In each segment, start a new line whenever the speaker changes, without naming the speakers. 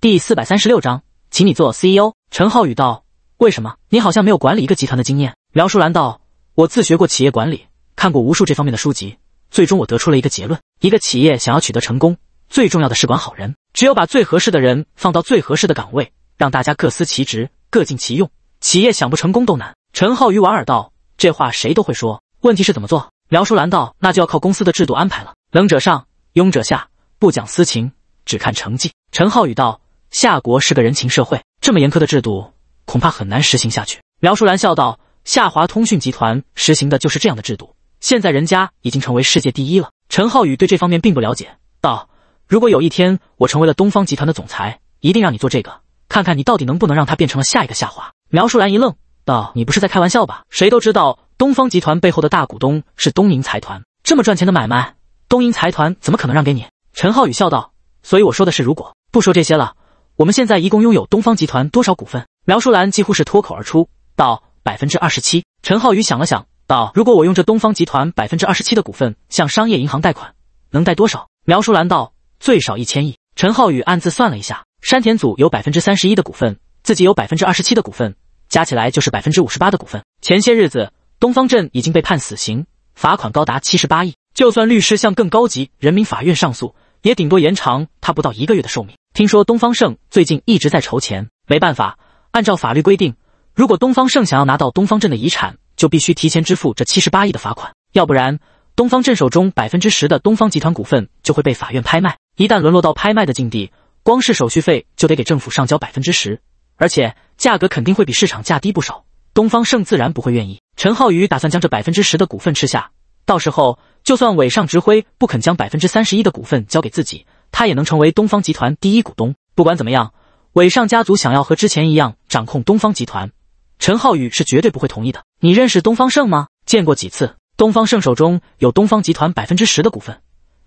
第四百三十六章，请你做 CEO。陈浩宇道：“为什么？你好像没有管理一个集团的经验。”苗淑兰道：“我自学过企业管理，看过无数这方面的书籍，最终我得出了一个结论：一个企业想要取得成功，最重要的是管好人。只有把最合适的人放到最合适的岗位，让大家各司其职、各尽其用，企业想不成功都难。”陈浩宇莞尔道：“这话谁都会说，问题是怎么做？”苗淑兰道：“那就要靠公司的制度安排了。能者上，庸者下，不讲私情，只看成绩。”陈浩宇道。夏国是个人情社会，这么严苛的制度恐怕很难实行下去。苗淑兰笑道：“夏华通讯集团实行的就是这样的制度，现在人家已经成为世界第一了。”陈浩宇对这方面并不了解，道：“如果有一天我成为了东方集团的总裁，一定让你做这个，看看你到底能不能让他变成了下一个夏华。”苗淑兰一愣，道：“你不是在开玩笑吧？谁都知道东方集团背后的大股东是东瀛财团，这么赚钱的买卖，东瀛财团怎么可能让给你？”陈浩宇笑道：“所以我说的是如果，不说这些了。”我们现在一共拥有东方集团多少股份？苗淑兰几乎是脱口而出道：“百分之二十七。”陈浩宇想了想道：“如果我用这东方集团百分之二十七的股份向商业银行贷款，能贷多少？”苗淑兰道：“最少一千亿。”陈浩宇暗自算了一下，山田组有百分之三十一的股份，自己有百分之二十七的股份，加起来就是百分之五十八的股份。前些日子，东方镇已经被判死刑，罚款高达七十八亿，就算律师向更高级人民法院上诉，也顶多延长他不到一个月的寿命。听说东方胜最近一直在筹钱，没办法，按照法律规定，如果东方胜想要拿到东方镇的遗产，就必须提前支付这七十八亿的罚款，要不然东方镇手中百分之十的东方集团股份就会被法院拍卖。一旦沦落到拍卖的境地，光是手续费就得给政府上交百分之十，而且价格肯定会比市场价低不少。东方胜自然不会愿意。陈浩宇打算将这百分之十的股份吃下，到时候就算韦上执辉不肯将百分之三十一的股份交给自己。他也能成为东方集团第一股东。不管怎么样，伟上家族想要和之前一样掌控东方集团，陈浩宇是绝对不会同意的。你认识东方盛吗？见过几次。东方盛手中有东方集团百分之十的股份，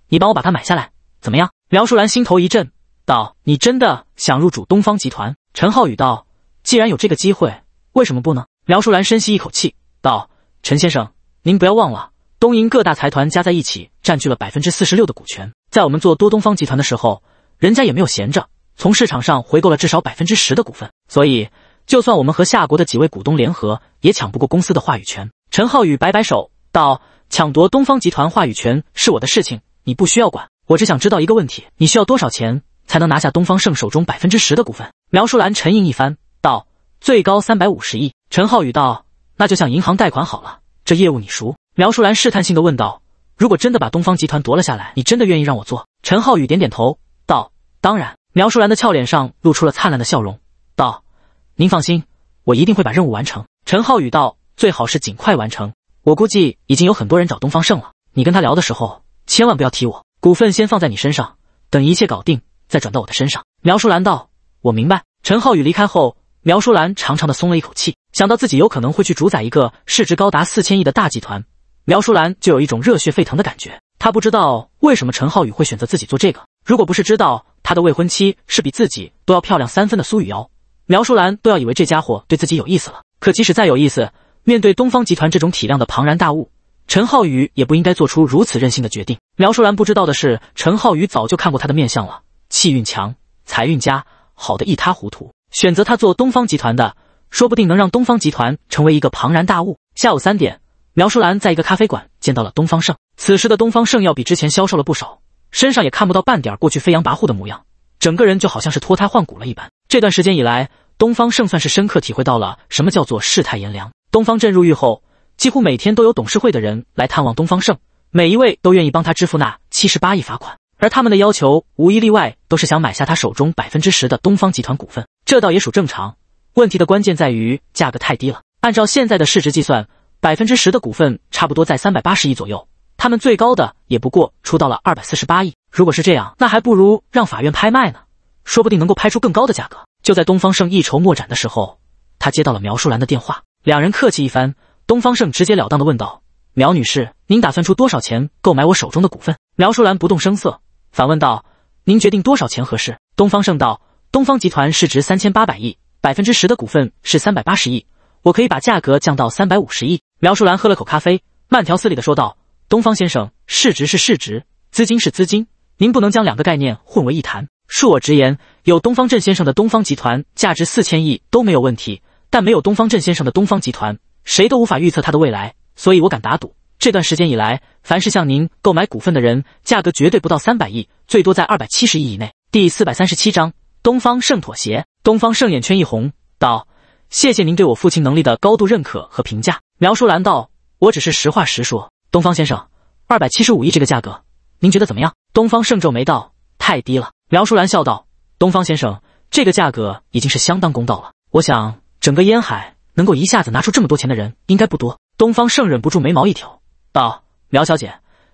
你帮我把它买下来，怎么样？苗淑兰心头一震，道：“你真的想入主东方集团？”陈浩宇道：“既然有这个机会，为什么不呢？”苗淑兰深吸一口气，道：“陈先生，您不要忘了，东瀛各大财团加在一起占据了百分之四十六的股权。”在我们做多东方集团的时候，人家也没有闲着，从市场上回购了至少百分之十的股份。所以，就算我们和夏国的几位股东联合，也抢不过公司的话语权。陈浩宇摆摆手道：“抢夺东方集团话语权是我的事情，你不需要管。我只想知道一个问题，你需要多少钱才能拿下东方胜手中百分之十的股份？”苗淑兰沉吟一番道：“最高三百五十亿。”陈浩宇道：“那就像银行贷款好了，这业务你熟。”苗淑兰试探性的问道。如果真的把东方集团夺了下来，你真的愿意让我做？陈浩宇点点头，道：“当然。”苗淑兰的俏脸上露出了灿烂的笑容，道：“您放心，我一定会把任务完成。”陈浩宇道：“最好是尽快完成，我估计已经有很多人找东方胜了。你跟他聊的时候，千万不要提我股份，先放在你身上，等一切搞定再转到我的身上。”苗淑兰道：“我明白。”陈浩宇离开后，苗淑兰长长的松了一口气，想到自己有可能会去主宰一个市值高达四千亿的大集团。苗淑兰就有一种热血沸腾的感觉，她不知道为什么陈浩宇会选择自己做这个。如果不是知道他的未婚妻是比自己都要漂亮三分的苏雨瑶，苗淑兰都要以为这家伙对自己有意思了。可即使再有意思，面对东方集团这种体量的庞然大物，陈浩宇也不应该做出如此任性的决定。苗淑兰不知道的是，陈浩宇早就看过他的面相了，气运强，财运佳，好的一塌糊涂。选择他做东方集团的，说不定能让东方集团成为一个庞然大物。下午三点。苗淑兰在一个咖啡馆见到了东方胜。此时的东方胜要比之前消瘦了不少，身上也看不到半点过去飞扬跋扈的模样，整个人就好像是脱胎换骨了一般。这段时间以来，东方胜算是深刻体会到了什么叫做世态炎凉。东方镇入狱后，几乎每天都有董事会的人来探望东方胜，每一位都愿意帮他支付那七十八亿罚款，而他们的要求无一例外都是想买下他手中百分之十的东方集团股份。这倒也属正常，问题的关键在于价格太低了。按照现在的市值计算。百分之十的股份差不多在三百八十亿左右，他们最高的也不过出到了二百四十八亿。如果是这样，那还不如让法院拍卖呢，说不定能够拍出更高的价格。就在东方胜一筹莫展的时候，他接到了苗淑兰的电话。两人客气一番，东方胜直截了当的问道：“苗女士，您打算出多少钱购买我手中的股份？”苗淑兰不动声色，反问道：“您决定多少钱合适？”东方胜道：“东方集团市值三千八百亿，百分之十的股份是三百八十亿。”我可以把价格降到三百五十亿。苗淑兰喝了口咖啡，慢条斯理的说道：“东方先生，市值是市值，资金是资金，您不能将两个概念混为一谈。恕我直言，有东方镇先生的东方集团价值四千亿都没有问题，但没有东方镇先生的东方集团，谁都无法预测他的未来。所以我敢打赌，这段时间以来，凡是向您购买股份的人，价格绝对不到三百亿，最多在二百七十亿以内。”第四百三十七章东方盛妥协。东方盛眼圈一红，道。谢谢您对我父亲能力的高度认可和评价，苗淑兰道：“我只是实话实说，东方先生，二百七十五亿这个价格，您觉得怎么样？”东方圣皱眉道：“太低了。”苗淑兰笑道：“东方先生，这个价格已经是相当公道了。我想，整个烟海能够一下子拿出这么多钱的人，应该不多。”东方胜忍不住眉毛一挑道：“苗小姐，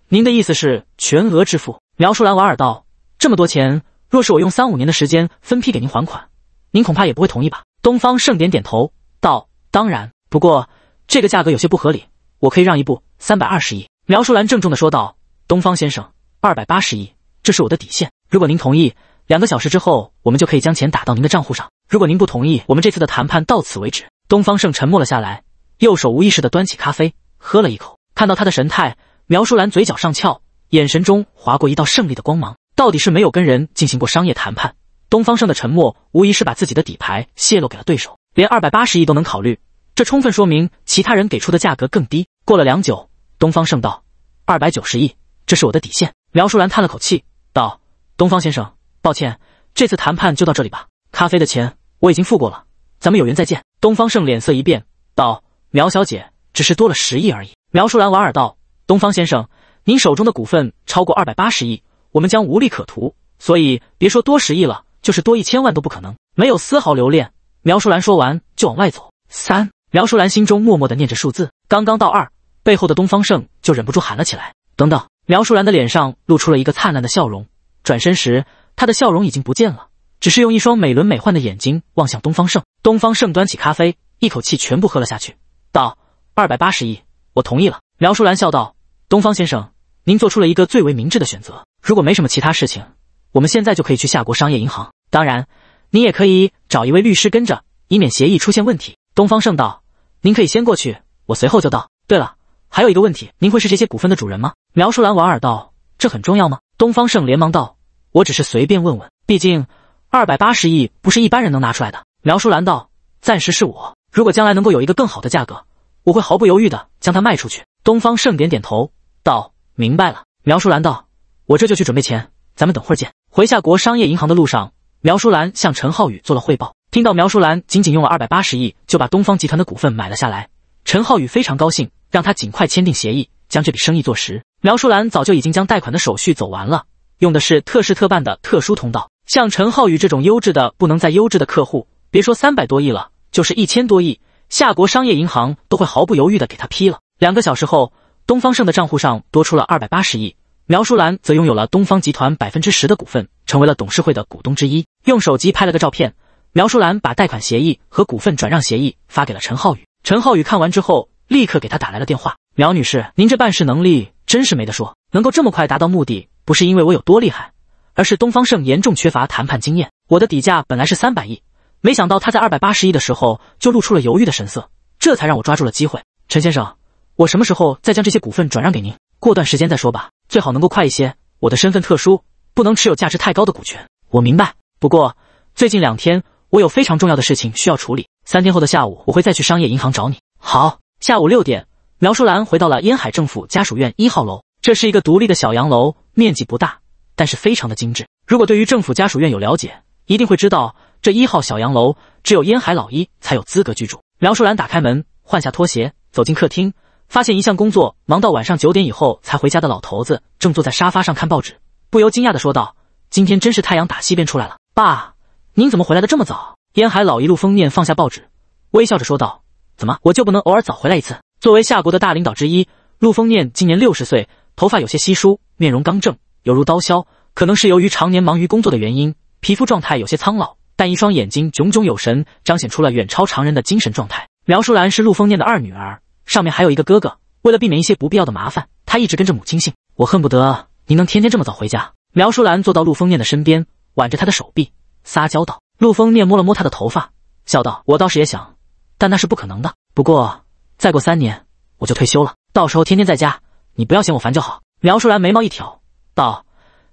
您的意思是全额支付？”苗淑兰莞尔道：“这么多钱，若是我用三五年的时间分批给您还款，您恐怕也不会同意吧。”东方胜点点头，道：“当然，不过这个价格有些不合理，我可以让一步，三百二十亿。”苗淑兰郑重的说道：“东方先生，二百八十亿，这是我的底线。如果您同意，两个小时之后，我们就可以将钱打到您的账户上。如果您不同意，我们这次的谈判到此为止。”东方胜沉默了下来，右手无意识的端起咖啡，喝了一口。看到他的神态，苗淑兰嘴角上翘，眼神中划过一道胜利的光芒。到底是没有跟人进行过商业谈判。东方胜的沉默无疑是把自己的底牌泄露给了对手，连二百八十亿都能考虑，这充分说明其他人给出的价格更低。过了良久，东方胜道：“二百九十亿，这是我的底线。”苗淑兰叹了口气道：“东方先生，抱歉，这次谈判就到这里吧。咖啡的钱我已经付过了，咱们有缘再见。”东方胜脸色一变道：“苗小姐，只是多了十亿而已。”苗淑兰莞尔道：“东方先生，您手中的股份超过二百八十亿，我们将无利可图，所以别说多十亿了。”就是多一千万都不可能，没有丝毫留恋。苗淑兰说完就往外走。三，苗淑兰心中默默的念着数字，刚刚到二，背后的东方胜就忍不住喊了起来：“等等！”苗淑兰的脸上露出了一个灿烂的笑容，转身时，她的笑容已经不见了，只是用一双美轮美奂的眼睛望向东方胜。东方胜端起咖啡，一口气全部喝了下去，道：“二百八十亿，我同意了。”苗淑兰笑道：“东方先生，您做出了一个最为明智的选择。如果没什么其他事情，我们现在就可以去夏国商业银行。”当然，您也可以找一位律师跟着，以免协议出现问题。东方胜道：“您可以先过去，我随后就到。”对了，还有一个问题，您会是这些股份的主人吗？”苗淑兰莞尔道：“这很重要吗？”东方胜连忙道：“我只是随便问问，毕竟二百八十亿不是一般人能拿出来的。”苗淑兰道：“暂时是我，如果将来能够有一个更好的价格，我会毫不犹豫的将它卖出去。”东方胜点点头道：“明白了。”苗淑兰道：“我这就去准备钱，咱们等会儿见。”回下国商业银行的路上。苗淑兰向陈浩宇做了汇报，听到苗淑兰仅仅用了二百八十亿就把东方集团的股份买了下来，陈浩宇非常高兴，让他尽快签订协议，将这笔生意做实。苗淑兰早就已经将贷款的手续走完了，用的是特事特办的特殊通道。像陈浩宇这种优质的不能再优质的客户，别说三百多亿了，就是一千多亿，夏国商业银行都会毫不犹豫的给他批了。两个小时后，东方盛的账户上多出了二百八十亿，苗淑兰则拥有了东方集团百分之十的股份，成为了董事会的股东之一。用手机拍了个照片，苗淑兰把贷款协议和股份转让协议发给了陈浩宇。陈浩宇看完之后，立刻给他打来了电话。苗女士，您这办事能力真是没得说，能够这么快达到目的，不是因为我有多厉害，而是东方胜严重缺乏谈判经验。我的底价本来是三百亿，没想到他在二百八十亿的时候就露出了犹豫的神色，这才让我抓住了机会。陈先生，我什么时候再将这些股份转让给您？过段时间再说吧，最好能够快一些。我的身份特殊，不能持有价值太高的股权。我明白。不过，最近两天我有非常重要的事情需要处理。三天后的下午，我会再去商业银行找你。好，下午六点，苗淑兰回到了烟海政府家属院一号楼。这是一个独立的小洋楼，面积不大，但是非常的精致。如果对于政府家属院有了解，一定会知道这一号小洋楼只有烟海老一才有资格居住。苗淑兰打开门，换下拖鞋，走进客厅，发现一项工作忙到晚上九点以后才回家的老头子正坐在沙发上看报纸，不由惊讶的说道：“今天真是太阳打西边出来了。”爸，您怎么回来的这么早？燕海老一路风念放下报纸，微笑着说道：“怎么我就不能偶尔早回来一次？”作为夏国的大领导之一，陆风念今年六十岁，头发有些稀疏，面容刚正，犹如刀削。可能是由于常年忙于工作的原因，皮肤状态有些苍老，但一双眼睛炯炯有神，彰显出了远超常人的精神状态。苗淑兰是陆风念的二女儿，上面还有一个哥哥。为了避免一些不必要的麻烦，她一直跟着母亲姓。我恨不得您能天天这么早回家。苗淑兰坐到陆风念的身边。挽着他的手臂，撒娇道：“陆风念摸了摸他的头发，笑道：‘我倒是也想，但那是不可能的。不过再过三年我就退休了，到时候天天在家，你不要嫌我烦就好。’苗淑兰眉毛一挑，道：‘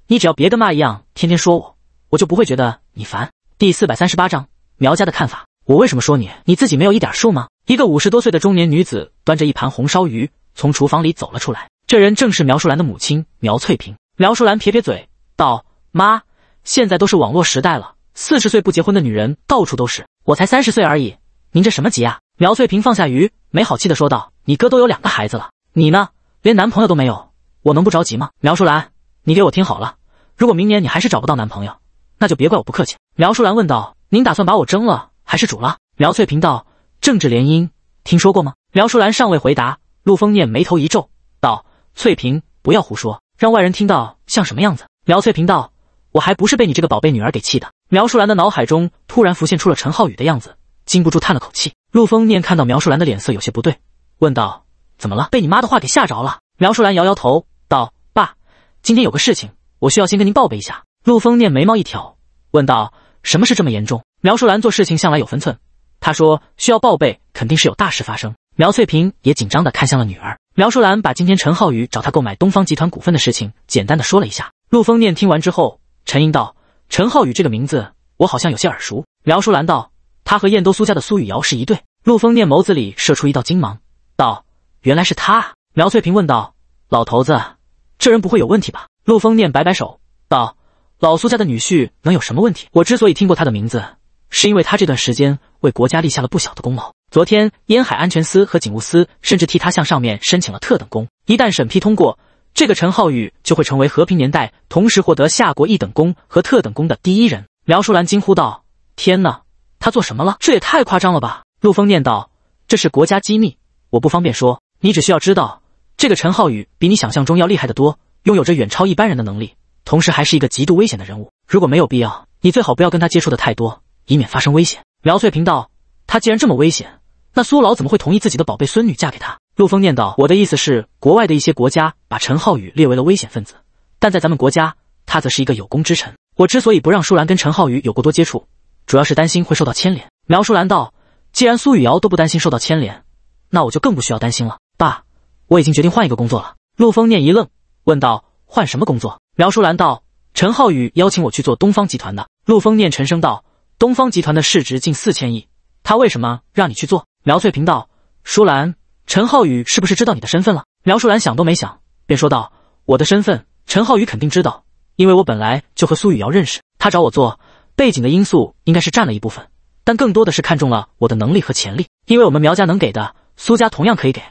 你只要别跟妈一样天天说我，我就不会觉得你烦。’第四百三十八章苗家的看法。我为什么说你？你自己没有一点数吗？一个五十多岁的中年女子端着一盘红烧鱼从厨房里走了出来，这人正是苗淑兰的母亲苗翠萍。苗淑兰撇撇嘴，道：‘妈。’现在都是网络时代了，四十岁不结婚的女人到处都是。我才三十岁而已，您这什么急啊？苗翠萍放下鱼，没好气的说道：“你哥都有两个孩子了，你呢，连男朋友都没有，我能不着急吗？”苗淑兰，你给我听好了，如果明年你还是找不到男朋友，那就别怪我不客气。苗淑兰问道：“您打算把我蒸了还是煮了？”苗翠萍道：“政治联姻，听说过吗？”苗淑兰尚未回答，陆丰念眉头一皱，道：“翠萍，不要胡说，让外人听到像什么样子？”苗翠萍道。我还不是被你这个宝贝女儿给气的。苗淑兰的脑海中突然浮现出了陈浩宇的样子，禁不住叹了口气。陆风念看到苗淑兰的脸色有些不对，问道：“怎么了？被你妈的话给吓着了？”苗淑兰摇摇头，道：“爸，今天有个事情，我需要先跟您报备一下。”陆风念眉毛一挑，问道：“什么事这么严重？”苗淑兰做事情向来有分寸，她说需要报备，肯定是有大事发生。苗翠萍也紧张的看向了女儿。苗淑兰把今天陈浩宇找她购买东方集团股份的事情简单的说了一下。陆风念听完之后。沉吟道：“陈浩宇这个名字，我好像有些耳熟。”苗淑兰道：“他和燕都苏家的苏雨瑶是一对。”陆枫念眸子里射出一道金芒，道：“原来是他。”苗翠萍问道：“老头子，这人不会有问题吧？”陆枫念摆摆手，道：“老苏家的女婿能有什么问题？我之所以听过他的名字，是因为他这段时间为国家立下了不小的功劳。昨天，燕海安全司和警务司甚至替他向上面申请了特等功，一旦审批通过。”这个陈浩宇就会成为和平年代同时获得夏国一等功和特等功的第一人。苗淑兰惊呼道：“天哪，他做什么了？这也太夸张了吧！”陆枫念道：“这是国家机密，我不方便说。你只需要知道，这个陈浩宇比你想象中要厉害得多，拥有着远超一般人的能力，同时还是一个极度危险的人物。如果没有必要，你最好不要跟他接触的太多，以免发生危险。”苗翠萍道：“他既然这么危险，那苏老怎么会同意自己的宝贝孙女嫁给他？”陆枫念道：“我的意思是，国外的一些国家把陈浩宇列为了危险分子，但在咱们国家，他则是一个有功之臣。我之所以不让舒兰跟陈浩宇有过多接触，主要是担心会受到牵连。”苗舒兰道：“既然苏雨瑶都不担心受到牵连，那我就更不需要担心了。爸，我已经决定换一个工作了。”陆枫念一愣，问道：“换什么工作？”苗舒兰道：“陈浩宇邀请我去做东方集团的。”陆风念沉声道：“东方集团的市值近四千亿，他为什么让你去做？”苗翠萍道：“舒兰。”陈浩宇是不是知道你的身份了？苗淑兰想都没想，便说道：“我的身份，陈浩宇肯定知道，因为我本来就和苏雨瑶认识。他找我做背景的因素，应该是占了一部分，但更多的是看中了我的能力和潜力。因为我们苗家能给的，苏家同样可以给，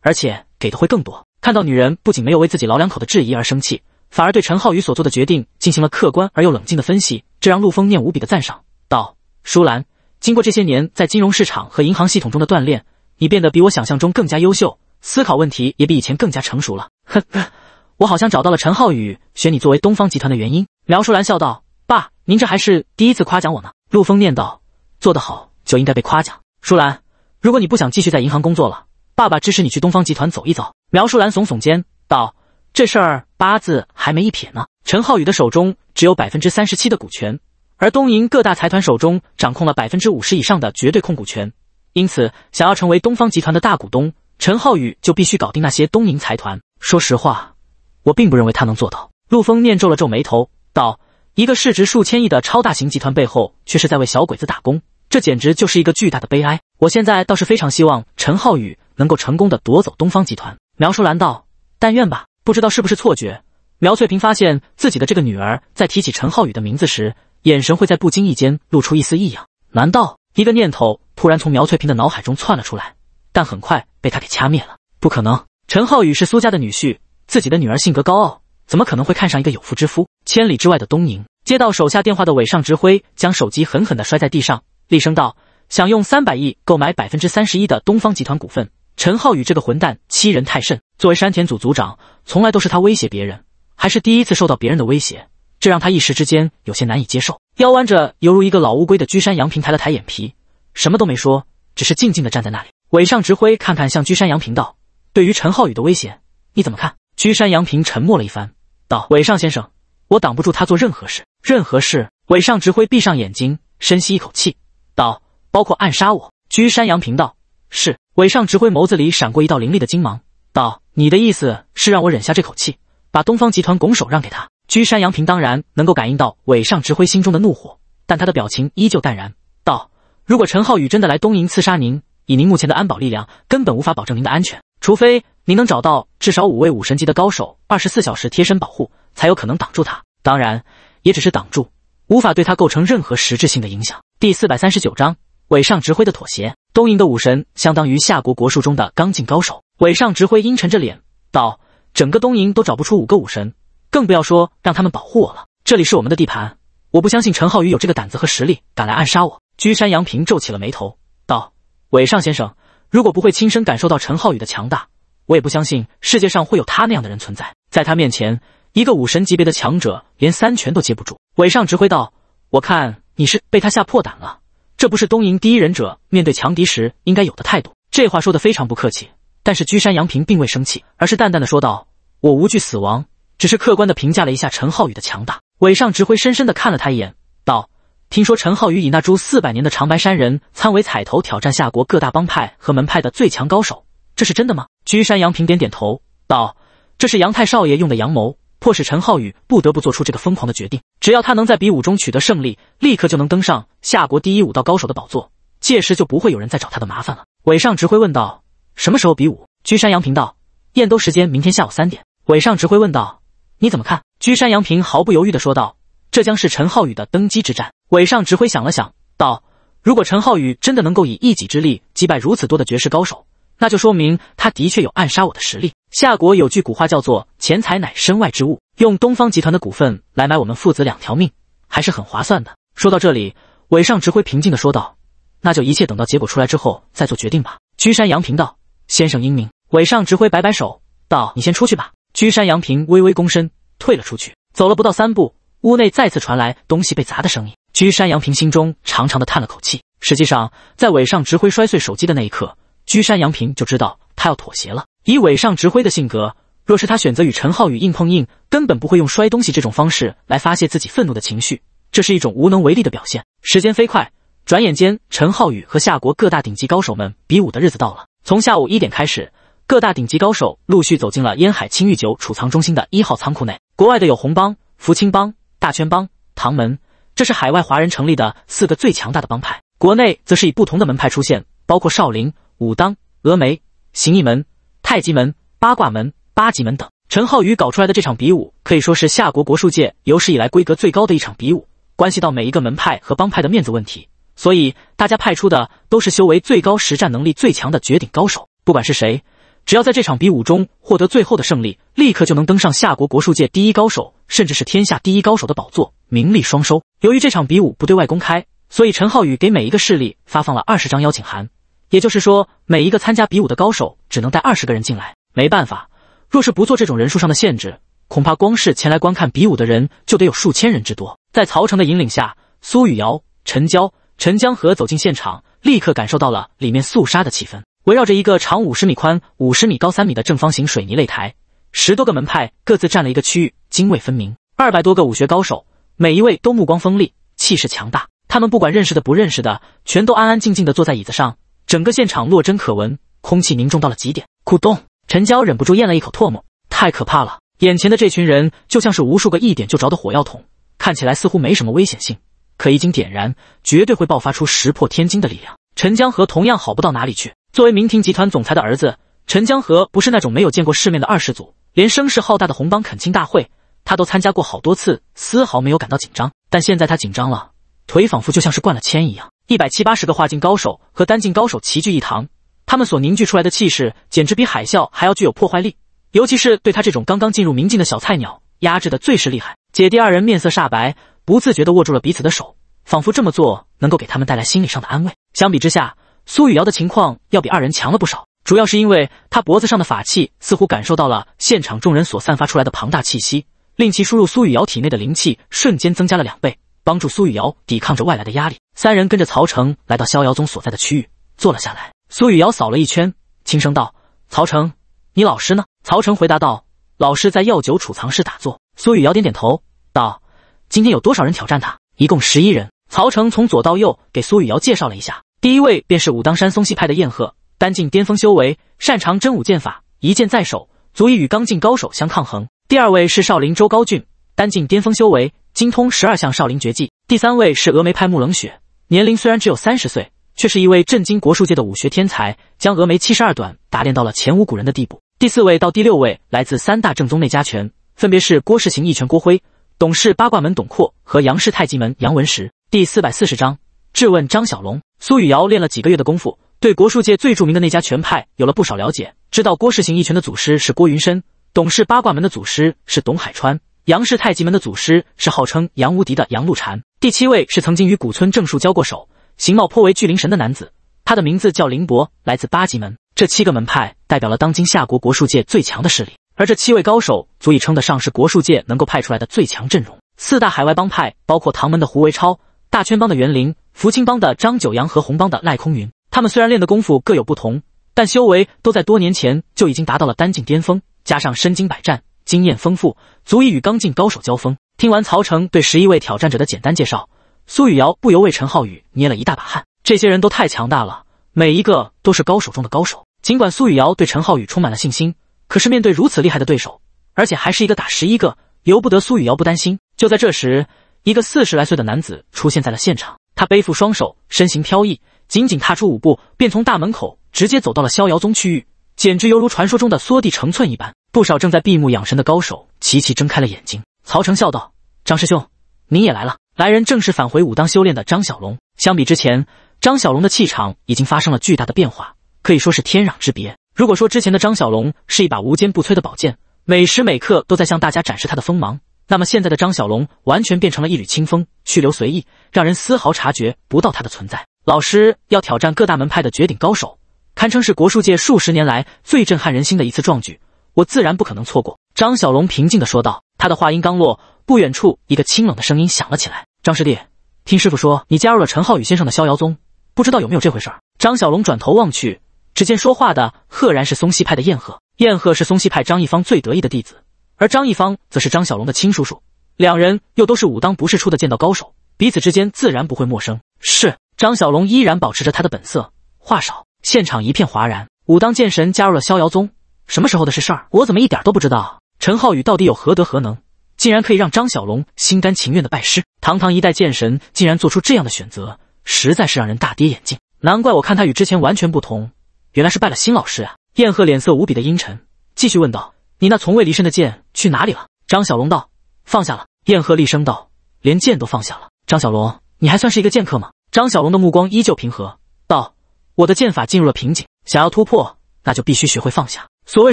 而且给的会更多。”看到女人不仅没有为自己老两口的质疑而生气，反而对陈浩宇所做的决定进行了客观而又冷静的分析，这让陆风念无比的赞赏道：“舒兰，经过这些年在金融市场和银行系统中的锻炼。”你变得比我想象中更加优秀，思考问题也比以前更加成熟了。呵呵，我好像找到了陈浩宇选你作为东方集团的原因。苗淑兰笑道：“爸，您这还是第一次夸奖我呢。”陆峰念道：“做得好就应该被夸奖。”淑兰，如果你不想继续在银行工作了，爸爸支持你去东方集团走一走。苗淑兰耸耸肩道：“这事儿八字还没一撇呢。”陈浩宇的手中只有百分之三十七的股权，而东银各大财团手中掌控了百分之五十以上的绝对控股权。因此，想要成为东方集团的大股东，陈浩宇就必须搞定那些东瀛财团。说实话，我并不认为他能做到。陆念皱了皱眉头，道：“一个市值数千亿的超大型集团背后，却是在为小鬼子打工，这简直就是一个巨大的悲哀。”我现在倒是非常希望陈浩宇能够成功的夺走东方集团。苗淑兰道：“但愿吧。”不知道是不是错觉，苗翠萍发现自己的这个女儿在提起陈浩宇的名字时，眼神会在不经意间露出一丝异样。难道？一个念头突然从苗翠萍的脑海中窜了出来，但很快被他给掐灭了。不可能，陈浩宇是苏家的女婿，自己的女儿性格高傲，怎么可能会看上一个有妇之夫？千里之外的东宁接到手下电话的韦尚直辉将手机狠狠地摔在地上，厉声道：“想用三百亿购买百分之三十一的东方集团股份，陈浩宇这个混蛋欺人太甚！作为山田组组长，从来都是他威胁别人，还是第一次受到别人的威胁，这让他一时之间有些难以接受。”腰弯着，犹如一个老乌龟的居山阳平抬了抬眼皮，什么都没说，只是静静的站在那里。尾上直辉看看向居山阳平道：“对于陈浩宇的威胁，你怎么看？”居山阳平沉默了一番，道：“尾上先生，我挡不住他做任何事，任何事。”尾上直辉闭上眼睛，深吸一口气，道：“包括暗杀我。”居山阳平道：“是。”尾上直辉眸子里闪过一道凌厉的金芒，道：“你的意思是让我忍下这口气，把东方集团拱手让给他？”居山阳平当然能够感应到尾上执挥心中的怒火，但他的表情依旧淡然，道：“如果陈浩宇真的来东瀛刺杀您，以您目前的安保力量，根本无法保证您的安全。除非您能找到至少五位武神级的高手，二十四小时贴身保护，才有可能挡住他。当然，也只是挡住，无法对他构成任何实质性的影响。”第四百三十九章尾上执挥的妥协。东瀛的武神相当于夏国国术中的刚劲高手。尾上执挥阴沉着脸道：“整个东瀛都找不出五个武神。”更不要说让他们保护我了。这里是我们的地盘，我不相信陈浩宇有这个胆子和实力敢来暗杀我。居山杨平皱起了眉头，道：“韦上先生，如果不会亲身感受到陈浩宇的强大，我也不相信世界上会有他那样的人存在。在他面前，一个武神级别的强者连三拳都接不住。”韦上指挥道：“我看你是被他吓破胆了，这不是东瀛第一忍者面对强敌时应该有的态度。”这话说的非常不客气，但是居山杨平并未生气，而是淡淡的说道：“我无惧死亡。”只是客观的评价了一下陈浩宇的强大，伪上执挥深深的看了他一眼，道：“听说陈浩宇以那株四百年的长白山人参为彩头，挑战夏国各大帮派和门派的最强高手，这是真的吗？”居山杨平点点头，道：“这是杨太少爷用的阳谋，迫使陈浩宇不得不做出这个疯狂的决定。只要他能在比武中取得胜利，立刻就能登上夏国第一武道高手的宝座，届时就不会有人再找他的麻烦了。”伪上执挥问道：“什么时候比武？”居山杨平道：“验都时间，明天下午三点。”伪上执挥问道。你怎么看？居山阳平毫不犹豫地说道：“这将是陈浩宇的登基之战。”伟上指挥想了想，道：“如果陈浩宇真的能够以一己之力击败如此多的绝世高手，那就说明他的确有暗杀我的实力。”夏国有句古话叫做“钱财乃身外之物”，用东方集团的股份来买我们父子两条命，还是很划算的。说到这里，伟上指挥平静地说道：“那就一切等到结果出来之后再做决定吧。”居山阳平道：“先生英明。”伟上指挥摆摆手，道：“你先出去吧。”居山杨平微微躬身，退了出去。走了不到三步，屋内再次传来东西被砸的声音。居山杨平心中长长的叹了口气。实际上，在尾上直辉摔碎手机的那一刻，居山杨平就知道他要妥协了。以尾上直辉的性格，若是他选择与陈浩宇硬碰硬，根本不会用摔东西这种方式来发泄自己愤怒的情绪，这是一种无能为力的表现。时间飞快，转眼间，陈浩宇和夏国各大顶级高手们比武的日子到了。从下午一点开始。各大顶级高手陆续走进了烟海青玉酒储藏中心的一号仓库内。国外的有红帮、福清帮、大圈帮、唐门，这是海外华人成立的四个最强大的帮派。国内则是以不同的门派出现，包括少林、武当、峨眉、形意门、太极门、八卦门、八极门等。陈浩宇搞出来的这场比武，可以说是夏国国术界有史以来规格最高的一场比武，关系到每一个门派和帮派的面子问题，所以大家派出的都是修为最高、实战能力最强的绝顶高手，不管是谁。只要在这场比武中获得最后的胜利，立刻就能登上夏国国术界第一高手，甚至是天下第一高手的宝座，名利双收。由于这场比武不对外公开，所以陈浩宇给每一个势力发放了二十张邀请函，也就是说，每一个参加比武的高手只能带二十个人进来。没办法，若是不做这种人数上的限制，恐怕光是前来观看比武的人就得有数千人之多。在曹成的引领下，苏雨瑶、陈娇、陈江河走进现场，立刻感受到了里面肃杀的气氛。围绕着一个长五十米、宽五十米、高三米的正方形水泥擂台，十多个门派各自占了一个区域，泾渭分明。二百多个武学高手，每一位都目光锋利，气势强大。他们不管认识的、不认识的，全都安安静静的坐在椅子上，整个现场落针可闻，空气凝重到了极点。咕咚，陈娇忍不住咽了一口唾沫，太可怕了！眼前的这群人就像是无数个一点就着的火药桶，看起来似乎没什么危险性，可一经点燃，绝对会爆发出石破天惊的力量。陈江河同样好不到哪里去。作为明庭集团总裁的儿子，陈江河不是那种没有见过世面的二世祖，连声势浩大的红帮恳亲大会，他都参加过好多次，丝毫没有感到紧张。但现在他紧张了，腿仿佛就像是灌了铅一样。一百七八十个化境高手和丹境高手齐聚一堂，他们所凝聚出来的气势，简直比海啸还要具有破坏力，尤其是对他这种刚刚进入明境的小菜鸟，压制的最是厉害。姐弟二人面色煞白，不自觉地握住了彼此的手，仿佛这么做能够给他们带来心理上的安慰。相比之下，苏雨瑶的情况要比二人强了不少，主要是因为她脖子上的法器似乎感受到了现场众人所散发出来的庞大气息，令其输入苏雨瑶体内的灵气瞬间增加了两倍，帮助苏雨瑶抵抗着外来的压力。三人跟着曹成来到逍遥宗所在的区域，坐了下来。苏雨瑶扫了一圈，轻声道：“曹成，你老师呢？”曹成回答道：“老师在药酒储藏室打坐。”苏雨瑶点点头，道：“今天有多少人挑战他？”“一共十一人。”曹成从左到右给苏雨瑶介绍了一下。第一位便是武当山松溪派的燕鹤，丹境巅峰修为，擅长真武剑法，一剑在手，足以与刚劲高手相抗衡。第二位是少林周高俊，丹境巅峰修为，精通十二项少林绝技。第三位是峨眉派穆冷雪，年龄虽然只有三十岁，却是一位震惊国术界的武学天才，将峨眉七十二短打练到了前无古人的地步。第四位到第六位来自三大正宗内家拳，分别是郭世行一拳郭辉、董氏八卦门董阔和杨氏太极门杨文石。第四百四十章。质问张小龙，苏雨瑶练了几个月的功夫，对国术界最著名的那家拳派有了不少了解，知道郭氏行一拳的祖师是郭云深，董氏八卦门的祖师是董海川，杨氏太极门的祖师是号称杨无敌的杨露禅。第七位是曾经与古村正树交过手、形貌颇为巨灵神的男子，他的名字叫林博，来自八极门。这七个门派代表了当今夏国国术界最强的势力，而这七位高手足以称得上是国术界能够派出来的最强阵容。四大海外帮派包括唐门的胡为超、大圈帮的袁林。福清帮的张九阳和洪帮的赖空云，他们虽然练的功夫各有不同，但修为都在多年前就已经达到了丹境巅峰，加上身经百战，经验丰富，足以与刚劲高手交锋。听完曹成对十一位挑战者的简单介绍，苏雨瑶不由为陈浩宇捏了一大把汗。这些人都太强大了，每一个都是高手中的高手。尽管苏雨瑶对陈浩宇充满了信心，可是面对如此厉害的对手，而且还是一个打十一个，由不得苏雨瑶不担心。就在这时。一个四十来岁的男子出现在了现场，他背负双手，身形飘逸，仅仅踏出五步，便从大门口直接走到了逍遥宗区域，简直犹如传说中的缩地成寸一般。不少正在闭目养神的高手齐齐睁开了眼睛。曹成笑道：“张师兄，你也来了。”来人正是返回武当修炼的张小龙。相比之前，张小龙的气场已经发生了巨大的变化，可以说是天壤之别。如果说之前的张小龙是一把无坚不摧的宝剑，每时每刻都在向大家展示他的锋芒。那么现在的张小龙完全变成了一缕清风，去留随意，让人丝毫察觉不到他的存在。老师要挑战各大门派的绝顶高手，堪称是国术界数十年来最震撼人心的一次壮举，我自然不可能错过。张小龙平静地说道。他的话音刚落，不远处一个清冷的声音响了起来：“张师弟，听师傅说你加入了陈浩宇先生的逍遥宗，不知道有没有这回事？”张小龙转头望去，只见说话的赫然是松溪派的燕鹤。燕鹤是松溪派张一芳最得意的弟子。而张一方则是张小龙的亲叔叔，两人又都是武当不是出的剑道高手，彼此之间自然不会陌生。是张小龙依然保持着他的本色，话少。现场一片哗然，武当剑神加入了逍遥宗，什么时候的事儿？我怎么一点都不知道？陈浩宇到底有何德何能，竟然可以让张小龙心甘情愿的拜师？堂堂一代剑神，竟然做出这样的选择，实在是让人大跌眼镜。难怪我看他与之前完全不同，原来是拜了新老师啊！燕鹤脸色无比的阴沉，继续问道。你那从未离身的剑去哪里了？张小龙道：“放下了。”燕鹤厉声道：“连剑都放下了？张小龙，你还算是一个剑客吗？”张小龙的目光依旧平和，道：“我的剑法进入了瓶颈，想要突破，那就必须学会放下。所谓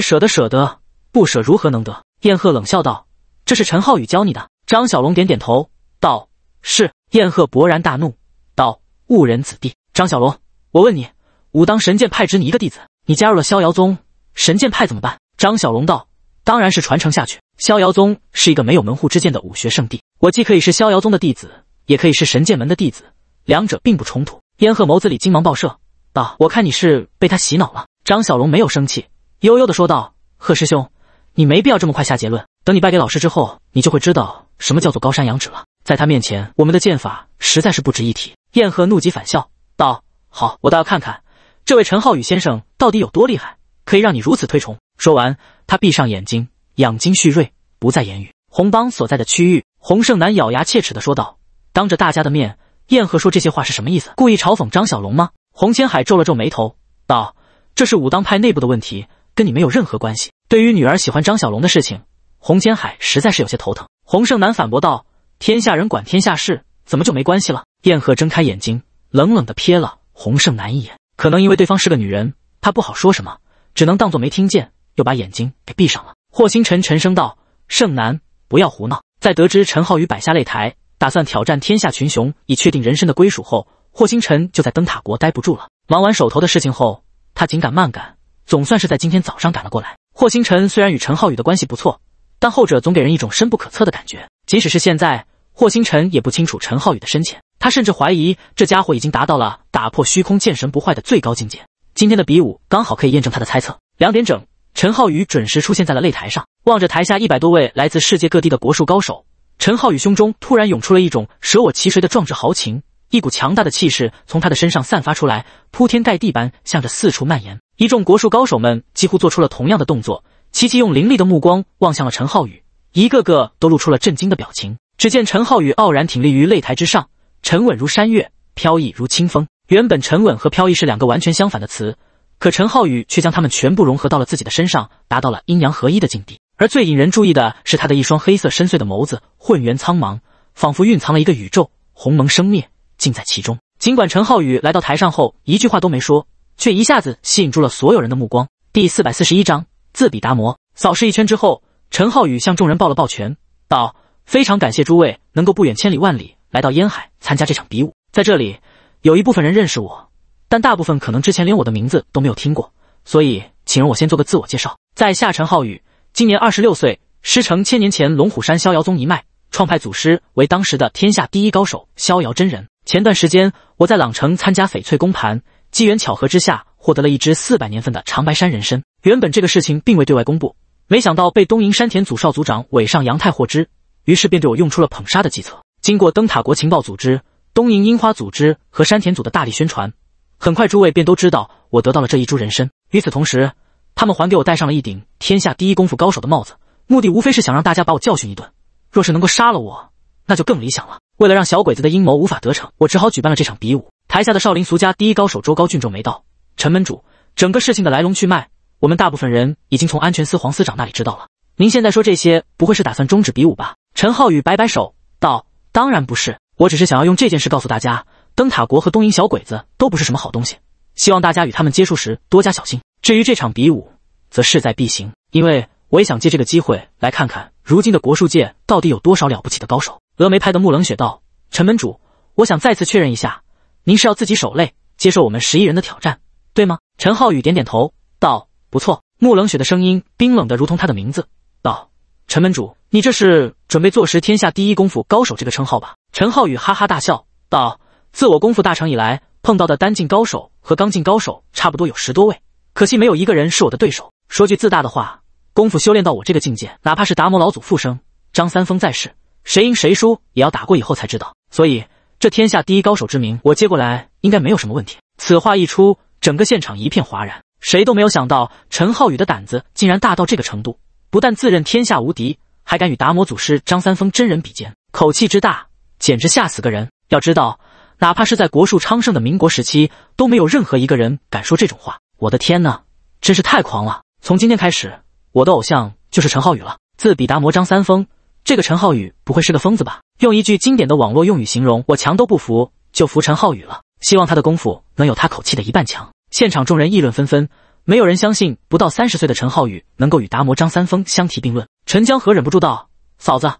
舍得，舍得，不舍如何能得？”燕鹤冷笑道：“这是陈浩宇教你的？”张小龙点点头，道：“是。”燕鹤勃然大怒，道：“误人子弟！张小龙，我问你，武当神剑派只你一个弟子，你加入了逍遥宗，神剑派怎么办？”张小龙道。当然是传承下去。逍遥宗是一个没有门户之见的武学圣地，我既可以是逍遥宗的弟子，也可以是神剑门的弟子，两者并不冲突。燕鹤眸子里金芒爆射，道：“我看你是被他洗脑了。”张小龙没有生气，悠悠的说道：“贺师兄，你没必要这么快下结论。等你败给老师之后，你就会知道什么叫做高山仰止了。在他面前，我们的剑法实在是不值一提。”燕鹤怒极反笑道：“好，我倒要看看这位陈浩宇先生到底有多厉害，可以让你如此推崇。”说完，他闭上眼睛，养精蓄锐，不再言语。洪帮所在的区域，洪胜男咬牙切齿地说道：“当着大家的面，燕鹤说这些话是什么意思？故意嘲讽张小龙吗？”洪千海皱了皱眉头，道：“这是武当派内部的问题，跟你没有任何关系。”对于女儿喜欢张小龙的事情，洪千海实在是有些头疼。洪胜男反驳道：“天下人管天下事，怎么就没关系了？”燕鹤睁开眼睛，冷冷地瞥了洪胜男一眼。可能因为对方是个女人，他不好说什么，只能当作没听见。又把眼睛给闭上了。霍星辰沉声道：“盛楠，不要胡闹。”在得知陈浩宇摆下擂台，打算挑战天下群雄，以确定人生的归属后，霍星辰就在灯塔国待不住了。忙完手头的事情后，他紧赶慢赶，总算是在今天早上赶了过来。霍星辰虽然与陈浩宇的关系不错，但后者总给人一种深不可测的感觉。即使是现在，霍星辰也不清楚陈浩宇的深浅。他甚至怀疑这家伙已经达到了打破虚空见神不坏的最高境界。今天的比武刚好可以验证他的猜测。两点整。陈浩宇准时出现在了擂台上，望着台下一百多位来自世界各地的国术高手，陈浩宇胸中突然涌出了一种舍我其谁的壮志豪情，一股强大的气势从他的身上散发出来，铺天盖地般向着四处蔓延。一众国术高手们几乎做出了同样的动作，齐齐用凌厉的目光望向了陈浩宇，一个个都露出了震惊的表情。只见陈浩宇傲然挺立于擂台之上，沉稳如山岳，飘逸如清风。原本沉稳和飘逸是两个完全相反的词。可陈浩宇却将他们全部融合到了自己的身上，达到了阴阳合一的境地。而最引人注意的是他的一双黑色深邃的眸子，混元苍茫，仿佛蕴藏了一个宇宙，鸿蒙生灭尽在其中。尽管陈浩宇来到台上后一句话都没说，却一下子吸引住了所有人的目光。第四百四十一章自比达摩。扫视一圈之后，陈浩宇向众人抱了抱拳，道：“非常感谢诸位能够不远千里万里来到烟海参加这场比武，在这里有一部分人认识我。”但大部分可能之前连我的名字都没有听过，所以请容我先做个自我介绍。在下陈浩宇，今年二十六岁，师承千年前龙虎山逍遥宗一脉，创派祖师为当时的天下第一高手逍遥真人。前段时间我在朗城参加翡翠公盘，机缘巧合之下获得了一4四百年份的长白山人参。原本这个事情并未对外公布，没想到被东瀛山田组少族长尾上杨太获知，于是便对我用出了捧杀的计策。经过灯塔国情报组织、东瀛樱花组织和山田组的大力宣传。很快，诸位便都知道我得到了这一株人参。与此同时，他们还给我戴上了一顶天下第一功夫高手的帽子，目的无非是想让大家把我教训一顿。若是能够杀了我，那就更理想了。为了让小鬼子的阴谋无法得逞，我只好举办了这场比武。台下的少林俗家第一高手周高俊皱眉道：“陈门主，整个事情的来龙去脉，我们大部分人已经从安全司黄司长那里知道了。您现在说这些，不会是打算终止比武吧？”陈浩宇摆摆手道：“当然不是，我只是想要用这件事告诉大家。”灯塔国和东瀛小鬼子都不是什么好东西，希望大家与他们接触时多加小心。至于这场比武，则势在必行，因为我也想借这个机会来看看如今的国术界到底有多少了不起的高手。峨眉派的木冷雪道，陈门主，我想再次确认一下，您是要自己守擂，接受我们十一人的挑战，对吗？陈浩宇点点头道：“不错。”木冷雪的声音冰冷的如同他的名字，道：“陈门主，你这是准备坐实天下第一功夫高手这个称号吧？”陈浩宇哈哈大笑道。自我功夫大成以来，碰到的单境高手和刚境高手差不多有十多位，可惜没有一个人是我的对手。说句自大的话，功夫修炼到我这个境界，哪怕是达摩老祖复生，张三丰在世，谁赢谁输也要打过以后才知道。所以，这天下第一高手之名，我接过来应该没有什么问题。此话一出，整个现场一片哗然，谁都没有想到陈浩宇的胆子竟然大到这个程度，不但自认天下无敌，还敢与达摩祖师、张三丰真人比肩，口气之大，简直吓死个人。要知道。哪怕是在国术昌盛的民国时期，都没有任何一个人敢说这种话。我的天呐，真是太狂了！从今天开始，我的偶像就是陈浩宇了。自比达摩张三丰，这个陈浩宇不会是个疯子吧？用一句经典的网络用语形容，我强都不服，就服陈浩宇了。希望他的功夫能有他口气的一半强。现场众人议论纷纷，没有人相信不到三十岁的陈浩宇能够与达摩张三丰相提并论。陈江河忍不住道：“嫂子，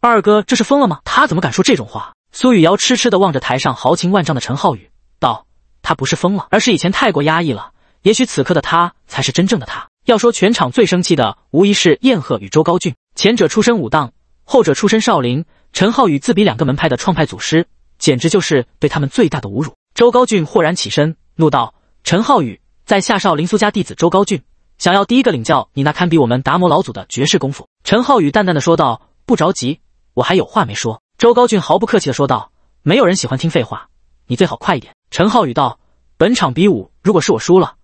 二哥这是疯了吗？他怎么敢说这种话？”苏雨瑶痴痴地望着台上豪情万丈的陈浩宇，道：“他不是疯了，而是以前太过压抑了。也许此刻的他才是真正的他。”要说全场最生气的，无疑是燕鹤与周高俊。前者出身武当，后者出身少林。陈浩宇自比两个门派的创派祖师，简直就是对他们最大的侮辱。周高俊豁然起身，怒道：“陈浩宇，在下少林苏家弟子周高俊，想要第一个领教你那堪比我们达摩老祖的绝世功夫。”陈浩宇淡淡的说道：“不着急，我还有话没说。”周高俊毫不客气地说道：“没有人喜欢听废话，你最好快一点。”陈浩宇道：“本场比武，如果是我输了，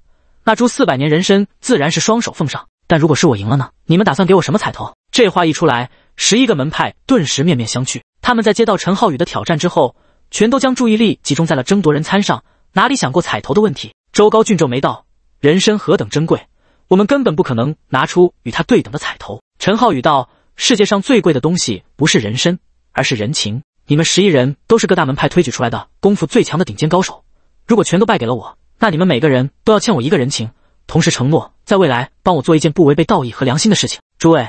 那株四百年人参自然是双手奉上；但如果是我赢了呢？你们打算给我什么彩头？”这话一出来，十一个门派顿时面面相觑。他们在接到陈浩宇的挑战之后，全都将注意力集中在了争夺人参上，哪里想过彩头的问题？周高俊皱眉道：“人参何等珍贵，我们根本不可能拿出与它对等的彩头。”陈浩宇道：“世界上最贵的东西不是人参。”而是人情。你们十一人都是各大门派推举出来的功夫最强的顶尖高手，如果全都败给了我，那你们每个人都要欠我一个人情，同时承诺在未来帮我做一件不违背道义和良心的事情。诸位，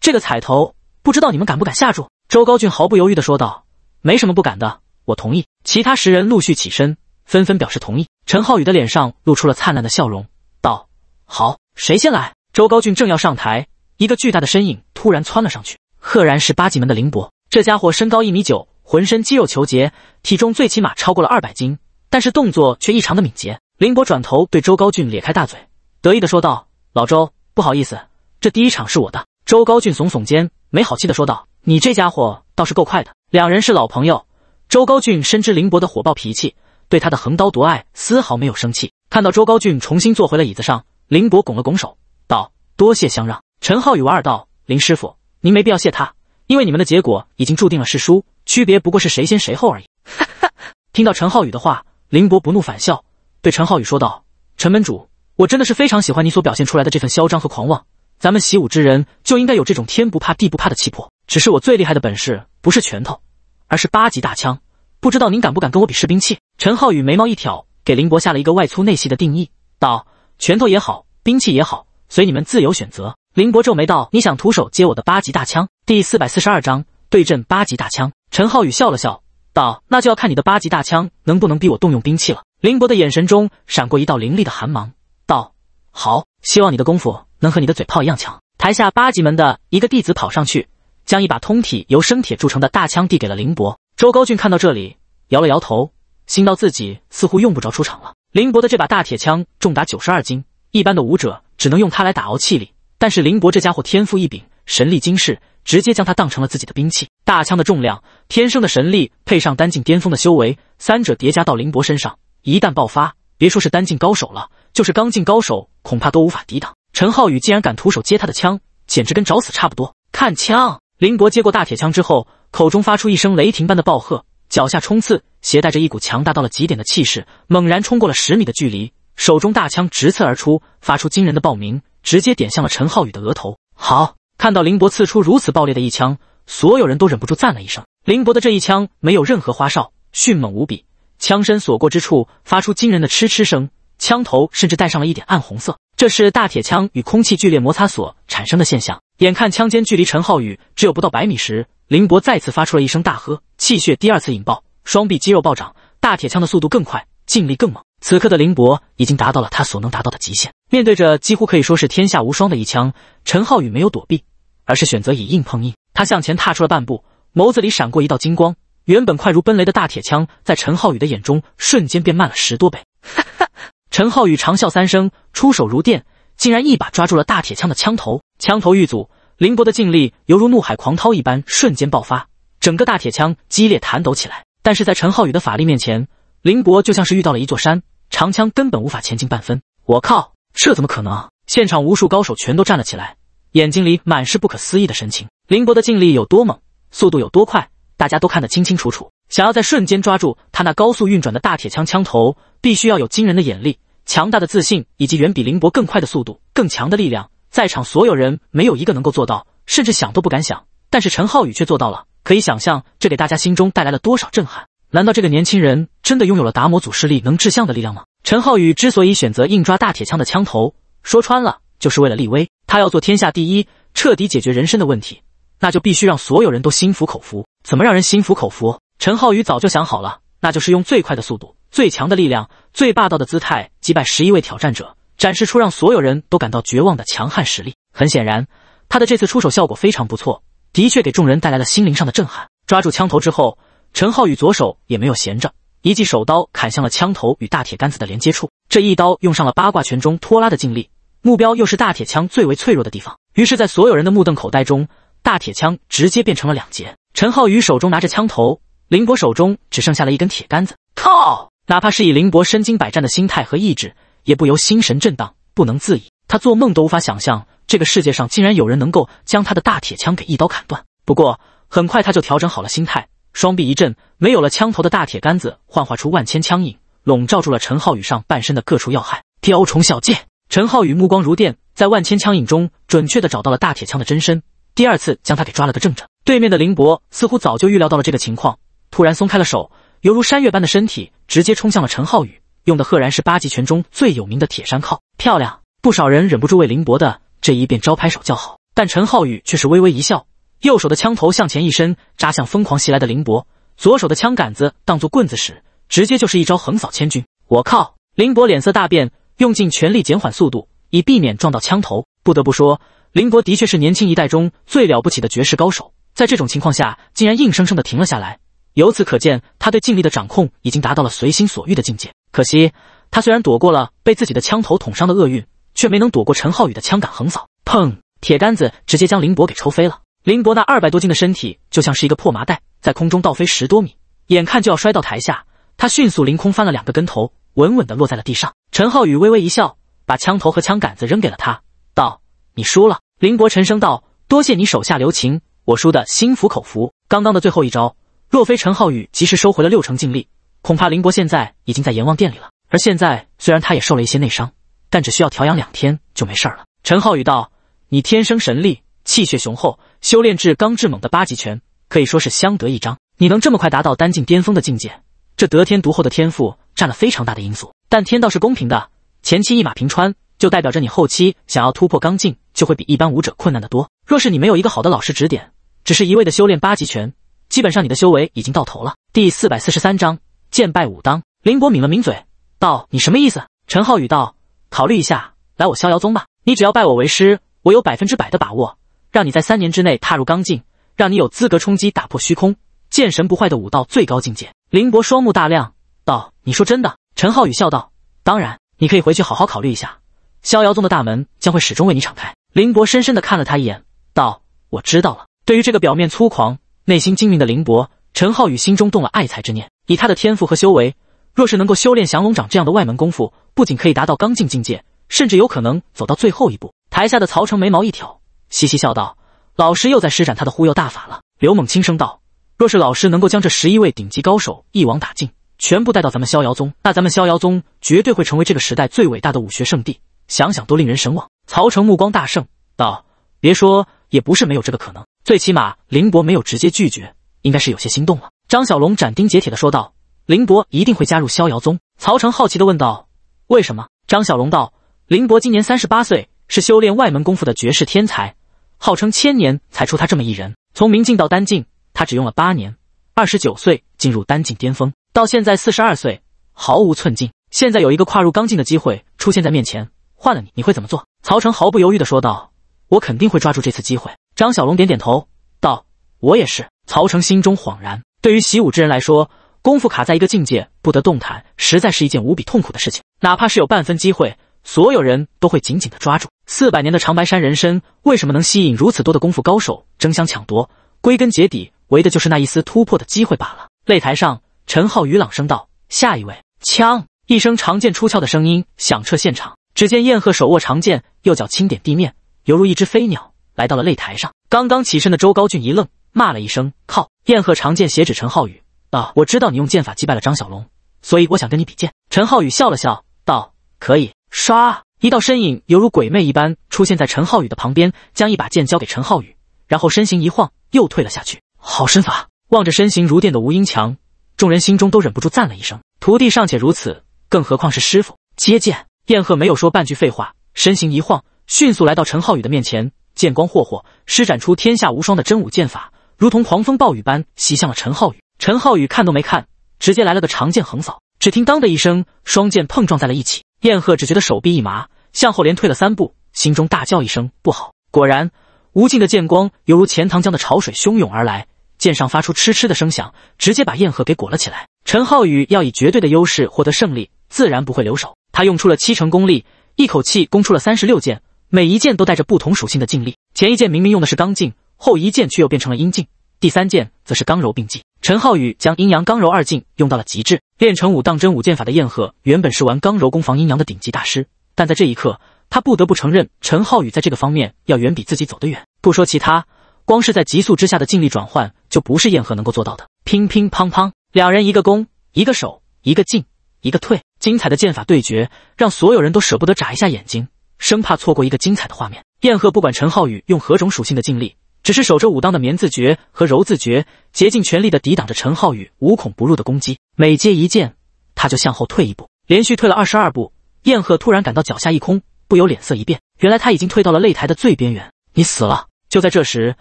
这个彩头不知道你们敢不敢下注？周高俊毫不犹豫地说道：“没什么不敢的，我同意。”其他十人陆续起身，纷纷表示同意。陈浩宇的脸上露出了灿烂的笑容，道：“好，谁先来？”周高俊正要上台，一个巨大的身影突然窜了上去，赫然是八极门的林波。这家伙身高一米九，浑身肌肉虬结，体重最起码超过了二百斤，但是动作却异常的敏捷。林博转头对周高俊咧开大嘴，得意的说道：“老周，不好意思，这第一场是我的。”周高俊耸耸肩，没好气的说道：“你这家伙倒是够快的。”两人是老朋友，周高俊深知林博的火爆脾气，对他的横刀夺爱丝毫没有生气。看到周高俊重新坐回了椅子上，林博拱了拱手，道：“多谢相让。”陈浩与莞尔道：“林师傅，您没必要谢他。”因为你们的结果已经注定了是输，区别不过是谁先谁后而已。哈哈！听到陈浩宇的话，林博不怒反笑，对陈浩宇说道：“陈门主，我真的是非常喜欢你所表现出来的这份嚣张和狂妄。咱们习武之人就应该有这种天不怕地不怕的气魄。只是我最厉害的本事不是拳头，而是八级大枪。不知道您敢不敢跟我比试兵器？”陈浩宇眉毛一挑，给林博下了一个外粗内细的定义，道：“拳头也好，兵器也好，随你们自由选择。”林博皱眉道：“你想徒手接我的八级大枪？”第四百四十二章对阵八级大枪。陈浩宇笑了笑道：“那就要看你的八级大枪能不能逼我动用兵器了。”林博的眼神中闪过一道凌厉的寒芒，道：“好，希望你的功夫能和你的嘴炮一样强。”台下八级门的一个弟子跑上去，将一把通体由生铁铸成的大枪递给了林博。周高俊看到这里，摇了摇头，心道自己似乎用不着出场了。林博的这把大铁枪重达九十二斤，一般的武者只能用它来打熬气力。但是林博这家伙天赋异禀，神力惊世，直接将他当成了自己的兵器。大枪的重量，天生的神力，配上丹境巅峰的修为，三者叠加到林博身上，一旦爆发，别说是丹境高手了，就是刚境高手恐怕都无法抵挡。陈浩宇竟然敢徒手接他的枪，简直跟找死差不多！看枪！林博接过大铁枪之后，口中发出一声雷霆般的暴喝，脚下冲刺，携带着一股强大到了极点的气势，猛然冲过了十米的距离，手中大枪直刺而出，发出惊人的爆鸣。直接点向了陈浩宇的额头。好，看到林博刺出如此爆裂的一枪，所有人都忍不住赞了一声。林博的这一枪没有任何花哨，迅猛无比，枪身所过之处发出惊人的嗤嗤声，枪头甚至带上了一点暗红色，这是大铁枪与空气剧烈摩擦所产生的现象。眼看枪尖距离陈浩宇只有不到百米时，林博再次发出了一声大喝，气血第二次引爆，双臂肌肉暴涨，大铁枪的速度更快，劲力更猛。此刻的林博已经达到了他所能达到的极限。面对着几乎可以说是天下无双的一枪，陈浩宇没有躲避，而是选择以硬碰硬。他向前踏出了半步，眸子里闪过一道金光。原本快如奔雷的大铁枪，在陈浩宇的眼中瞬间变慢了十多倍。哈哈！陈浩宇长笑三声，出手如电，竟然一把抓住了大铁枪的枪头。枪头遇阻，林博的劲力犹如怒海狂涛一般瞬间爆发，整个大铁枪激烈弹抖起来。但是在陈浩宇的法力面前，林博就像是遇到了一座山，长枪根本无法前进半分。我靠！这怎么可能？现场无数高手全都站了起来，眼睛里满是不可思议的神情。林博的劲力有多猛，速度有多快，大家都看得清清楚楚。想要在瞬间抓住他那高速运转的大铁枪枪头，必须要有惊人的眼力、强大的自信，以及远比林博更快的速度、更强的力量。在场所有人没有一个能够做到，甚至想都不敢想。但是陈浩宇却做到了。可以想象，这给大家心中带来了多少震撼！难道这个年轻人真的拥有了达摩祖师力能制象的力量吗？陈浩宇之所以选择硬抓大铁枪的枪头，说穿了就是为了立威。他要做天下第一，彻底解决人身的问题，那就必须让所有人都心服口服。怎么让人心服口服？陈浩宇早就想好了，那就是用最快的速度、最强的力量、最霸道的姿态击败十一位挑战者，展示出让所有人都感到绝望的强悍实力。很显然，他的这次出手效果非常不错，的确给众人带来了心灵上的震撼。抓住枪头之后，陈浩宇左手也没有闲着。一记手刀砍向了枪头与大铁杆子的连接处，这一刀用上了八卦拳中拖拉的劲力，目标又是大铁枪最为脆弱的地方。于是，在所有人的目瞪口呆中，大铁枪直接变成了两截。陈浩宇手中拿着枪头，林博手中只剩下了一根铁杆子。靠！哪怕是以林博身经百战的心态和意志，也不由心神震荡，不能自已。他做梦都无法想象，这个世界上竟然有人能够将他的大铁枪给一刀砍断。不过，很快他就调整好了心态。双臂一震，没有了枪头的大铁杆子幻化出万千枪影，笼罩住了陈浩宇上半身的各处要害。雕虫小技！陈浩宇目光如电，在万千枪影中准确的找到了大铁枪的真身，第二次将他给抓了个正着。对面的林博似乎早就预料到了这个情况，突然松开了手，犹如山岳般的身体直接冲向了陈浩宇，用的赫然是八极拳中最有名的铁山靠。漂亮！不少人忍不住为林博的这一变招拍手叫好，但陈浩宇却是微微一笑。右手的枪头向前一伸，扎向疯狂袭来的林博；左手的枪杆子当作棍子使，直接就是一招横扫千军。我靠！林博脸色大变，用尽全力减缓速度，以避免撞到枪头。不得不说，林博的确是年轻一代中最了不起的绝世高手，在这种情况下，竟然硬生生的停了下来。由此可见，他对劲力的掌控已经达到了随心所欲的境界。可惜，他虽然躲过了被自己的枪头捅伤的厄运，却没能躲过陈浩宇的枪杆横扫。砰！铁杆子直接将林博给抽飞了。林博那二百多斤的身体就像是一个破麻袋，在空中倒飞十多米，眼看就要摔到台下，他迅速凌空翻了两个跟头，稳稳的落在了地上。陈浩宇微微一笑，把枪头和枪杆子扔给了他，道：“你输了。”林博沉声道：“多谢你手下留情，我输的心服口服。刚刚的最后一招，若非陈浩宇及时收回了六成劲力，恐怕林博现在已经在阎王殿里了。而现在虽然他也受了一些内伤，但只需要调养两天就没事了。”陈浩宇道：“你天生神力。”气血雄厚，修炼至刚至猛的八极拳可以说是相得益彰。你能这么快达到丹境巅峰的境界，这得天独厚的天赋占了非常大的因素。但天道是公平的，前期一马平川，就代表着你后期想要突破刚劲就会比一般武者困难得多。若是你没有一个好的老师指点，只是一味的修炼八极拳，基本上你的修为已经到头了。第四百四十三章剑拜武当。林博抿了抿嘴，道：“你什么意思？”陈浩宇道：“考虑一下，来我逍遥宗吧。你只要拜我为师，我有百分之百的把握。”让你在三年之内踏入刚境，让你有资格冲击打破虚空剑神不坏的武道最高境界。林博双目大亮，道：“你说真的？”陈浩宇笑道：“当然，你可以回去好好考虑一下，逍遥宗的大门将会始终为你敞开。”林博深深的看了他一眼，道：“我知道了。”对于这个表面粗狂、内心精明的林博，陈浩宇心中动了爱才之念。以他的天赋和修为，若是能够修炼降龙掌这样的外门功夫，不仅可以达到刚境境界，甚至有可能走到最后一步。台下的曹成眉毛一挑。嘻嘻笑道：“老师又在施展他的忽悠大法了。”刘猛轻声道：“若是老师能够将这十一位顶级高手一网打尽，全部带到咱们逍遥宗，那咱们逍遥宗绝对会成为这个时代最伟大的武学圣地。想想都令人神往。”曹成目光大盛，道：“别说，也不是没有这个可能。最起码林博没有直接拒绝，应该是有些心动了。”张小龙斩钉截铁的说道：“林博一定会加入逍遥宗。”曹成好奇的问道：“为什么？”张小龙道：“林博今年三十八岁。”是修炼外门功夫的绝世天才，号称千年才出他这么一人。从明镜到丹境，他只用了八年，二十九岁进入丹境巅峰，到现在四十二岁毫无寸进。现在有一个跨入刚境的机会出现在面前，换了你，你会怎么做？曹成毫不犹豫地说道：“我肯定会抓住这次机会。”张小龙点点头道：“我也是。”曹成心中恍然，对于习武之人来说，功夫卡在一个境界不得动弹，实在是一件无比痛苦的事情。哪怕是有半分机会。所有人都会紧紧的抓住四百年的长白山人参，为什么能吸引如此多的功夫高手争相抢夺？归根结底，为的就是那一丝突破的机会罢了。擂台上，陈浩宇朗声道：“下一位！”枪一声长剑出鞘的声音响彻现场。只见燕鹤手握长剑，右脚轻点地面，犹如一只飞鸟，来到了擂台上。刚刚起身的周高俊一愣，骂了一声：“靠！”燕鹤长剑斜指陈浩宇道：“我知道你用剑法击败了张小龙，所以我想跟你比剑。”陈浩宇笑了笑，道：“可以。”唰！一道身影犹如鬼魅一般出现在陈浩宇的旁边，将一把剑交给陈浩宇，然后身形一晃又退了下去。好身法！望着身形如电的吴英强，众人心中都忍不住赞了一声。徒弟尚且如此，更何况是师傅？接剑！燕鹤没有说半句废话，身形一晃，迅速来到陈浩宇的面前，剑光霍霍，施展出天下无双的真武剑法，如同狂风暴雨般袭向了陈浩宇。陈浩宇看都没看，直接来了个长剑横扫，只听当的一声，双剑碰撞在了一起。燕鹤只觉得手臂一麻，向后连退了三步，心中大叫一声：“不好！”果然，无尽的剑光犹如钱塘江的潮水汹涌而来，剑上发出嗤嗤的声响，直接把燕鹤给裹了起来。陈浩宇要以绝对的优势获得胜利，自然不会留手，他用出了七成功力，一口气攻出了三十六剑，每一剑都带着不同属性的劲力。前一剑明明用的是刚劲，后一剑却又变成了阴劲，第三剑则是刚柔并济。陈浩宇将阴阳刚柔二劲用到了极致，练成武当真武剑法的燕鹤原本是玩刚柔攻防阴阳的顶级大师，但在这一刻，他不得不承认陈浩宇在这个方面要远比自己走得远。不说其他，光是在急速之下的劲力转换，就不是燕鹤能够做到的。乒乒乓乓，两人一个攻，一个守，一个进，一个退，精彩的剑法对决让所有人都舍不得眨一下眼睛，生怕错过一个精彩的画面。燕鹤不管陈浩宇用何种属性的劲力。只是守着武当的绵字诀和柔字诀，竭尽全力地抵挡着陈浩宇无孔不入的攻击。每接一剑，他就向后退一步，连续退了二十二步。燕鹤突然感到脚下一空，不由脸色一变。原来他已经退到了擂台的最边缘。你死了！就在这时，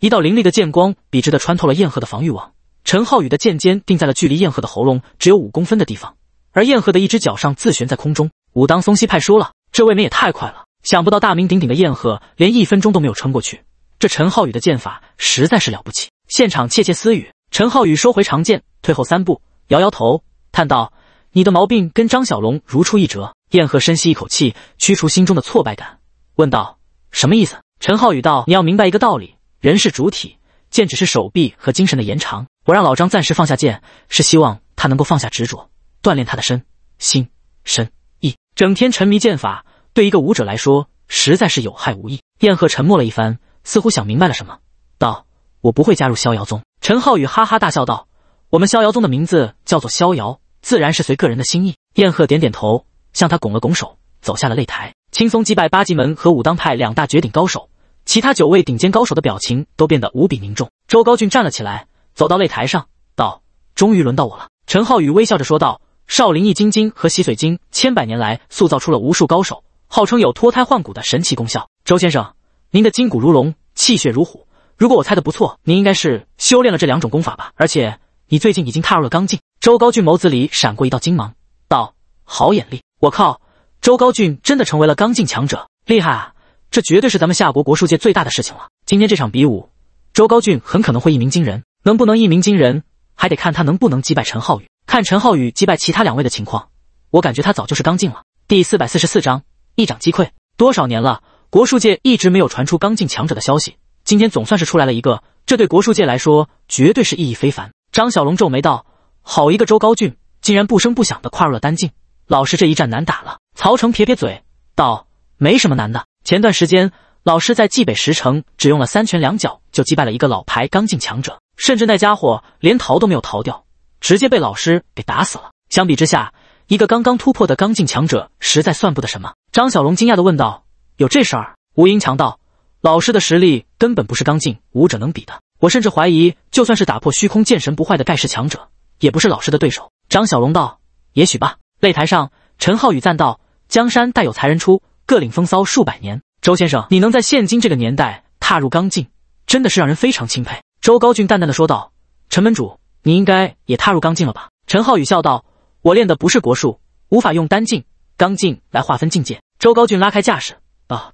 一道凌厉的剑光笔直地穿透了燕鹤的防御网，陈浩宇的剑尖定在了距离燕鹤的喉咙只有五公分的地方，而燕鹤的一只脚上自悬在空中。武当松溪派输了，这未免也太快了！想不到大名鼎鼎的燕鹤连一分钟都没有撑过去。这陈浩宇的剑法实在是了不起，现场窃窃私语。陈浩宇收回长剑，退后三步，摇摇头，叹道：“你的毛病跟张小龙如出一辙。”燕鹤深吸一口气，驱除心中的挫败感，问道：“什么意思？”陈浩宇道：“你要明白一个道理，人是主体，剑只是手臂和精神的延长。我让老张暂时放下剑，是希望他能够放下执着，锻炼他的身心身意。整天沉迷剑法，对一个武者来说实在是有害无益。”燕鹤沉默了一番。似乎想明白了什么，道：“我不会加入逍遥宗。”陈浩宇哈哈大笑道：“我们逍遥宗的名字叫做逍遥，自然是随个人的心意。”燕鹤点点头，向他拱了拱手，走下了擂台，轻松击败八极门和武当派两大绝顶高手，其他九位顶尖高手的表情都变得无比凝重。周高俊站了起来，走到擂台上，道：“终于轮到我了。”陈浩宇微笑着说道：“少林易筋经和洗髓经千百年来塑造出了无数高手，号称有脱胎换骨的神奇功效。”周先生。您的筋骨如龙，气血如虎。如果我猜的不错，您应该是修炼了这两种功法吧？而且你最近已经踏入了刚境。周高俊眸子里闪过一道金芒，道：“好眼力！我靠，周高俊真的成为了刚境强者，厉害啊！这绝对是咱们夏国国术界最大的事情了。今天这场比武，周高俊很可能会一鸣惊人。能不能一鸣惊人，还得看他能不能击败陈浩宇。看陈浩宇击败其他两位的情况，我感觉他早就是刚境了。”第四百四十四章一掌击溃。多少年了。国术界一直没有传出刚进强者的消息，今天总算是出来了一个，这对国术界来说绝对是意义非凡。张小龙皱眉道：“好一个周高俊，竟然不声不响的跨入了丹境，老师这一战难打了。”曹成撇撇嘴道：“没什么难的，前段时间老师在冀北十城只用了三拳两脚就击败了一个老牌刚进强者，甚至那家伙连逃都没有逃掉，直接被老师给打死了。相比之下，一个刚刚突破的刚进强者实在算不得什么。”张小龙惊讶的问道。有这事儿？吴英强道：“老师的实力根本不是刚劲武者能比的。我甚至怀疑，就算是打破虚空剑神不坏的盖世强者，也不是老师的对手。”张小龙道：“也许吧。”擂台上，陈浩宇赞道：“江山代有才人出，各领风骚数百年。”周先生，你能在现今这个年代踏入刚劲，真的是让人非常钦佩。”周高俊淡淡的说道：“陈门主，你应该也踏入刚劲了吧？”陈浩宇笑道：“我练的不是国术，无法用单劲、刚劲来划分境界。”周高俊拉开架势。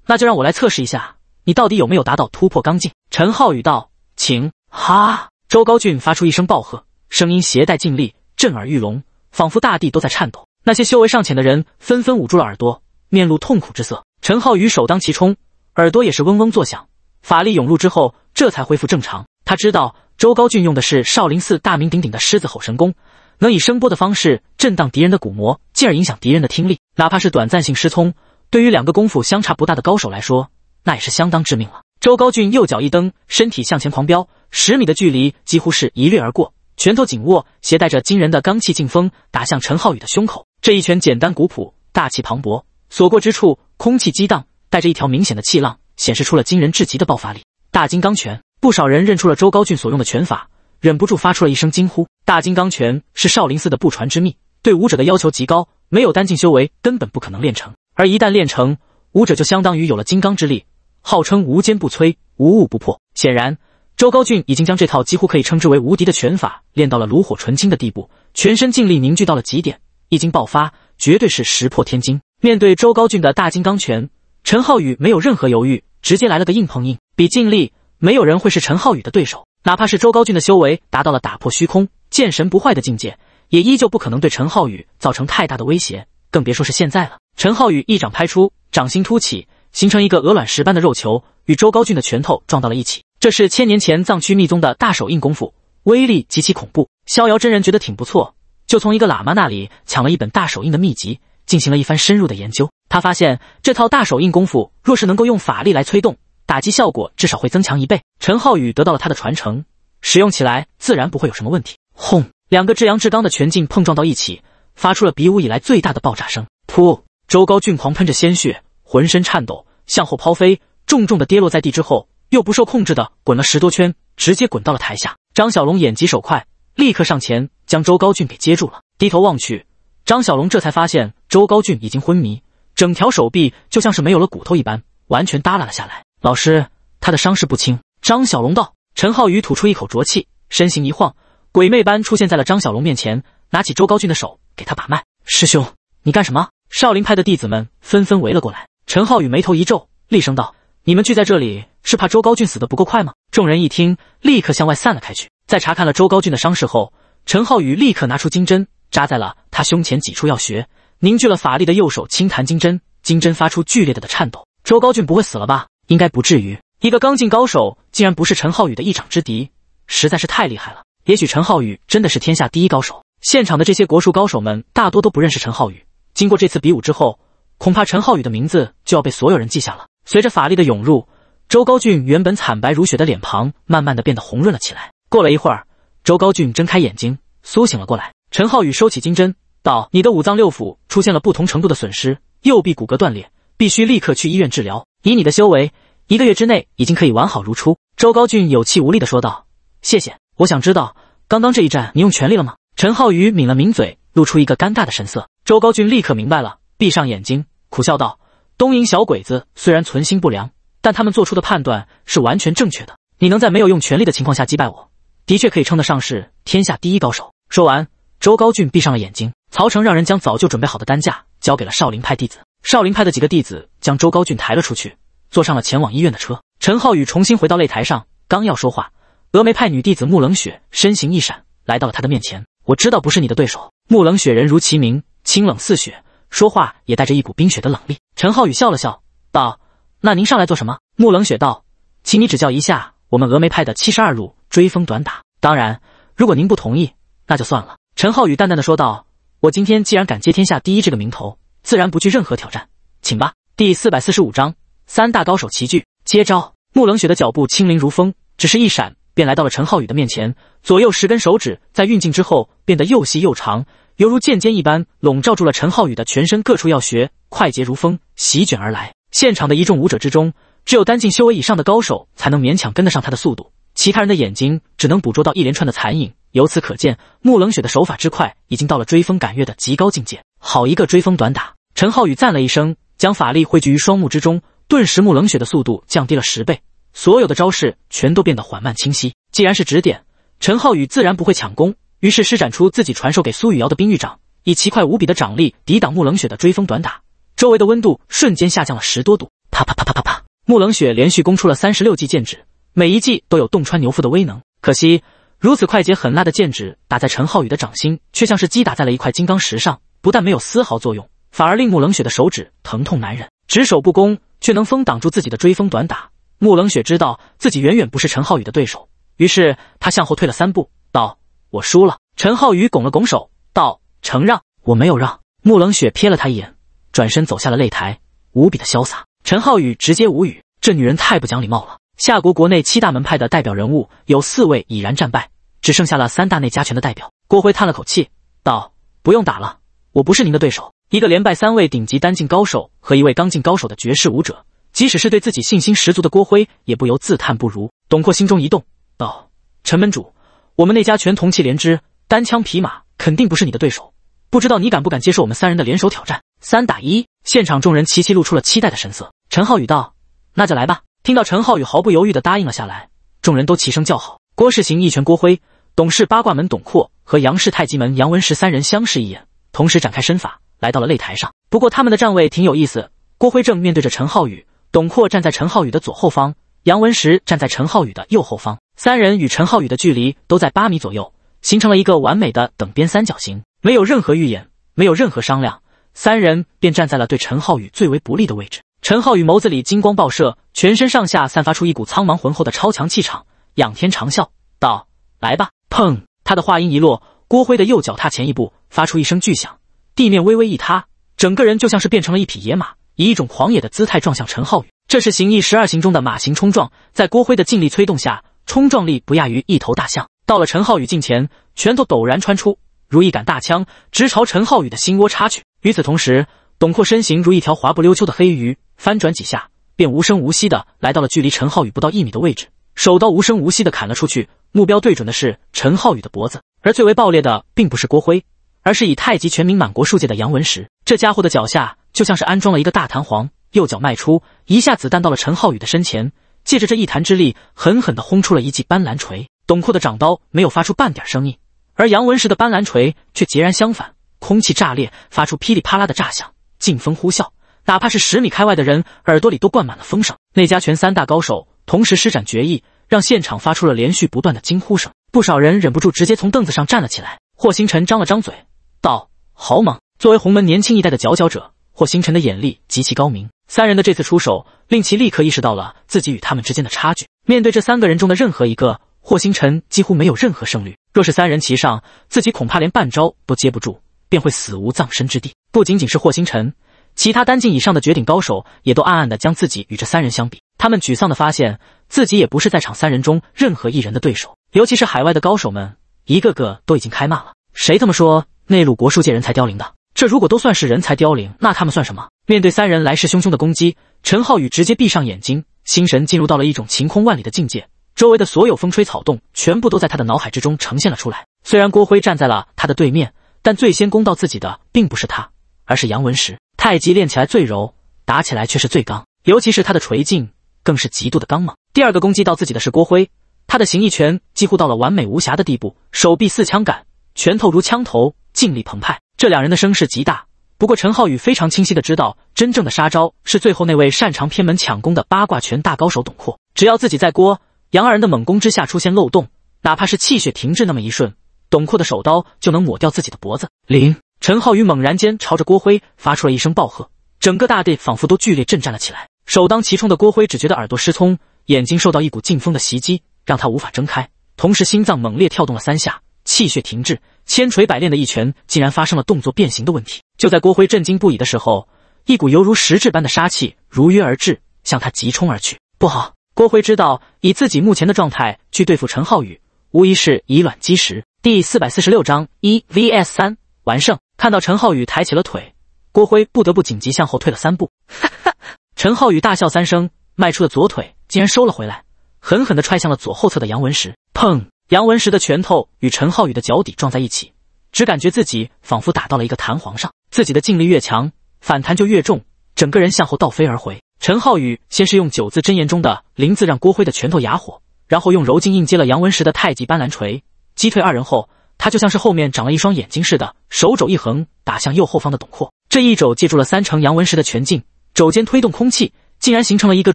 那就让我来测试一下，你到底有没有达到突破刚劲？陈浩宇道：“请。”哈！周高俊发出一声暴喝，声音携带劲力，震耳欲聋，仿佛大地都在颤抖。那些修为尚浅的人纷纷捂住了耳朵，面露痛苦之色。陈浩宇首当其冲，耳朵也是嗡嗡作响，法力涌入之后，这才恢复正常。他知道周高俊用的是少林寺大名鼎鼎的狮子吼神功，能以声波的方式震荡敌人的鼓膜，进而影响敌人的听力，哪怕是短暂性失聪。对于两个功夫相差不大的高手来说，那也是相当致命了。周高俊右脚一蹬，身体向前狂飙，十米的距离几乎是一掠而过。拳头紧握，携带着惊人的罡气劲风，打向陈浩宇的胸口。这一拳简单古朴，大气磅礴，所过之处空气激荡，带着一条明显的气浪，显示出了惊人至极的爆发力——大金刚拳。不少人认出了周高俊所用的拳法，忍不住发出了一声惊呼。大金刚拳是少林寺的不传之秘，对武者的要求极高，没有丹境修为根本不可能练成。而一旦练成，武者就相当于有了金刚之力，号称无坚不摧、无物不破。显然，周高俊已经将这套几乎可以称之为无敌的拳法练到了炉火纯青的地步，全身劲力凝聚到了极点，一经爆发，绝对是石破天惊。面对周高俊的大金刚拳，陈浩宇没有任何犹豫，直接来了个硬碰硬。比劲力，没有人会是陈浩宇的对手，哪怕是周高俊的修为达到了打破虚空、剑神不坏的境界，也依旧不可能对陈浩宇造成太大的威胁。更别说是现在了。陈浩宇一掌拍出，掌心凸起，形成一个鹅卵石般的肉球，与周高俊的拳头撞到了一起。这是千年前藏区密宗的大手印功夫，威力极其恐怖。逍遥真人觉得挺不错，就从一个喇嘛那里抢了一本大手印的秘籍，进行了一番深入的研究。他发现这套大手印功夫，若是能够用法力来催动，打击效果至少会增强一倍。陈浩宇得到了他的传承，使用起来自然不会有什么问题。轰！两个至阳至刚的拳劲碰撞到一起。发出了比武以来最大的爆炸声，噗！周高俊狂喷着鲜血，浑身颤抖，向后抛飞，重重的跌落在地之后，又不受控制的滚了十多圈，直接滚到了台下。张小龙眼疾手快，立刻上前将周高俊给接住了。低头望去，张小龙这才发现周高俊已经昏迷，整条手臂就像是没有了骨头一般，完全耷拉了下来。老师，他的伤势不轻。张小龙道。陈浩宇吐出一口浊气，身形一晃，鬼魅般出现在了张小龙面前，拿起周高俊的手。给他把脉，师兄，你干什么？少林派的弟子们纷纷围了过来。陈浩宇眉头一皱，厉声道：“你们聚在这里，是怕周高俊死得不够快吗？”众人一听，立刻向外散了开去。在查看了周高俊的伤势后，陈浩宇立刻拿出金针，扎在了他胸前几处要穴，凝聚了法力的右手轻弹金针，金针发出剧烈的的颤抖。周高俊不会死了吧？应该不至于。一个刚劲高手，竟然不是陈浩宇的一掌之敌，实在是太厉害了。也许陈浩宇真的是天下第一高手。现场的这些国术高手们大多都不认识陈浩宇。经过这次比武之后，恐怕陈浩宇的名字就要被所有人记下了。随着法力的涌入，周高俊原本惨白如雪的脸庞慢慢的变得红润了起来。过了一会儿，周高俊睁开眼睛，苏醒了过来。陈浩宇收起金针，道：“你的五脏六腑出现了不同程度的损失，右臂骨骼断裂，必须立刻去医院治疗。以你的修为，一个月之内已经可以完好如初。”周高俊有气无力的说道：“谢谢。我想知道，刚刚这一战你用全力了吗？”陈浩宇抿了抿嘴，露出一个尴尬的神色。周高俊立刻明白了，闭上眼睛，苦笑道：“东瀛小鬼子虽然存心不良，但他们做出的判断是完全正确的。你能在没有用全力的情况下击败我，的确可以称得上是天下第一高手。”说完，周高俊闭上了眼睛。曹成让人将早就准备好的担架交给了少林派弟子。少林派的几个弟子将周高俊抬了出去，坐上了前往医院的车。陈浩宇重新回到擂台上，刚要说话，峨眉派女弟子穆冷雪身形一闪，来到了他的面前。我知道不是你的对手。木冷雪人如其名，清冷似雪，说话也带着一股冰雪的冷厉。陈浩宇笑了笑，道：“那您上来做什么？”木冷雪道：“请你指教一下我们峨眉派的七十二路追风短打。当然，如果您不同意，那就算了。”陈浩宇淡淡的说道：“我今天既然敢接天下第一这个名头，自然不惧任何挑战，请吧。”第四百四十五章三大高手齐聚接招。木冷雪的脚步轻灵如风，只是一闪。便来到了陈浩宇的面前，左右十根手指在运劲之后变得又细又长，犹如剑尖一般，笼罩住了陈浩宇的全身各处要穴，快捷如风，席卷而来。现场的一众武者之中，只有丹境修为以上的高手才能勉强跟得上他的速度，其他人的眼睛只能捕捉到一连串的残影。由此可见，慕冷雪的手法之快，已经到了追风赶月的极高境界。好一个追风短打！陈浩宇赞了一声，将法力汇聚于双目之中，顿时慕冷雪的速度降低了十倍。所有的招式全都变得缓慢清晰。既然是指点，陈浩宇自然不会抢攻，于是施展出自己传授给苏雨瑶的冰玉掌，以奇快无比的掌力抵挡慕冷雪的追风短打。周围的温度瞬间下降了十多度。啪啪啪啪啪啪！慕冷雪连续攻出了三十六记剑指，每一记都有洞穿牛腹的威能。可惜，如此快捷狠辣的剑指打在陈浩宇的掌心，却像是击打在了一块金刚石上，不但没有丝毫作用，反而令慕冷雪的手指疼痛难忍。只守不攻，却能封挡住自己的追风短打。穆冷雪知道自己远远不是陈浩宇的对手，于是他向后退了三步，道：“我输了。”陈浩宇拱了拱手，道：“承让。”我没有让。穆冷雪瞥了他一眼，转身走下了擂台，无比的潇洒。陈浩宇直接无语，这女人太不讲礼貌了。夏国国内七大门派的代表人物有四位已然战败，只剩下了三大内家拳的代表郭辉叹了口气，道：“不用打了，我不是您的对手。一个连败三位顶级单境高手和一位刚进高手的绝世武者。”即使是对自己信心十足的郭辉，也不由自叹不如。董阔心中一动，道：“陈门主，我们那家全同气连枝，单枪匹马肯定不是你的对手。不知道你敢不敢接受我们三人的联手挑战，三打一？”现场众人齐齐露出了期待的神色。陈浩宇道：“那就来吧！”听到陈浩宇毫不犹豫地答应了下来，众人都齐声叫好。郭世行一拳郭辉，董氏八卦门董阔和杨氏太极门杨文石三人相视一眼，同时展开身法，来到了擂台上。不过他们的站位挺有意思，郭辉正面对着陈浩宇。董阔站在陈浩宇的左后方，杨文石站在陈浩宇的右后方，三人与陈浩宇的距离都在八米左右，形成了一个完美的等边三角形。没有任何预演，没有任何商量，三人便站在了对陈浩宇最为不利的位置。陈浩宇眸子里金光爆射，全身上下散发出一股苍茫浑厚的超强气场，仰天长啸道：“来吧！”砰！他的话音一落，郭辉的右脚踏前一步，发出一声巨响，地面微微一塌，整个人就像是变成了一匹野马。以一种狂野的姿态撞向陈浩宇，这是形意十二型中的马形冲撞，在郭辉的尽力催动下，冲撞力不亚于一头大象。到了陈浩宇近前，拳头陡然穿出，如一杆大枪，直朝陈浩宇的心窝插去。与此同时，董阔身形如一条滑不溜秋的黑鱼，翻转几下，便无声无息的来到了距离陈浩宇不到一米的位置，手刀无声无息的砍了出去，目标对准的是陈浩宇的脖子。而最为爆裂的，并不是郭辉。而是以太极拳名满国术界的杨文石，这家伙的脚下就像是安装了一个大弹簧，右脚迈出，一下子弹到了陈浩宇的身前，借着这一弹之力，狠狠地轰出了一记斑斓锤。董阔的掌刀没有发出半点声音，而杨文石的斑斓锤却截然相反，空气炸裂，发出噼里啪啦的炸响，劲风呼啸，哪怕是十米开外的人，耳朵里都灌满了风声。内家拳三大高手同时施展绝艺，让现场发出了连续不断的惊呼声，不少人忍不住直接从凳子上站了起来。霍星辰张了张嘴。道好猛！作为洪门年轻一代的佼佼者，霍星辰的眼力极其高明。三人的这次出手，令其立刻意识到了自己与他们之间的差距。面对这三个人中的任何一个，霍星辰几乎没有任何胜率。若是三人齐上，自己恐怕连半招都接不住，便会死无葬身之地。不仅仅是霍星辰，其他丹境以上的绝顶高手也都暗暗的将自己与这三人相比。他们沮丧的发现自己也不是在场三人中任何一人的对手。尤其是海外的高手们，一个个都已经开骂了：“谁他妈说？”内陆国术界人才凋零的，这如果都算是人才凋零，那他们算什么？面对三人来势汹汹的攻击，陈浩宇直接闭上眼睛，心神进入到了一种晴空万里的境界，周围的所有风吹草动全部都在他的脑海之中呈现了出来。虽然郭辉站在了他的对面，但最先攻到自己的并不是他，而是杨文石。太极练起来最柔，打起来却是最刚，尤其是他的锤劲更是极度的刚猛。第二个攻击到自己的是郭辉，他的形意拳几乎到了完美无瑕的地步，手臂似枪杆，拳头如枪头。劲力澎湃，这两人的声势极大。不过，陈浩宇非常清晰的知道，真正的杀招是最后那位擅长偏门抢攻的八卦拳大高手董阔。只要自己在郭、杨二人的猛攻之下出现漏洞，哪怕是气血停滞那么一瞬，董阔的手刀就能抹掉自己的脖子。零！陈浩宇猛然间朝着郭辉发出了一声暴喝，整个大地仿佛都剧烈震颤了起来。首当其冲的郭辉只觉得耳朵失聪，眼睛受到一股劲风的袭击，让他无法睁开，同时心脏猛烈跳动了三下。气血停滞，千锤百炼的一拳竟然发生了动作变形的问题。就在郭辉震惊不已的时候，一股犹如实质般的杀气如约而至，向他急冲而去。不好！郭辉知道以自己目前的状态去对付陈浩宇，无疑是以卵击石。第四百四十六章一 vs 三完胜。看到陈浩宇抬起了腿，郭辉不得不紧急向后退了三步。哈哈！陈浩宇大笑三声，迈出的左腿竟然收了回来，狠狠地踹向了左后侧的杨文石。砰！杨文石的拳头与陈浩宇的脚底撞在一起，只感觉自己仿佛打到了一个弹簧上，自己的劲力越强，反弹就越重，整个人向后倒飞而回。陈浩宇先是用九字真言中的“灵”字让郭辉的拳头哑火，然后用柔劲硬接了杨文石的太极斑斓锤，击退二人后，他就像是后面长了一双眼睛似的，手肘一横打向右后方的董阔。这一肘借助了三成杨文石的拳劲，肘尖推动空气，竟然形成了一个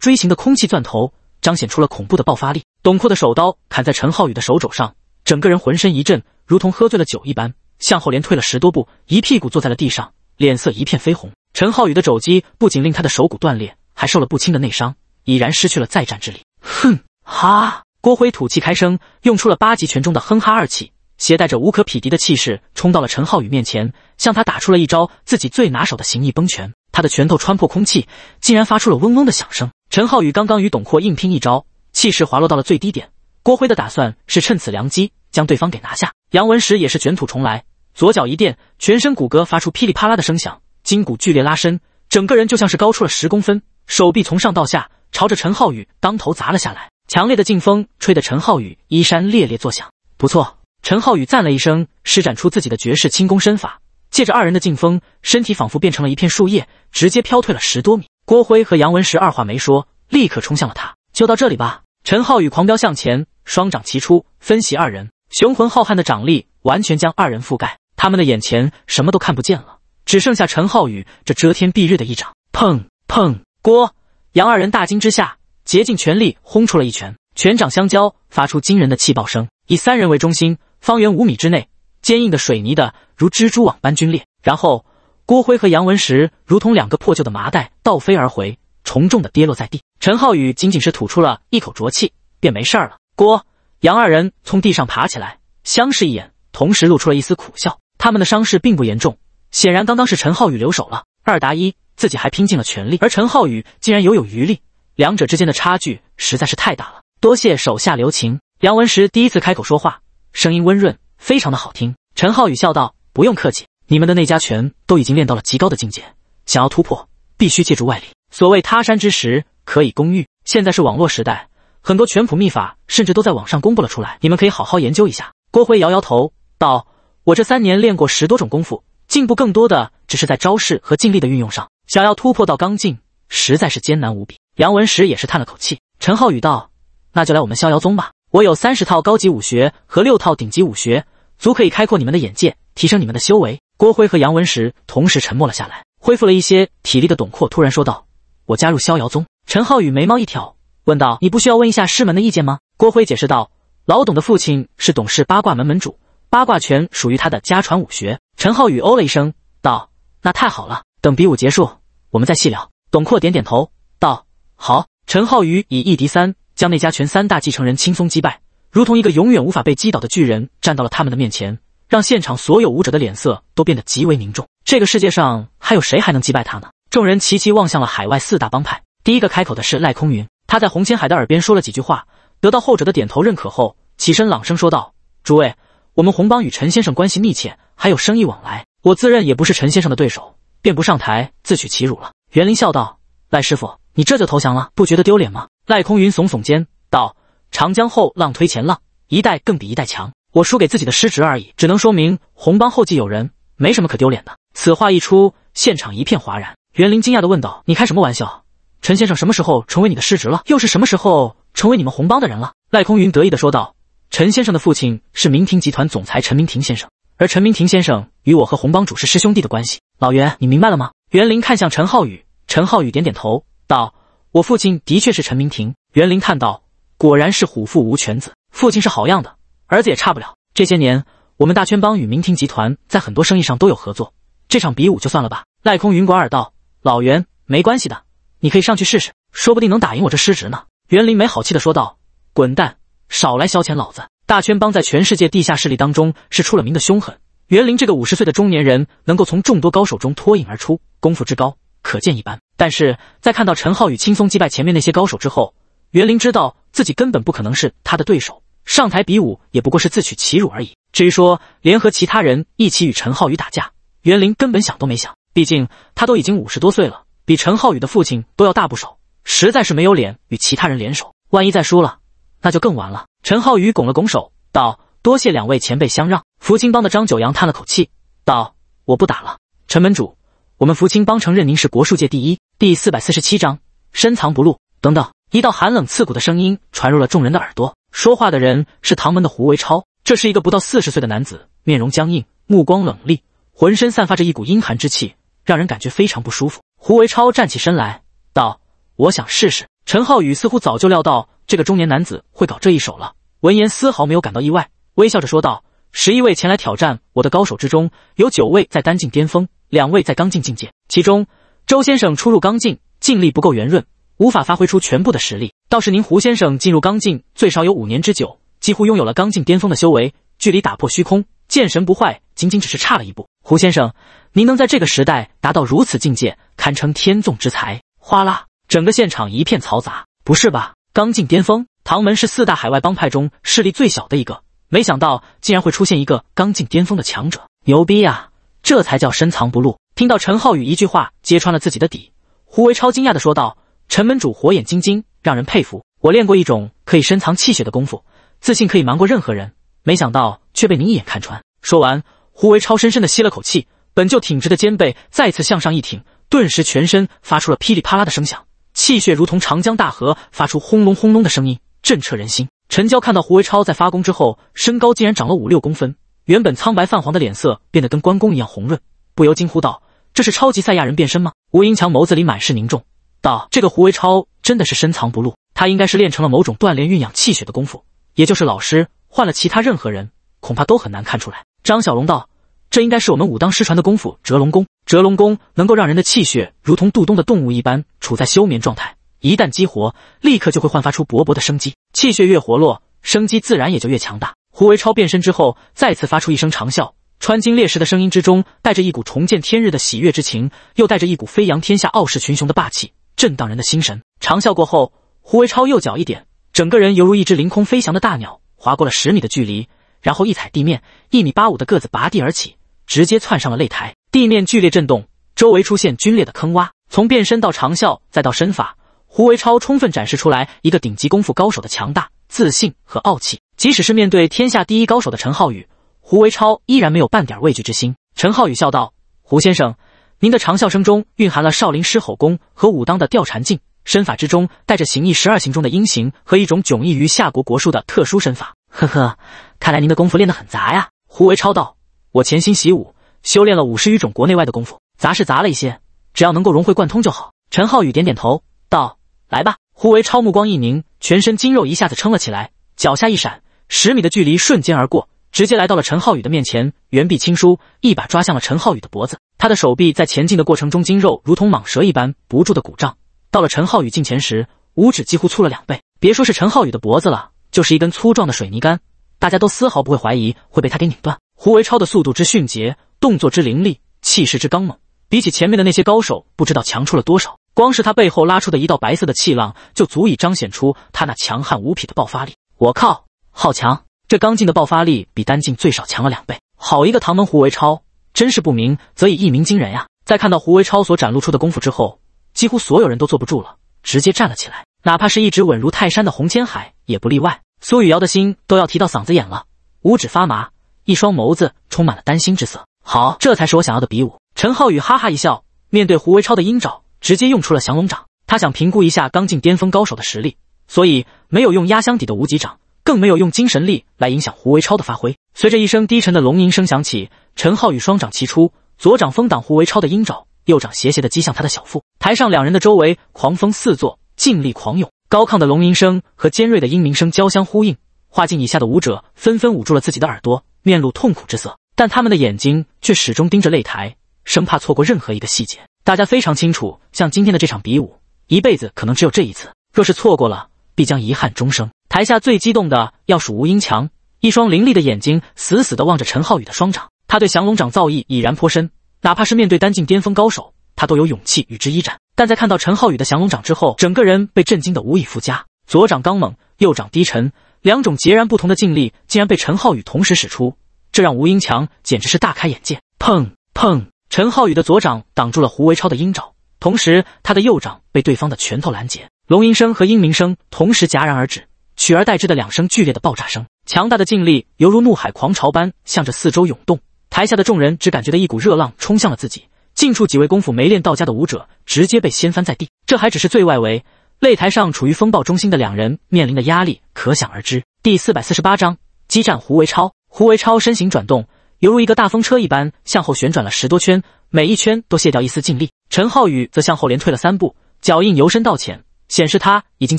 锥形的空气钻头。彰显出了恐怖的爆发力。董阔的手刀砍在陈浩宇的手肘上，整个人浑身一震，如同喝醉了酒一般，向后连退了十多步，一屁股坐在了地上，脸色一片绯红。陈浩宇的肘击不仅令他的手骨断裂，还受了不轻的内伤，已然失去了再战之力。哼哈！郭辉吐气开声，用出了八极拳中的哼哈二气，携带着无可匹敌的气势，冲到了陈浩宇面前，向他打出了一招自己最拿手的形意崩拳。他的拳头穿破空气，竟然发出了嗡嗡的响声。陈浩宇刚刚与董阔硬拼一招，气势滑落到了最低点。郭辉的打算是趁此良机将对方给拿下。杨文石也是卷土重来，左脚一垫，全身骨骼发出噼里啪啦的声响，筋骨剧烈拉伸，整个人就像是高出了十公分，手臂从上到下朝着陈浩宇当头砸了下来。强烈的劲风吹得陈浩宇衣衫猎猎作响。不错，陈浩宇赞了一声，施展出自己的绝世轻功身法，借着二人的劲风，身体仿佛变成了一片树叶，直接飘退了十多米。郭辉和杨文石二话没说，立刻冲向了他。就到这里吧。陈浩宇狂飙向前，双掌齐出，分袭二人。雄浑浩瀚的掌力完全将二人覆盖，他们的眼前什么都看不见了，只剩下陈浩宇这遮天蔽日的一掌。砰砰！郭、杨二人大惊之下，竭尽全力轰出了一拳。拳掌相交，发出惊人的气爆声。以三人为中心，方圆五米之内，坚硬的水泥的如蜘蛛网般皲裂。然后。郭辉和杨文石如同两个破旧的麻袋倒飞而回，重重的跌落在地。陈浩宇仅仅是吐出了一口浊气，便没事儿了。郭、杨二人从地上爬起来，相视一眼，同时露出了一丝苦笑。他们的伤势并不严重，显然刚刚是陈浩宇留手了，二打一，自己还拼尽了全力，而陈浩宇竟然犹有余力，两者之间的差距实在是太大了。多谢手下留情。杨文石第一次开口说话，声音温润，非常的好听。陈浩宇笑道：“不用客气。”你们的内家拳都已经练到了极高的境界，想要突破，必须借助外力。所谓他山之石，可以攻玉。现在是网络时代，很多拳谱秘法甚至都在网上公布了出来，你们可以好好研究一下。郭辉摇摇头道：“我这三年练过十多种功夫，进步更多的只是在招式和劲力的运用上。想要突破到刚劲，实在是艰难无比。”杨文石也是叹了口气。陈浩宇道：“那就来我们逍遥宗吧，我有三十套高级武学和六套顶级武学，足可以开阔你们的眼界，提升你们的修为。”郭辉和杨文石同时沉默了下来，恢复了一些体力的董阔突然说道：“我加入逍遥宗。”陈浩宇眉毛一挑，问道：“你不需要问一下师门的意见吗？”郭辉解释道：“老董的父亲是董氏八卦门门主，八卦拳属于他的家传武学。”陈浩宇哦了一声，道：“那太好了，等比武结束，我们再细聊。”董阔点点头，道：“好。”陈浩宇以一敌三，将那家拳三大继承人轻松击败，如同一个永远无法被击倒的巨人站到了他们的面前。让现场所有舞者的脸色都变得极为凝重。这个世界上还有谁还能击败他呢？众人齐齐望向了海外四大帮派。第一个开口的是赖空云，他在洪千海的耳边说了几句话，得到后者的点头认可后，起身朗声说道：“诸位，我们洪帮与陈先生关系密切，还有生意往来，我自认也不是陈先生的对手，便不上台自取其辱了。”袁林笑道：“赖师傅，你这就投降了，不觉得丢脸吗？”赖空云耸耸肩道：“长江后浪推前浪，一代更比一代强。”我输给自己的失职而已，只能说明洪帮后继有人，没什么可丢脸的。此话一出，现场一片哗然。袁林惊讶的问道：“你开什么玩笑？陈先生什么时候成为你的失职了？又是什么时候成为你们洪帮的人了？”赖空云得意的说道：“陈先生的父亲是明庭集团总裁陈明庭先生，而陈明庭先生与我和洪帮主是师兄弟的关系。老袁，你明白了吗？”袁林看向陈浩宇，陈浩宇点点头，道：“我父亲的确是陈明庭。”袁林叹道：“果然是虎父无犬子，父亲是好样的。”儿子也差不了。这些年，我们大圈帮与明庭集团在很多生意上都有合作。这场比武就算了吧。赖空云莞尔道：“老袁，没关系的，你可以上去试试，说不定能打赢我这师侄呢。”袁林没好气的说道：“滚蛋，少来消遣老子！”大圈帮在全世界地下势力当中是出了名的凶狠。袁林这个五十岁的中年人，能够从众多高手中脱颖而出，功夫之高，可见一斑。但是在看到陈浩宇轻松击败前面那些高手之后，袁林知道自己根本不可能是他的对手。上台比武也不过是自取其辱而已。至于说联合其他人一起与陈浩宇打架，袁林根本想都没想，毕竟他都已经五十多岁了，比陈浩宇的父亲都要大不少，实在是没有脸与其他人联手。万一再输了，那就更完了。陈浩宇拱了拱手道：“多谢两位前辈相让。”福清帮的张九阳叹了口气道：“我不打了，陈门主，我们福清帮承认您是国术界第一。”第四百四十七章，深藏不露。等等，一道寒冷刺骨的声音传入了众人的耳朵。说话的人是唐门的胡维超，这是一个不到四十岁的男子，面容僵硬，目光冷厉，浑身散发着一股阴寒之气，让人感觉非常不舒服。胡维超站起身来，道：“我想试试。”陈浩宇似乎早就料到这个中年男子会搞这一手了，闻言丝毫没有感到意外，微笑着说道：“十一位前来挑战我的高手之中，有九位在丹境巅峰，两位在刚劲境界，其中周先生初入刚境，劲力不够圆润。”无法发挥出全部的实力，倒是您胡先生进入刚境最少有五年之久，几乎拥有了刚境巅峰的修为，距离打破虚空剑神不坏仅仅只是差了一步。胡先生，您能在这个时代达到如此境界，堪称天纵之才。哗啦，整个现场一片嘈杂。不是吧？刚境巅峰？唐门是四大海外帮派中势力最小的一个，没想到竟然会出现一个刚境巅峰的强者，牛逼呀！这才叫深藏不露。听到陈浩宇一句话揭穿了自己的底，胡维超惊讶的说道。陈门主火眼金睛，让人佩服。我练过一种可以深藏气血的功夫，自信可以瞒过任何人，没想到却被您一眼看穿。说完，胡维超深深地吸了口气，本就挺直的肩背再次向上一挺，顿时全身发出了噼里啪啦的声响，气血如同长江大河，发出轰隆轰隆的声音，震彻人心。陈娇看到胡维超在发功之后，身高竟然长了五六公分，原本苍白泛黄的脸色变得跟关公一样红润，不由惊呼道：“这是超级赛亚人变身吗？”吴英强眸子里满是凝重。道：“这个胡维超真的是深藏不露，他应该是练成了某种锻炼运养气血的功夫，也就是老师换了其他任何人，恐怕都很难看出来。”张小龙道：“这应该是我们武当失传的功夫折龙功。折龙功能够让人的气血如同肚冬的动物一般处在休眠状态，一旦激活，立刻就会焕发出勃勃的生机。气血越活络，生机自然也就越强大。”胡维超变身之后，再次发出一声长啸，穿金裂石的声音之中带着一股重见天日的喜悦之情，又带着一股飞扬天下、傲视群雄的霸气。震荡人的心神，长啸过后，胡维超右脚一点，整个人犹如一只凌空飞翔的大鸟，划过了十米的距离，然后一踩地面，一米八五的个子拔地而起，直接窜上了擂台。地面剧烈震动，周围出现龟裂的坑洼。从变身到长啸，再到身法，胡维超充分展示出来一个顶级功夫高手的强大、自信和傲气。即使是面对天下第一高手的陈浩宇，胡维超依然没有半点畏惧之心。陈浩宇笑道：“胡先生。”您的长啸声中蕴含了少林狮吼功和武当的吊禅劲，身法之中带着形意十二形中的阴形和一种迥异于夏国国术的特殊身法。呵呵，看来您的功夫练得很杂呀。胡为超道：“我潜心习武，修炼了五十余种国内外的功夫，杂是杂了一些，只要能够融会贯通就好。”陈浩宇点点头道：“来吧。”胡为超目光一凝，全身筋肉一下子撑了起来，脚下一闪，十米的距离瞬间而过。直接来到了陈浩宇的面前，猿臂轻舒，一把抓向了陈浩宇的脖子。他的手臂在前进的过程中，筋肉如同蟒蛇一般不住的鼓胀。到了陈浩宇近前时，五指几乎粗了两倍。别说是陈浩宇的脖子了，就是一根粗壮的水泥杆，大家都丝毫不会怀疑会被他给拧断。胡维超的速度之迅捷，动作之凌厉，气势之刚猛，比起前面的那些高手，不知道强出了多少。光是他背后拉出的一道白色的气浪，就足以彰显出他那强悍无匹的爆发力。我靠，好强！这刚劲的爆发力比单劲最少强了两倍，好一个唐门胡为超，真是不鸣则已一鸣惊人呀！在看到胡为超所展露出的功夫之后，几乎所有人都坐不住了，直接站了起来，哪怕是一直稳如泰山的洪千海也不例外。苏雨瑶的心都要提到嗓子眼了，五指发麻，一双眸子充满了担心之色。好，这才是我想要的比武。陈浩宇哈哈一笑，面对胡为超的鹰爪，直接用出了降龙掌。他想评估一下刚劲巅峰高手的实力，所以没有用压箱底的无极掌。更没有用精神力来影响胡维超的发挥。随着一声低沉的龙吟声响起，陈浩宇双掌齐出，左掌封挡胡维超的鹰爪，右掌斜斜的击向他的小腹。台上两人的周围狂风四座，劲力狂涌，高亢的龙吟声和尖锐的鹰鸣声交相呼应。画境以下的舞者纷纷捂住了自己的耳朵，面露痛苦之色，但他们的眼睛却始终盯着擂台，生怕错过任何一个细节。大家非常清楚，像今天的这场比武，一辈子可能只有这一次，若是错过了，必将遗憾终生。台下最激动的要数吴英强，一双凌厉的眼睛死死地望着陈浩宇的双掌。他对降龙掌造诣已然颇深，哪怕是面对丹境巅峰高手，他都有勇气与之一战。但在看到陈浩宇的降龙掌之后，整个人被震惊的无以复加。左掌刚猛，右掌低沉，两种截然不同的劲力竟然被陈浩宇同时使出，这让吴英强简直是大开眼界。砰砰！陈浩宇的左掌挡住了胡维超的鹰爪，同时他的右掌被对方的拳头拦截，龙吟声和鹰鸣声同时戛然而止。取而代之的两声剧烈的爆炸声，强大的劲力犹如怒海狂潮般向着四周涌动。台下的众人只感觉到一股热浪冲向了自己，近处几位功夫没练到家的武者直接被掀翻在地。这还只是最外围，擂台上处于风暴中心的两人面临的压力可想而知。第四百四十八章激战胡维超。胡维超身形转动，犹如一个大风车一般向后旋转了十多圈，每一圈都卸掉一丝劲力。陈浩宇则向后连退了三步，脚印由深到浅，显示他已经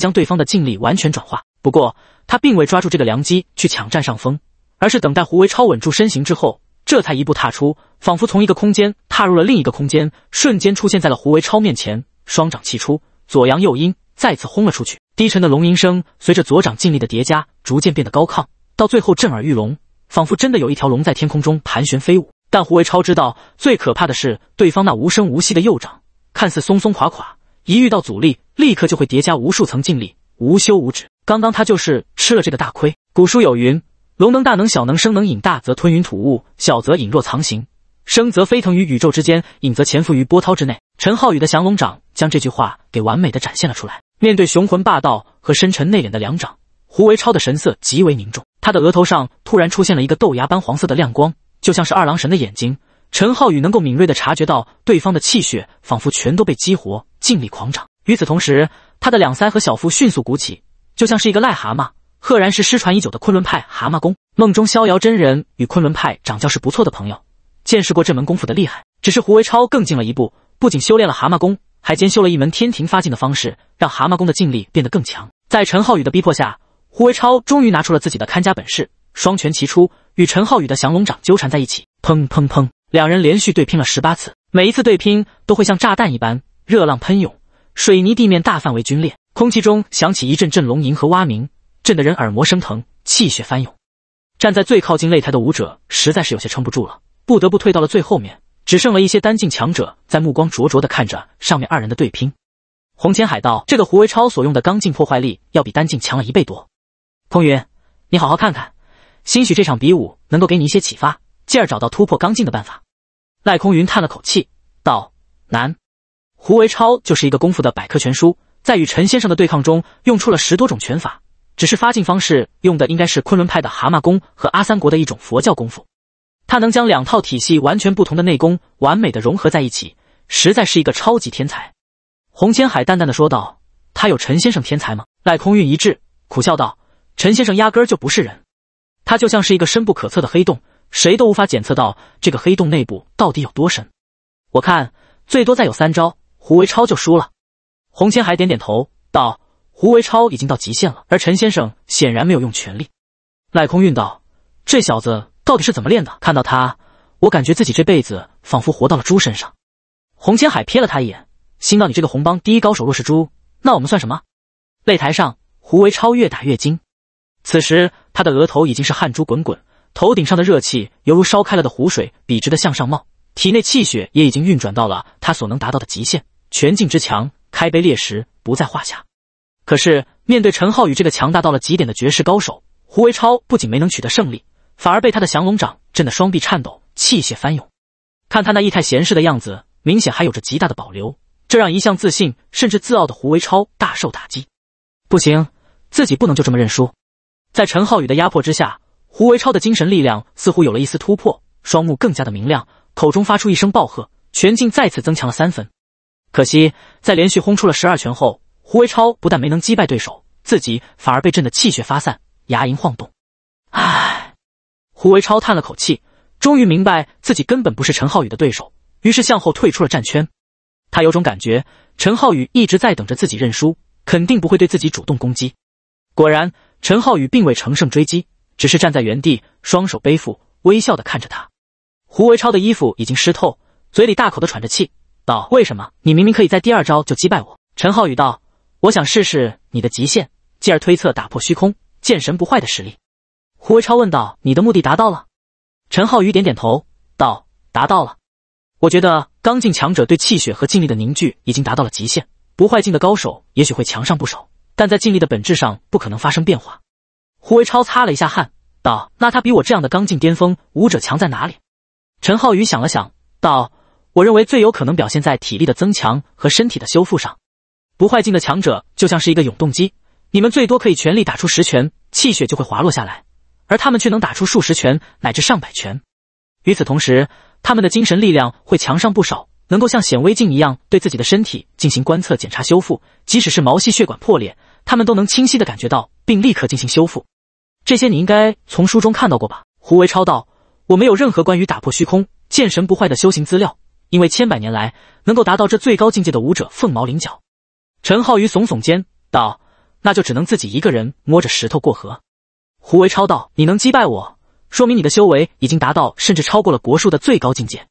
将对方的劲力完全转化。不过，他并未抓住这个良机去抢占上风，而是等待胡维超稳住身形之后，这才一步踏出，仿佛从一个空间踏入了另一个空间，瞬间出现在了胡维超面前。双掌齐出，左阳右阴，再次轰了出去。低沉的龙吟声随着左掌劲力的叠加，逐渐变得高亢，到最后震耳欲聋，仿佛真的有一条龙在天空中盘旋飞舞。但胡维超知道，最可怕的是对方那无声无息的右掌，看似松松垮垮，一遇到阻力，立刻就会叠加无数层劲力，无休无止。刚刚他就是吃了这个大亏。古书有云：“龙能大能小，能生能隐。大则吞云吐雾，小则隐若藏形；生则飞腾于宇宙之间，隐则潜伏于波涛之内。”陈浩宇的降龙掌将这句话给完美的展现了出来。面对雄浑霸道和深沉内敛的两掌，胡为超的神色极为凝重。他的额头上突然出现了一个豆芽般黄色的亮光，就像是二郎神的眼睛。陈浩宇能够敏锐的察觉到对方的气血仿佛全都被激活，尽力狂涨。与此同时，他的两腮和小腹迅速鼓起。就像是一个癞蛤蟆，赫然是失传已久的昆仑派蛤蟆功。梦中逍遥真人与昆仑派掌教是不错的朋友，见识过这门功夫的厉害。只是胡维超更进了一步，不仅修炼了蛤蟆功，还兼修了一门天庭发劲的方式，让蛤蟆功的劲力变得更强。在陈浩宇的逼迫下，胡维超终于拿出了自己的看家本事，双拳齐出，与陈浩宇的降龙掌纠缠在一起。砰砰砰！两人连续对拼了十八次，每一次对拼都会像炸弹一般，热浪喷涌，水泥地面大范围龟裂。空气中响起一阵阵龙吟和蛙鸣，震得人耳膜生疼，气血翻涌。站在最靠近擂台的舞者实在是有些撑不住了，不得不退到了最后面，只剩了一些单境强者在目光灼灼地看着上面二人的对拼。洪千海道：“这个胡维超所用的刚劲破坏力要比单境强了一倍多。”空云，你好好看看，兴许这场比武能够给你一些启发，进而找到突破刚境的办法。”赖空云叹了口气道：“难，胡维超就是一个功夫的百科全书。”在与陈先生的对抗中，用出了十多种拳法，只是发劲方式用的应该是昆仑派的蛤蟆功和阿三国的一种佛教功夫。他能将两套体系完全不同的内功完美的融合在一起，实在是一个超级天才。洪千海淡淡的说道：“他有陈先生天才吗？”赖空运一滞，苦笑道：“陈先生压根儿就不是人，他就像是一个深不可测的黑洞，谁都无法检测到这个黑洞内部到底有多深。我看最多再有三招，胡维超就输了。”洪千海点点头，道：“胡维超已经到极限了，而陈先生显然没有用全力。”赖空运道：“这小子到底是怎么练的？看到他，我感觉自己这辈子仿佛活到了猪身上。”洪千海瞥了他一眼，心道：“你这个红帮第一高手若是猪，那我们算什么？”擂台上，胡维超越打越精，此时他的额头已经是汗珠滚滚，头顶上的热气犹如烧开了的湖水，笔直的向上冒，体内气血也已经运转到了他所能达到的极限，全境之强。开碑裂石不在话下，可是面对陈浩宇这个强大到了极点的绝世高手，胡维超不仅没能取得胜利，反而被他的降龙掌震得双臂颤抖，气血翻涌。看他那意态闲适的样子，明显还有着极大的保留，这让一向自信甚至自傲的胡维超大受打击。不行，自己不能就这么认输。在陈浩宇的压迫之下，胡维超的精神力量似乎有了一丝突破，双目更加的明亮，口中发出一声暴喝，全境再次增强了三分。可惜，在连续轰出了十二拳后，胡维超不但没能击败对手，自己反而被震得气血发散，牙龈晃动。唉，胡维超叹了口气，终于明白自己根本不是陈浩宇的对手，于是向后退出了战圈。他有种感觉，陈浩宇一直在等着自己认输，肯定不会对自己主动攻击。果然，陈浩宇并未乘胜追击，只是站在原地，双手背负，微笑的看着他。胡维超的衣服已经湿透，嘴里大口的喘着气。道：“为什么你明明可以在第二招就击败我？”陈浩宇道：“我想试试你的极限，继而推测打破虚空剑神不坏的实力。”胡维超问道：“你的目的达到了？”陈浩宇点点头道：“达到了。我觉得刚劲强者对气血和劲力的凝聚已经达到了极限，不坏劲的高手也许会强上不少，但在劲力的本质上不可能发生变化。”胡维超擦了一下汗道：“那他比我这样的刚劲巅峰武者强在哪里？”陈浩宇想了想道。我认为最有可能表现在体力的增强和身体的修复上。不坏境的强者就像是一个永动机，你们最多可以全力打出十拳，气血就会滑落下来，而他们却能打出数十拳乃至上百拳。与此同时，他们的精神力量会强上不少，能够像显微镜一样对自己的身体进行观测、检查、修复。即使是毛细血管破裂，他们都能清晰的感觉到，并立刻进行修复。这些你应该从书中看到过吧？胡维超道：“我没有任何关于打破虚空剑神不坏的修行资料。”因为千百年来，能够达到这最高境界的武者凤毛麟角。陈浩宇耸耸肩道：“那就只能自己一个人摸着石头过河。”胡维超道：“你能击败我，说明你的修为已经达到甚至超过了国术的最高境界。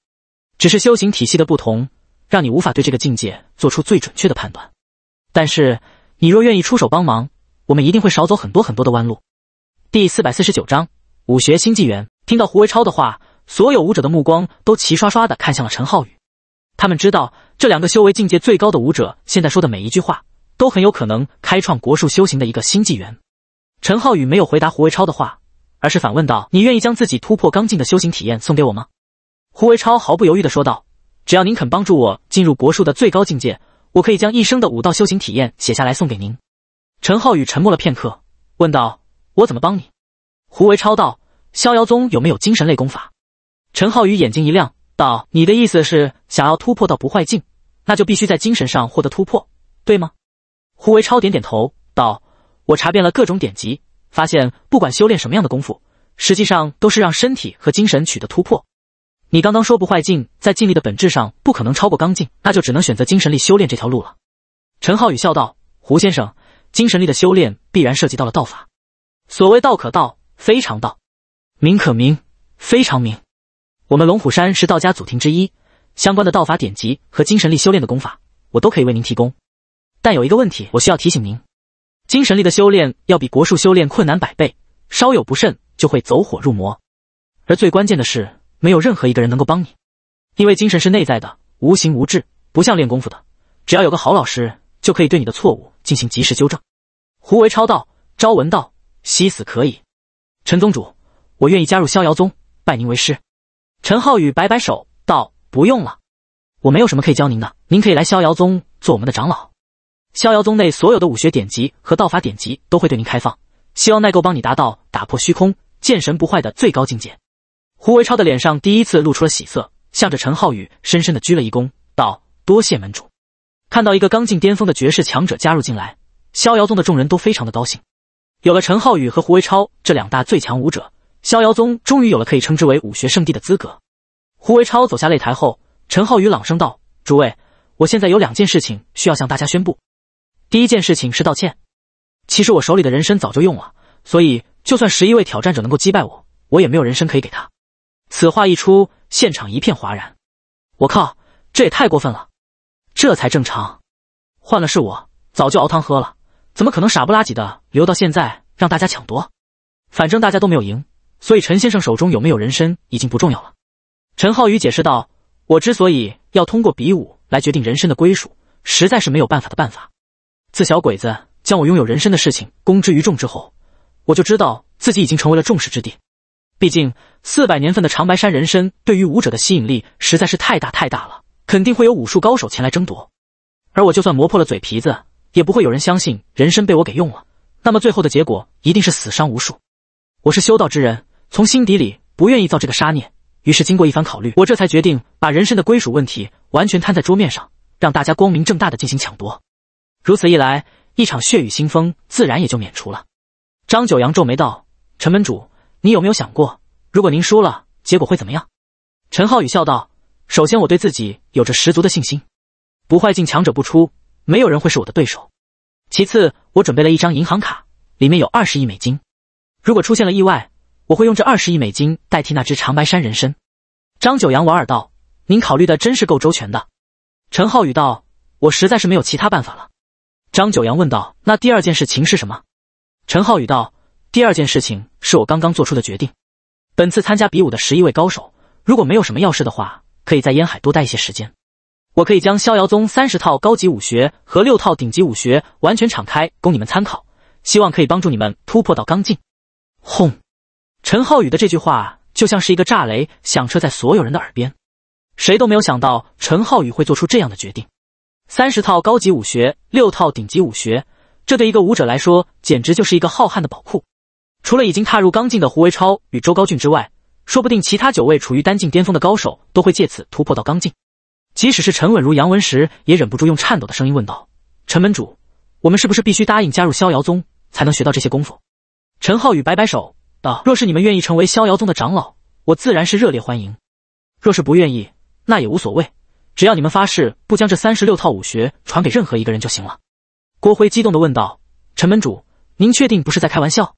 只是修行体系的不同，让你无法对这个境界做出最准确的判断。但是你若愿意出手帮忙，我们一定会少走很多很多的弯路。”第四百四十九章武学新纪元。听到胡维超的话。所有武者的目光都齐刷刷的看向了陈浩宇，他们知道这两个修为境界最高的武者现在说的每一句话，都很有可能开创国术修行的一个新纪元。陈浩宇没有回答胡维超的话，而是反问道：“你愿意将自己突破刚劲的修行体验送给我吗？”胡维超毫不犹豫的说道：“只要您肯帮助我进入国术的最高境界，我可以将一生的武道修行体验写下来送给您。”陈浩宇沉默了片刻，问道：“我怎么帮你？”胡维超道：“逍遥宗有没有精神类功法？”陈浩宇眼睛一亮，道：“你的意思是想要突破到不坏境，那就必须在精神上获得突破，对吗？”胡维超点点头，道：“我查遍了各种典籍，发现不管修炼什么样的功夫，实际上都是让身体和精神取得突破。你刚刚说不坏境在尽力的本质上不可能超过刚劲，那就只能选择精神力修炼这条路了。”陈浩宇笑道：“胡先生，精神力的修炼必然涉及到了道法。所谓道可道，非常道；名可名，非常名。”我们龙虎山是道家祖庭之一，相关的道法典籍和精神力修炼的功法，我都可以为您提供。但有一个问题，我需要提醒您：精神力的修炼要比国术修炼困难百倍，稍有不慎就会走火入魔。而最关键的是，没有任何一个人能够帮你，因为精神是内在的，无形无质，不像练功夫的，只要有个好老师就可以对你的错误进行及时纠正。胡为超道：“朝闻道，夕死可矣。”陈宗主，我愿意加入逍遥宗，拜您为师。陈浩宇摆摆手道：“不用了，我没有什么可以教您的。您可以来逍遥宗做我们的长老，逍遥宗内所有的武学典籍和道法典籍都会对您开放。希望能够帮你达到打破虚空、剑神不坏的最高境界。”胡维超的脸上第一次露出了喜色，向着陈浩宇深深的鞠了一躬，道：“多谢门主。”看到一个刚进巅峰的绝世强者加入进来，逍遥宗的众人都非常的高兴。有了陈浩宇和胡维超这两大最强武者。逍遥宗终于有了可以称之为武学圣地的资格。胡为超走下擂台后，陈浩宇朗声道：“诸位，我现在有两件事情需要向大家宣布。第一件事情是道歉。其实我手里的人参早就用了，所以就算十一位挑战者能够击败我，我也没有人参可以给他。”此话一出，现场一片哗然。我靠，这也太过分了！这才正常，换了是我，早就熬汤喝了，怎么可能傻不拉几的留到现在让大家抢夺？反正大家都没有赢。所以陈先生手中有没有人参已经不重要了，陈浩宇解释道：“我之所以要通过比武来决定人参的归属，实在是没有办法的办法。自小鬼子将我拥有人参的事情公之于众之后，我就知道自己已经成为了众矢之的。毕竟四百年份的长白山人参对于武者的吸引力实在是太大太大了，肯定会有武术高手前来争夺。而我就算磨破了嘴皮子，也不会有人相信人参被我给用了。那么最后的结果一定是死伤无数。我是修道之人。”从心底里不愿意造这个杀孽，于是经过一番考虑，我这才决定把人参的归属问题完全摊在桌面上，让大家光明正大的进行抢夺。如此一来，一场血雨腥风自然也就免除了。张九阳皱眉道：“陈门主，你有没有想过，如果您输了，结果会怎么样？”陈浩宇笑道：“首先，我对自己有着十足的信心，不坏境强者不出，没有人会是我的对手。其次，我准备了一张银行卡，里面有二十亿美金，如果出现了意外。”我会用这二十亿美金代替那只长白山人参。”张九阳莞尔道，“您考虑的真是够周全的。”陈浩宇道，“我实在是没有其他办法了。”张九阳问道，“那第二件事情是什么？”陈浩宇道，“第二件事情是我刚刚做出的决定。本次参加比武的十一位高手，如果没有什么要事的话，可以在烟海多待一些时间。我可以将逍遥宗三十套高级武学和六套顶级武学完全敞开，供你们参考，希望可以帮助你们突破到刚劲。”轰！陈浩宇的这句话就像是一个炸雷，响彻在所有人的耳边。谁都没有想到陈浩宇会做出这样的决定。三十套高级武学，六套顶级武学，这对一个武者来说，简直就是一个浩瀚的宝库。除了已经踏入刚劲的胡维超与周高俊之外，说不定其他九位处于丹境巅峰的高手都会借此突破到刚劲。即使是沉稳如杨文石，也忍不住用颤抖的声音问道：“陈门主，我们是不是必须答应加入逍遥宗，才能学到这些功夫？”陈浩宇摆摆手。道：“若是你们愿意成为逍遥宗的长老，我自然是热烈欢迎；若是不愿意，那也无所谓，只要你们发誓不将这三十六套武学传给任何一个人就行了。”郭辉激动地问道：“陈门主，您确定不是在开玩笑？”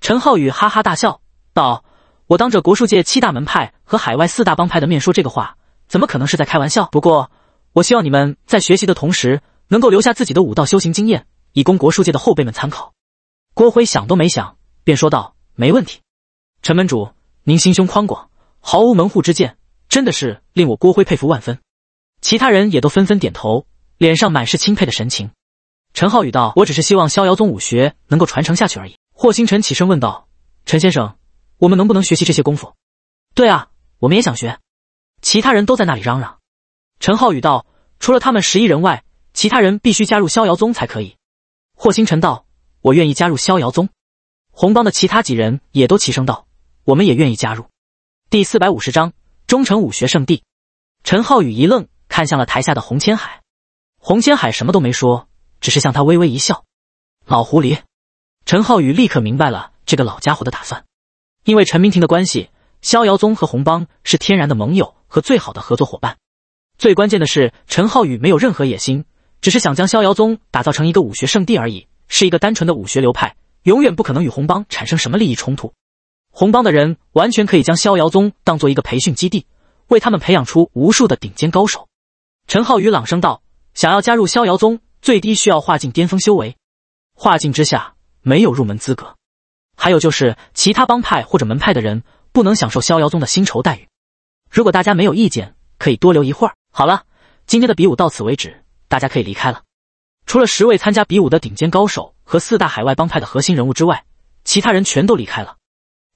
陈浩宇哈哈大笑道：“我当着国术界七大门派和海外四大帮派的面说这个话，怎么可能是在开玩笑？不过，我希望你们在学习的同时，能够留下自己的武道修行经验，以供国术界的后辈们参考。”郭辉想都没想，便说道。没问题，陈门主，您心胸宽广，毫无门户之见，真的是令我郭辉佩服万分。其他人也都纷纷点头，脸上满是钦佩的神情。陈浩宇道：“我只是希望逍遥宗武学能够传承下去而已。”霍星辰起身问道：“陈先生，我们能不能学习这些功夫？”“对啊，我们也想学。”其他人都在那里嚷嚷。陈浩宇道：“除了他们十一人外，其他人必须加入逍遥宗才可以。”霍星辰道：“我愿意加入逍遥宗。”红帮的其他几人也都齐声道：“我们也愿意加入。”第四百五十章忠诚武学圣地。陈浩宇一愣，看向了台下的洪千海。洪千海什么都没说，只是向他微微一笑。老狐狸。陈浩宇立刻明白了这个老家伙的打算，因为陈明廷的关系，逍遥宗和红帮是天然的盟友和最好的合作伙伴。最关键的是，陈浩宇没有任何野心，只是想将逍遥宗打造成一个武学圣地而已，是一个单纯的武学流派。永远不可能与红帮产生什么利益冲突，红帮的人完全可以将逍遥宗当做一个培训基地，为他们培养出无数的顶尖高手。陈浩宇朗声道：“想要加入逍遥宗，最低需要化境巅峰修为，化境之下没有入门资格。还有就是，其他帮派或者门派的人不能享受逍遥宗的薪酬待遇。如果大家没有意见，可以多留一会儿。好了，今天的比武到此为止，大家可以离开了。”除了十位参加比武的顶尖高手和四大海外帮派的核心人物之外，其他人全都离开了。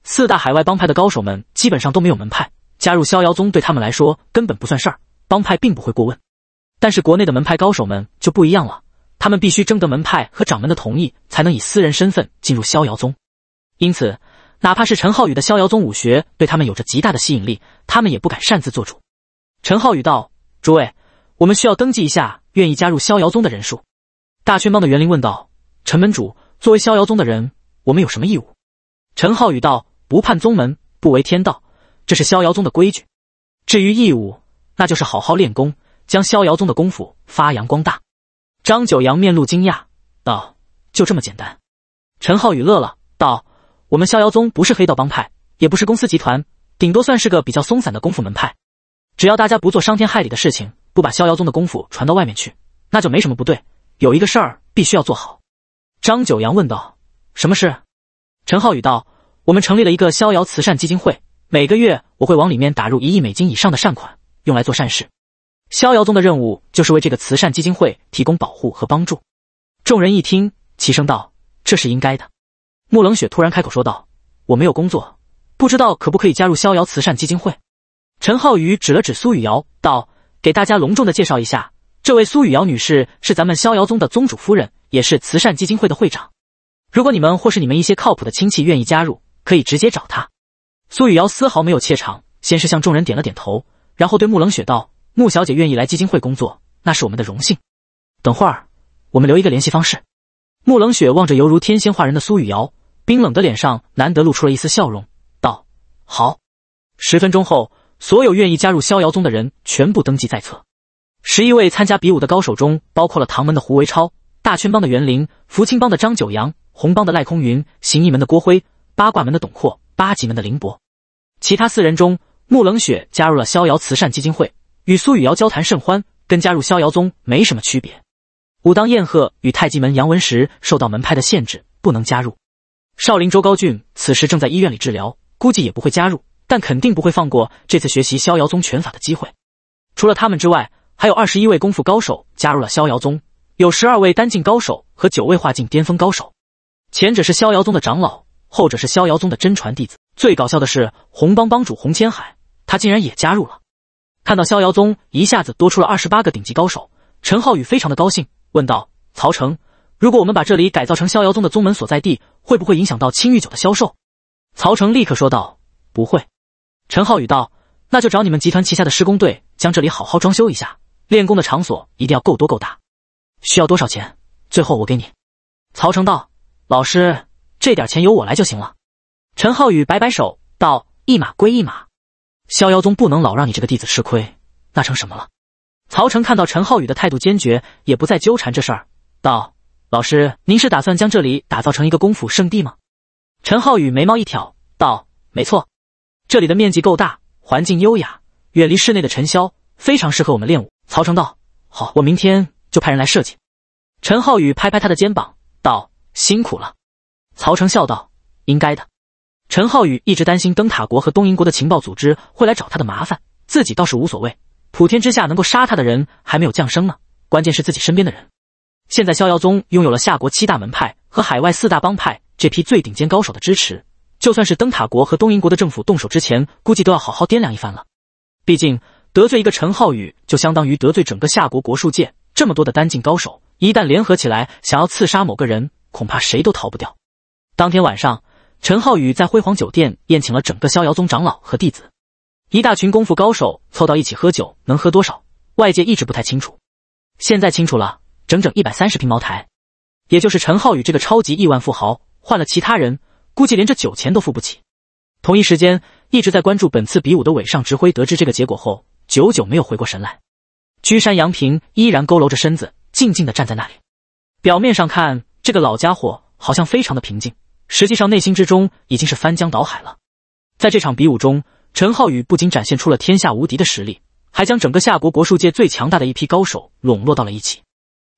四大海外帮派的高手们基本上都没有门派，加入逍遥宗对他们来说根本不算事儿，帮派并不会过问。但是国内的门派高手们就不一样了，他们必须征得门派和掌门的同意，才能以私人身份进入逍遥宗。因此，哪怕是陈浩宇的逍遥宗武学对他们有着极大的吸引力，他们也不敢擅自做主。陈浩宇道：“诸位，我们需要登记一下愿意加入逍遥宗的人数。”大圈帮的园林问道：“陈门主，作为逍遥宗的人，我们有什么义务？”陈浩宇道：“不叛宗门，不违天道，这是逍遥宗的规矩。至于义务，那就是好好练功，将逍遥宗的功夫发扬光大。”张九阳面露惊讶道：“就这么简单？”陈浩宇乐了道：“我们逍遥宗不是黑道帮派，也不是公司集团，顶多算是个比较松散的功夫门派。只要大家不做伤天害理的事情，不把逍遥宗的功夫传到外面去，那就没什么不对。”有一个事儿必须要做好，张九阳问道：“什么事？”陈浩宇道：“我们成立了一个逍遥慈善基金会，每个月我会往里面打入一亿美金以上的善款，用来做善事。逍遥宗的任务就是为这个慈善基金会提供保护和帮助。”众人一听，齐声道：“这是应该的。”慕冷雪突然开口说道：“我没有工作，不知道可不可以加入逍遥慈善基金会？”陈浩宇指了指苏雨瑶，道：“给大家隆重的介绍一下。”这位苏雨瑶女士是咱们逍遥宗的宗主夫人，也是慈善基金会的会长。如果你们或是你们一些靠谱的亲戚愿意加入，可以直接找她。苏雨瑶丝毫没有怯场，先是向众人点了点头，然后对穆冷雪道：“穆小姐愿意来基金会工作，那是我们的荣幸。等会儿我们留一个联系方式。”穆冷雪望着犹如天仙化人的苏雨瑶，冰冷的脸上难得露出了一丝笑容，道：“好。”十分钟后，所有愿意加入逍遥宗的人全部登记在册。十一位参加比武的高手中，包括了唐门的胡为超、大圈帮的袁林、福清帮的张九阳、洪帮的赖空云、形意门的郭辉、八卦门的董阔、八极门的林博。其他四人中，穆冷雪加入了逍遥慈善基金会，与苏雨瑶交谈甚欢，跟加入逍遥宗没什么区别。武当燕鹤与太极门杨文石受到门派的限制，不能加入。少林周高俊此时正在医院里治疗，估计也不会加入，但肯定不会放过这次学习逍遥宗拳法的机会。除了他们之外，还有二十一位功夫高手加入了逍遥宗，有十二位丹境高手和九位化境巅峰高手，前者是逍遥宗的长老，后者是逍遥宗的真传弟子。最搞笑的是，红帮帮主洪千海，他竟然也加入了。看到逍遥宗一下子多出了二十八个顶级高手，陈浩宇非常的高兴，问道：“曹成，如果我们把这里改造成逍遥宗的宗门所在地，会不会影响到青玉酒的销售？”曹成立刻说道：“不会。”陈浩宇道：“那就找你们集团旗下的施工队，将这里好好装修一下。”练功的场所一定要够多够大，需要多少钱？最后我给你。曹成道：“老师，这点钱由我来就行了。”陈浩宇摆摆手道：“一码归一码，逍遥宗不能老让你这个弟子吃亏，那成什么了？”曹成看到陈浩宇的态度坚决，也不再纠缠这事儿，道：“老师，您是打算将这里打造成一个功夫圣地吗？”陈浩宇眉毛一挑，道：“没错，这里的面积够大，环境优雅，远离室内的尘嚣，非常适合我们练武。”曹成道好，我明天就派人来设计。陈浩宇拍拍他的肩膀，道：“辛苦了。”曹成笑道：“应该的。”陈浩宇一直担心灯塔国和东瀛国的情报组织会来找他的麻烦，自己倒是无所谓。普天之下能够杀他的人还没有降生呢。关键是自己身边的人。现在逍遥宗拥有了夏国七大门派和海外四大帮派这批最顶尖高手的支持，就算是灯塔国和东瀛国的政府动手之前，估计都要好好掂量一番了。毕竟。得罪一个陈浩宇，就相当于得罪整个夏国国术界。这么多的单境高手，一旦联合起来，想要刺杀某个人，恐怕谁都逃不掉。当天晚上，陈浩宇在辉煌酒店宴请了整个逍遥宗长老和弟子，一大群功夫高手凑到一起喝酒，能喝多少，外界一直不太清楚。现在清楚了，整整一百三十瓶茅台，也就是陈浩宇这个超级亿万富豪，换了其他人，估计连这酒钱都付不起。同一时间，一直在关注本次比武的尾上直挥得知这个结果后。久久没有回过神来，居山杨平依然佝偻着身子，静静的站在那里。表面上看，这个老家伙好像非常的平静，实际上内心之中已经是翻江倒海了。在这场比武中，陈浩宇不仅展现出了天下无敌的实力，还将整个夏国国术界最强大的一批高手笼络到了一起。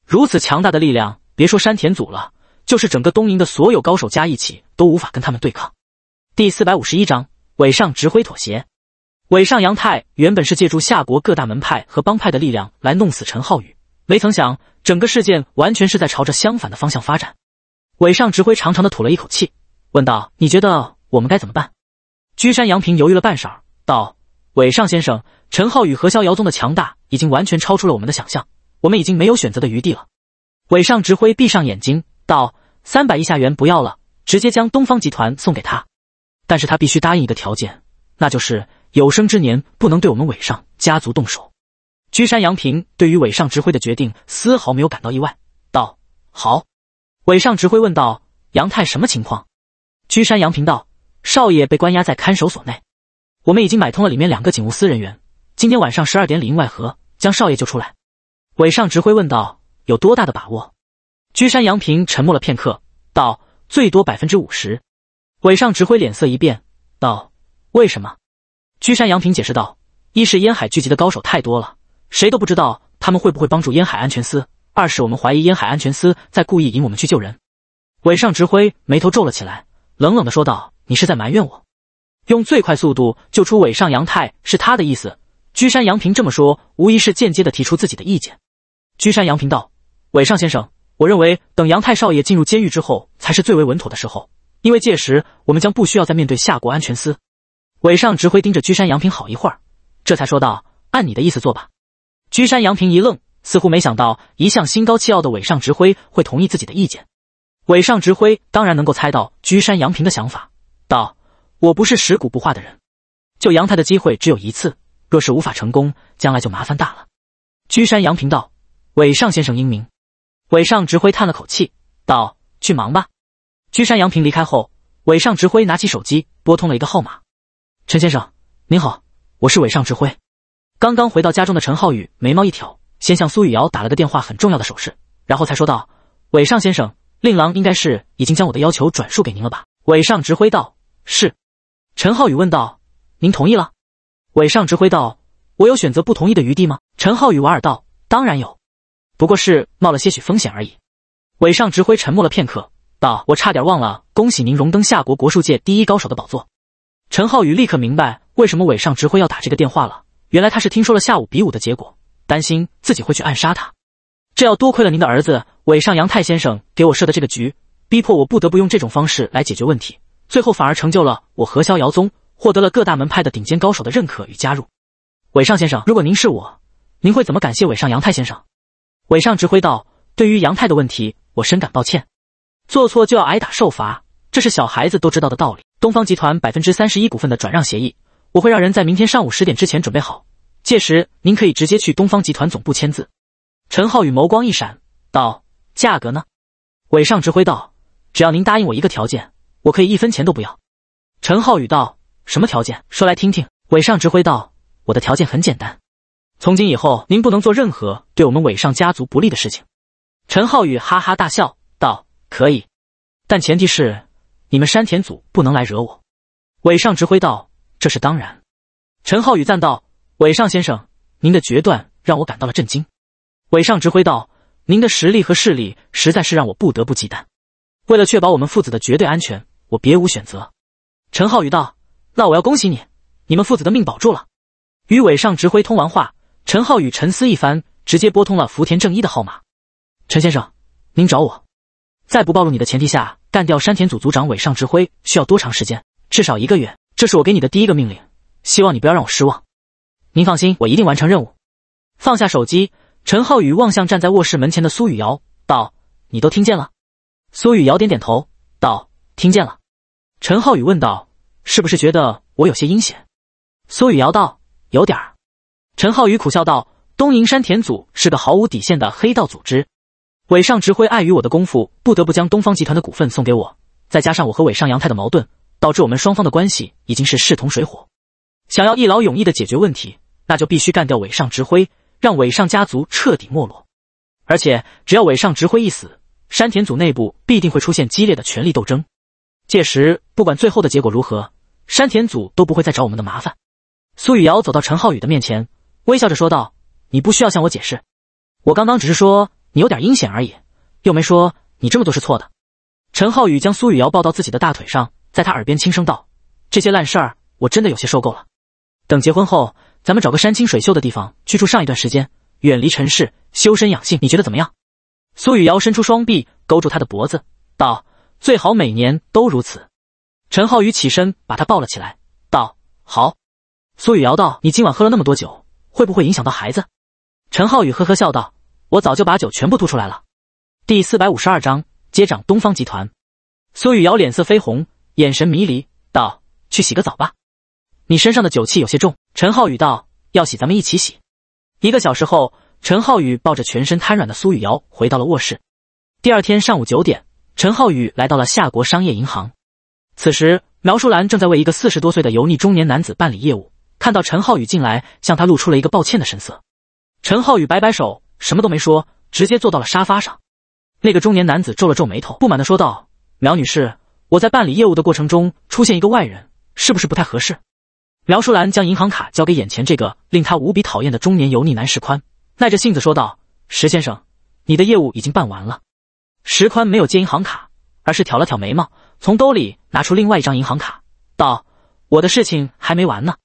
如此强大的力量，别说山田组了，就是整个东瀛的所有高手加一起，都无法跟他们对抗。第四百五十一章，尾上指挥妥协。尾上阳太原本是借助夏国各大门派和帮派的力量来弄死陈浩宇，没曾想整个事件完全是在朝着相反的方向发展。尾上指挥长长的吐了一口气，问道：“你觉得我们该怎么办？”居山阳平犹豫了半晌，道：“尾上先生，陈浩宇和逍遥宗的强大已经完全超出了我们的想象，我们已经没有选择的余地了。”尾上指挥闭上眼睛，道：“三百亿下元不要了，直接将东方集团送给他，但是他必须答应一个条件，那就是。”有生之年不能对我们韦尚家族动手。居山杨平对于韦尚直辉的决定丝毫没有感到意外，道：“好。”韦尚直辉问道：“杨太，什么情况？”居山杨平道：“少爷被关押在看守所内，我们已经买通了里面两个警务司人员，今天晚上十二点里应外合将少爷救出来。”韦尚直辉问道：“有多大的把握？”居山杨平沉默了片刻，道：“最多百分之五十。”韦尚直辉脸色一变，道：“为什么？”居山阳平解释道：“一是烟海聚集的高手太多了，谁都不知道他们会不会帮助烟海安全司；二是我们怀疑烟海安全司在故意引我们去救人。”尾上直辉眉头皱了起来，冷冷的说道：“你是在埋怨我？用最快速度救出尾上阳太是他的意思。”居山阳平这么说，无疑是间接的提出自己的意见。居山阳平道：“尾上先生，我认为等杨太少爷进入监狱之后，才是最为稳妥的时候，因为届时我们将不需要再面对夏国安全司。”尾上直辉盯着居山阳平好一会儿，这才说道：“按你的意思做吧。”居山阳平一愣，似乎没想到一向心高气傲的尾上直辉会同意自己的意见。尾上直辉当然能够猜到居山阳平的想法，道：“我不是食古不化的人，救阳太的机会只有一次，若是无法成功，将来就麻烦大了。”居山阳平道：“尾上先生英明。”尾上直辉叹了口气，道：“去忙吧。”居山阳平离开后，尾上直辉拿起手机拨通了一个号码。陈先生，您好，我是伪上指挥。刚刚回到家中的陈浩宇眉毛一挑，先向苏雨瑶打了个电话，很重要的手势，然后才说道：“伪上先生，令郎应该是已经将我的要求转述给您了吧？”伪上指挥道：“是。”陈浩宇问道：“您同意了？”伪上指挥道：“我有选择不同意的余地吗？”陈浩宇莞尔道：“当然有，不过是冒了些许风险而已。”伪上指挥沉默了片刻，道：“我差点忘了，恭喜您荣登夏国国术界第一高手的宝座。”陈浩宇立刻明白为什么韦尚指挥要打这个电话了。原来他是听说了下午比武的结果，担心自己会去暗杀他。这要多亏了您的儿子韦尚杨太先生给我设的这个局，逼迫我不得不用这种方式来解决问题。最后反而成就了我和逍遥宗，获得了各大门派的顶尖高手的认可与加入。韦尚先生，如果您是我，您会怎么感谢韦尚杨太先生？韦尚指挥道：“对于杨太的问题，我深感抱歉。做错就要挨打受罚，这是小孩子都知道的道理。”东方集团百分之三十一股份的转让协议，我会让人在明天上午十点之前准备好，届时您可以直接去东方集团总部签字。陈浩宇眸光一闪，道：“价格呢？”韦上直挥道：“只要您答应我一个条件，我可以一分钱都不要。”陈浩宇道：“什么条件？说来听听。”韦上直挥道：“我的条件很简单，从今以后您不能做任何对我们伟上家族不利的事情。”陈浩宇哈哈大笑，道：“可以，但前提是……”你们山田组不能来惹我。”尾上指挥道，“这是当然。”陈浩宇赞道，“尾上先生，您的决断让我感到了震惊。”尾上指挥道，“您的实力和势力实在是让我不得不忌惮。为了确保我们父子的绝对安全，我别无选择。”陈浩宇道，“那我要恭喜你，你们父子的命保住了。”与尾上指挥通完话，陈浩宇沉思一番，直接拨通了福田正一的号码。“陈先生，您找我，在不暴露你的前提下。”干掉山田组组长尾上之辉需要多长时间？至少一个月。这是我给你的第一个命令，希望你不要让我失望。您放心，我一定完成任务。放下手机，陈浩宇望向站在卧室门前的苏雨瑶，道：“你都听见了？”苏雨瑶点点头，道：“听见了。”陈浩宇问道：“是不是觉得我有些阴险？”苏雨瑶道：“有点。”陈浩宇苦笑道：“东瀛山田组是个毫无底线的黑道组织。”尾上直辉碍于我的功夫，不得不将东方集团的股份送给我。再加上我和尾上杨太的矛盾，导致我们双方的关系已经是势同水火。想要一劳永逸的解决问题，那就必须干掉尾上直辉，让尾上家族彻底没落。而且，只要尾上直辉一死，山田组内部必定会出现激烈的权力斗争。届时，不管最后的结果如何，山田组都不会再找我们的麻烦。苏雨瑶走到陈浩宇的面前，微笑着说道：“你不需要向我解释，我刚刚只是说。”你有点阴险而已，又没说你这么做是错的。陈浩宇将苏雨瑶抱到自己的大腿上，在他耳边轻声道：“这些烂事儿，我真的有些受够了。等结婚后，咱们找个山清水秀的地方去住上一段时间，远离尘世，修身养性。你觉得怎么样？”苏雨瑶伸出双臂勾住他的脖子，道：“最好每年都如此。”陈浩宇起身把他抱了起来，道：“好。”苏雨瑶道：“你今晚喝了那么多酒，会不会影响到孩子？”陈浩宇呵呵笑道。我早就把酒全部吐出来了。第四百五十二章接掌东方集团。苏雨瑶脸色绯红，眼神迷离，道：“去洗个澡吧，你身上的酒气有些重。”陈浩宇道：“要洗，咱们一起洗。”一个小时后，陈浩宇抱着全身瘫软的苏雨瑶回到了卧室。第二天上午九点，陈浩宇来到了夏国商业银行。此时，苗淑兰正在为一个四十多岁的油腻中年男子办理业务，看到陈浩宇进来，向他露出了一个抱歉的神色。陈浩宇摆摆手。什么都没说，直接坐到了沙发上。那个中年男子皱了皱眉头，不满的说道：“苗女士，我在办理业务的过程中出现一个外人，是不是不太合适？”苗淑兰将银行卡交给眼前这个令她无比讨厌的中年油腻男石宽，耐着性子说道：“石先生，你的业务已经办完了。”石宽没有接银行卡，而是挑了挑眉毛，从兜里拿出另外一张银行卡，道：“我的事情还没完呢，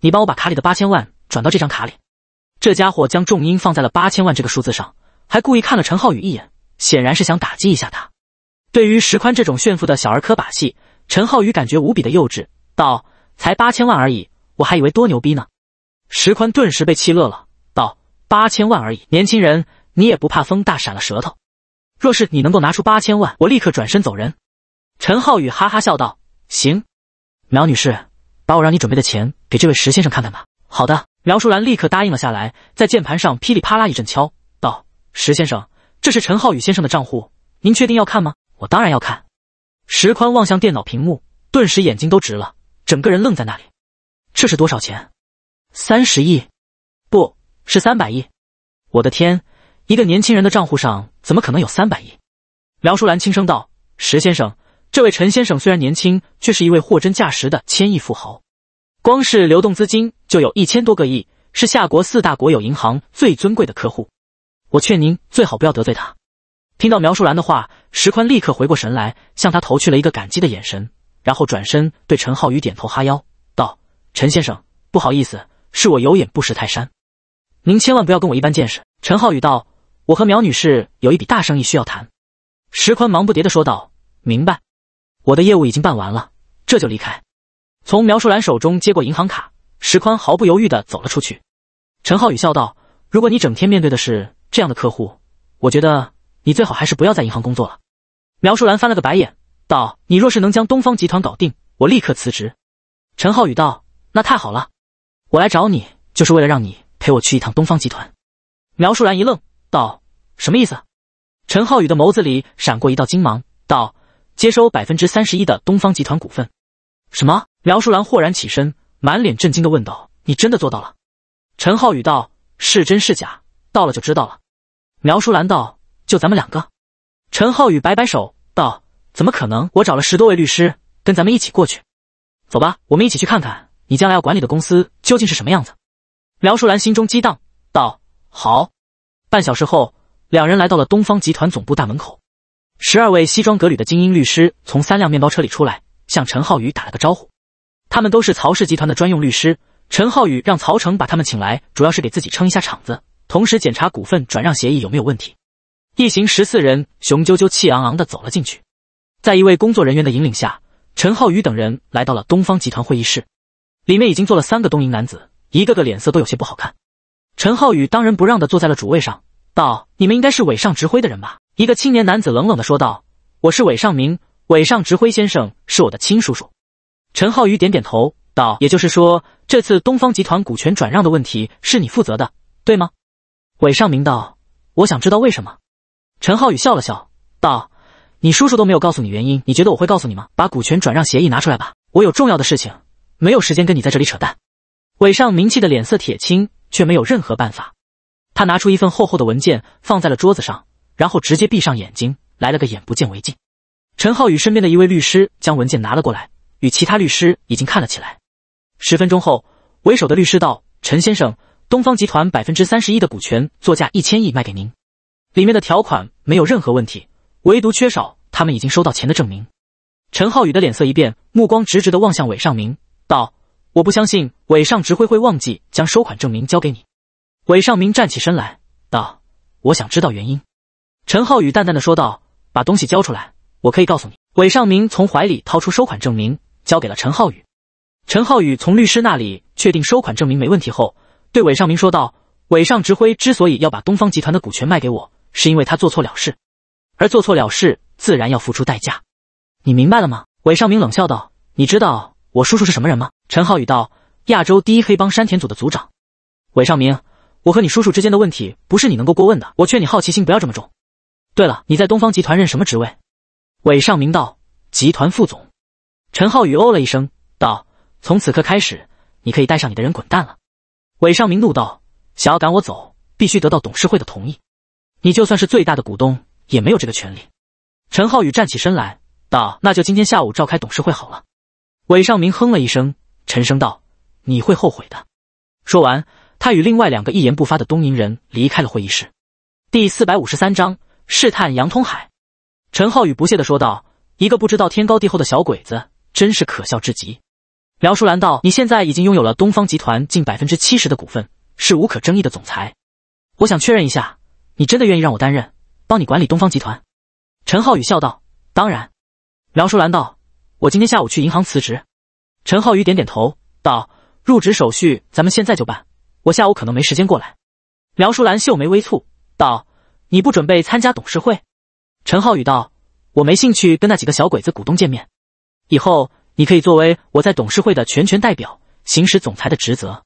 你帮我把卡里的八千万转到这张卡里。”这家伙将重音放在了八千万这个数字上，还故意看了陈浩宇一眼，显然是想打击一下他。对于石宽这种炫富的小儿科把戏，陈浩宇感觉无比的幼稚，道：“才八千万而已，我还以为多牛逼呢。”石宽顿时被气乐了，道：“八千万而已，年轻人，你也不怕风大闪了舌头？若是你能够拿出八千万，我立刻转身走人。”陈浩宇哈哈笑道：“行，苗女士，把我让你准备的钱给这位石先生看看吧。”“好的。”苗淑兰立刻答应了下来，在键盘上噼里啪啦一阵敲，道：“石先生，这是陈浩宇先生的账户，您确定要看吗？”“我当然要看。”石宽望向电脑屏幕，顿时眼睛都直了，整个人愣在那里。这是多少钱？三十亿？不是三百亿？我的天，一个年轻人的账户上怎么可能有三百亿？苗淑兰轻声道：“石先生，这位陈先生虽然年轻，却是一位货真价实的千亿富豪。”光是流动资金就有一千多个亿，是夏国四大国有银行最尊贵的客户。我劝您最好不要得罪他。听到苗淑兰的话，石宽立刻回过神来，向她投去了一个感激的眼神，然后转身对陈浩宇点头哈腰道：“陈先生，不好意思，是我有眼不识泰山，您千万不要跟我一般见识。”陈浩宇道：“我和苗女士有一笔大生意需要谈。”石宽忙不迭的说道：“明白，我的业务已经办完了，这就离开。”从苗淑兰手中接过银行卡，石宽毫不犹豫地走了出去。陈浩宇笑道：“如果你整天面对的是这样的客户，我觉得你最好还是不要在银行工作了。”苗淑兰翻了个白眼，道：“你若是能将东方集团搞定，我立刻辞职。”陈浩宇道：“那太好了，我来找你就是为了让你陪我去一趟东方集团。”苗淑兰一愣，道：“什么意思？”陈浩宇的眸子里闪过一道金芒，道：“接收百分之三十一的东方集团股份。”什么？苗淑兰豁然起身，满脸震惊的问道：“你真的做到了？”陈浩宇道：“是真是假，到了就知道了。”苗淑兰道：“就咱们两个？”陈浩宇摆摆手道：“怎么可能？我找了十多位律师跟咱们一起过去。走吧，我们一起去看看你将来要管理的公司究竟是什么样子。”苗淑兰心中激荡，道：“好。”半小时后，两人来到了东方集团总部大门口。十二位西装革履的精英律师从三辆面包车里出来。向陈浩宇打了个招呼，他们都是曹氏集团的专用律师。陈浩宇让曹成把他们请来，主要是给自己撑一下场子，同时检查股份转让协议有没有问题。一行十四人雄赳赳气昂昂的走了进去，在一位工作人员的引领下，陈浩宇等人来到了东方集团会议室。里面已经坐了三个东瀛男子，一个个脸色都有些不好看。陈浩宇当仁不让的坐在了主位上，道：“你们应该是伪上指挥的人吧？”一个青年男子冷冷的说道：“我是韦上明。”韦尚直辉先生是我的亲叔叔，陈浩宇点点头道：“也就是说，这次东方集团股权转让的问题是你负责的，对吗？”韦尚明道：“我想知道为什么。”陈浩宇笑了笑，道：“你叔叔都没有告诉你原因，你觉得我会告诉你吗？把股权转让协议拿出来吧，我有重要的事情，没有时间跟你在这里扯淡。”韦尚明气的脸色铁青，却没有任何办法。他拿出一份厚厚的文件放在了桌子上，然后直接闭上眼睛，来了个眼不见为净。陈浩宇身边的一位律师将文件拿了过来，与其他律师已经看了起来。十分钟后，为首的律师道：“陈先生，东方集团百分之三十一的股权作价一千亿卖给您，里面的条款没有任何问题，唯独缺少他们已经收到钱的证明。”陈浩宇的脸色一变，目光直直的望向韦尚明，道：“我不相信韦尚直会会忘记将收款证明交给你。”韦尚明站起身来，道：“我想知道原因。”陈浩宇淡淡的说道：“把东西交出来。”我可以告诉你，韦尚明从怀里掏出收款证明，交给了陈浩宇。陈浩宇从律师那里确定收款证明没问题后，对韦尚明说道：“韦尚直辉之所以要把东方集团的股权卖给我，是因为他做错了事，而做错了事自然要付出代价。你明白了吗？”韦尚明冷笑道：“你知道我叔叔是什么人吗？”陈浩宇道：“亚洲第一黑帮山田组的组长。”韦尚明：“我和你叔叔之间的问题，不是你能够过问的。我劝你好奇心不要这么重。对了，你在东方集团任什么职位？”韦尚明道：“集团副总陈浩宇哦了一声，道：从此刻开始，你可以带上你的人滚蛋了。”韦尚明怒道：“想要赶我走，必须得到董事会的同意。你就算是最大的股东，也没有这个权利。”陈浩宇站起身来，道：“那就今天下午召开董事会好了。”韦尚明哼了一声，沉声道：“你会后悔的。”说完，他与另外两个一言不发的东瀛人离开了会议室。第四百五十三章试探杨通海。陈浩宇不屑地说道：“一个不知道天高地厚的小鬼子，真是可笑至极。”苗淑兰道：“你现在已经拥有了东方集团近百分之七十的股份，是无可争议的总裁。我想确认一下，你真的愿意让我担任，帮你管理东方集团？”陈浩宇笑道：“当然。”苗淑兰道：“我今天下午去银行辞职。”陈浩宇点点头道：“入职手续咱们现在就办，我下午可能没时间过来。”苗淑兰秀眉微蹙道：“你不准备参加董事会？”陈浩宇道：“我没兴趣跟那几个小鬼子股东见面，以后你可以作为我在董事会的全权代表，行使总裁的职责。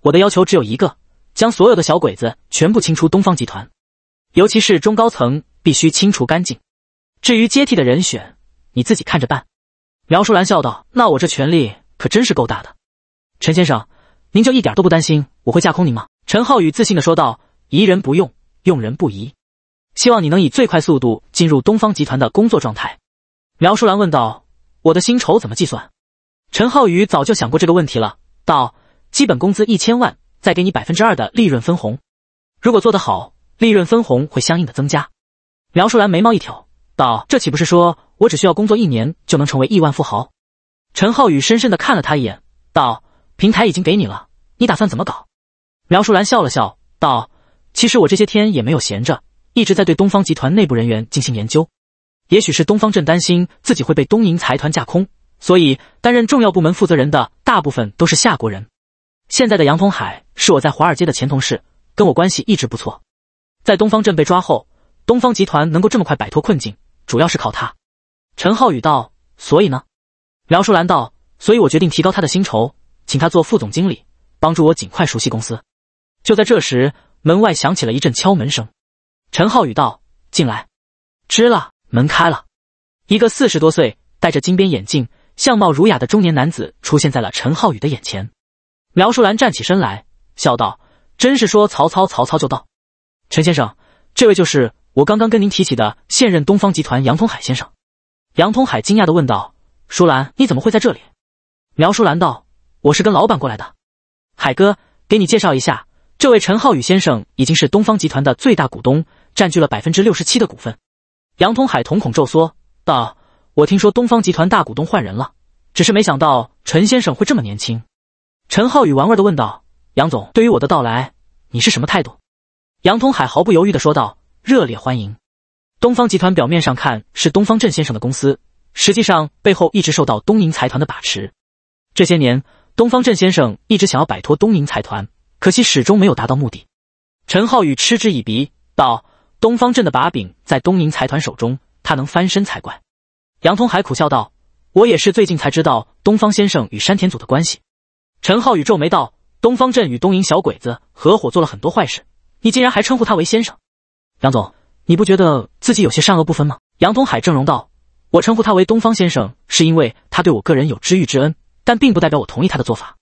我的要求只有一个，将所有的小鬼子全部清除东方集团，尤其是中高层必须清除干净。至于接替的人选，你自己看着办。”苗淑兰笑道：“那我这权力可真是够大的，陈先生，您就一点都不担心我会架空您吗？”陈浩宇自信的说道：“疑人不用，用人不疑。”希望你能以最快速度进入东方集团的工作状态，苗淑兰问道：“我的薪酬怎么计算？”陈浩宇早就想过这个问题了，道：“基本工资一千万，再给你百分之二的利润分红。如果做得好，利润分红会相应的增加。”苗淑兰眉毛一挑，道：“这岂不是说我只需要工作一年就能成为亿万富豪？”陈浩宇深深的看了他一眼，道：“平台已经给你了，你打算怎么搞？”苗淑兰笑了笑道：“其实我这些天也没有闲着。”一直在对东方集团内部人员进行研究，也许是东方镇担心自己会被东瀛财团架空，所以担任重要部门负责人的大部分都是夏国人。现在的杨通海是我在华尔街的前同事，跟我关系一直不错。在东方镇被抓后，东方集团能够这么快摆脱困境，主要是靠他。陈浩宇道：“所以呢？”苗淑兰道：“所以我决定提高他的薪酬，请他做副总经理，帮助我尽快熟悉公司。”就在这时，门外响起了一阵敲门声。陈浩宇道：“进来。”知了，门开了，一个四十多岁、戴着金边眼镜、相貌儒雅的中年男子出现在了陈浩宇的眼前。苗淑兰站起身来，笑道：“真是说曹操，曹操就到。”陈先生，这位就是我刚刚跟您提起的现任东方集团杨通海先生。”杨通海惊讶的问道：“淑兰，你怎么会在这里？”苗淑兰道：“我是跟老板过来的。”海哥，给你介绍一下，这位陈浩宇先生已经是东方集团的最大股东。占据了百分之六十七的股份。杨通海瞳孔骤缩，道：“我听说东方集团大股东换人了，只是没想到陈先生会这么年轻。”陈浩宇玩味的问道：“杨总，对于我的到来，你是什么态度？”杨通海毫不犹豫的说道：“热烈欢迎。”东方集团表面上看是东方镇先生的公司，实际上背后一直受到东瀛财团的把持。这些年，东方镇先生一直想要摆脱东瀛财团，可惜始终没有达到目的。陈浩宇嗤之以鼻，道。东方镇的把柄在东瀛财团手中，他能翻身才怪。杨通海苦笑道：“我也是最近才知道东方先生与山田组的关系。”陈浩宇皱眉道：“东方镇与东瀛小鬼子合伙做了很多坏事，你竟然还称呼他为先生？杨总，你不觉得自己有些善恶不分吗？”杨通海正容道：“我称呼他为东方先生，是因为他对我个人有知遇之恩，但并不代表我同意他的做法。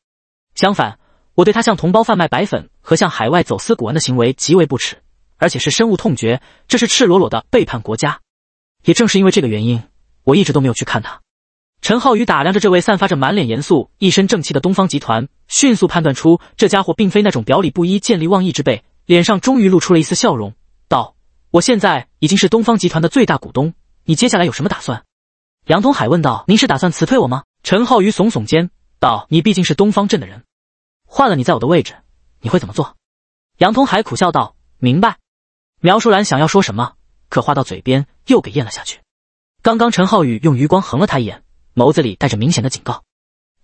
相反，我对他向同胞贩卖白粉和向海外走私古玩的行为极为不耻。而且是深恶痛绝，这是赤裸裸的背叛国家。也正是因为这个原因，我一直都没有去看他。陈浩宇打量着这位散发着满脸严肃、一身正气的东方集团，迅速判断出这家伙并非那种表里不一、见利忘义之辈，脸上终于露出了一丝笑容，道：“我现在已经是东方集团的最大股东，你接下来有什么打算？”杨东海问道：“您是打算辞退我吗？”陈浩宇耸耸肩，道：“你毕竟是东方镇的人，换了你在我的位置，你会怎么做？”杨东海苦笑道：“明白。”苗淑兰想要说什么，可话到嘴边又给咽了下去。刚刚陈浩宇用余光横了他一眼，眸子里带着明显的警告。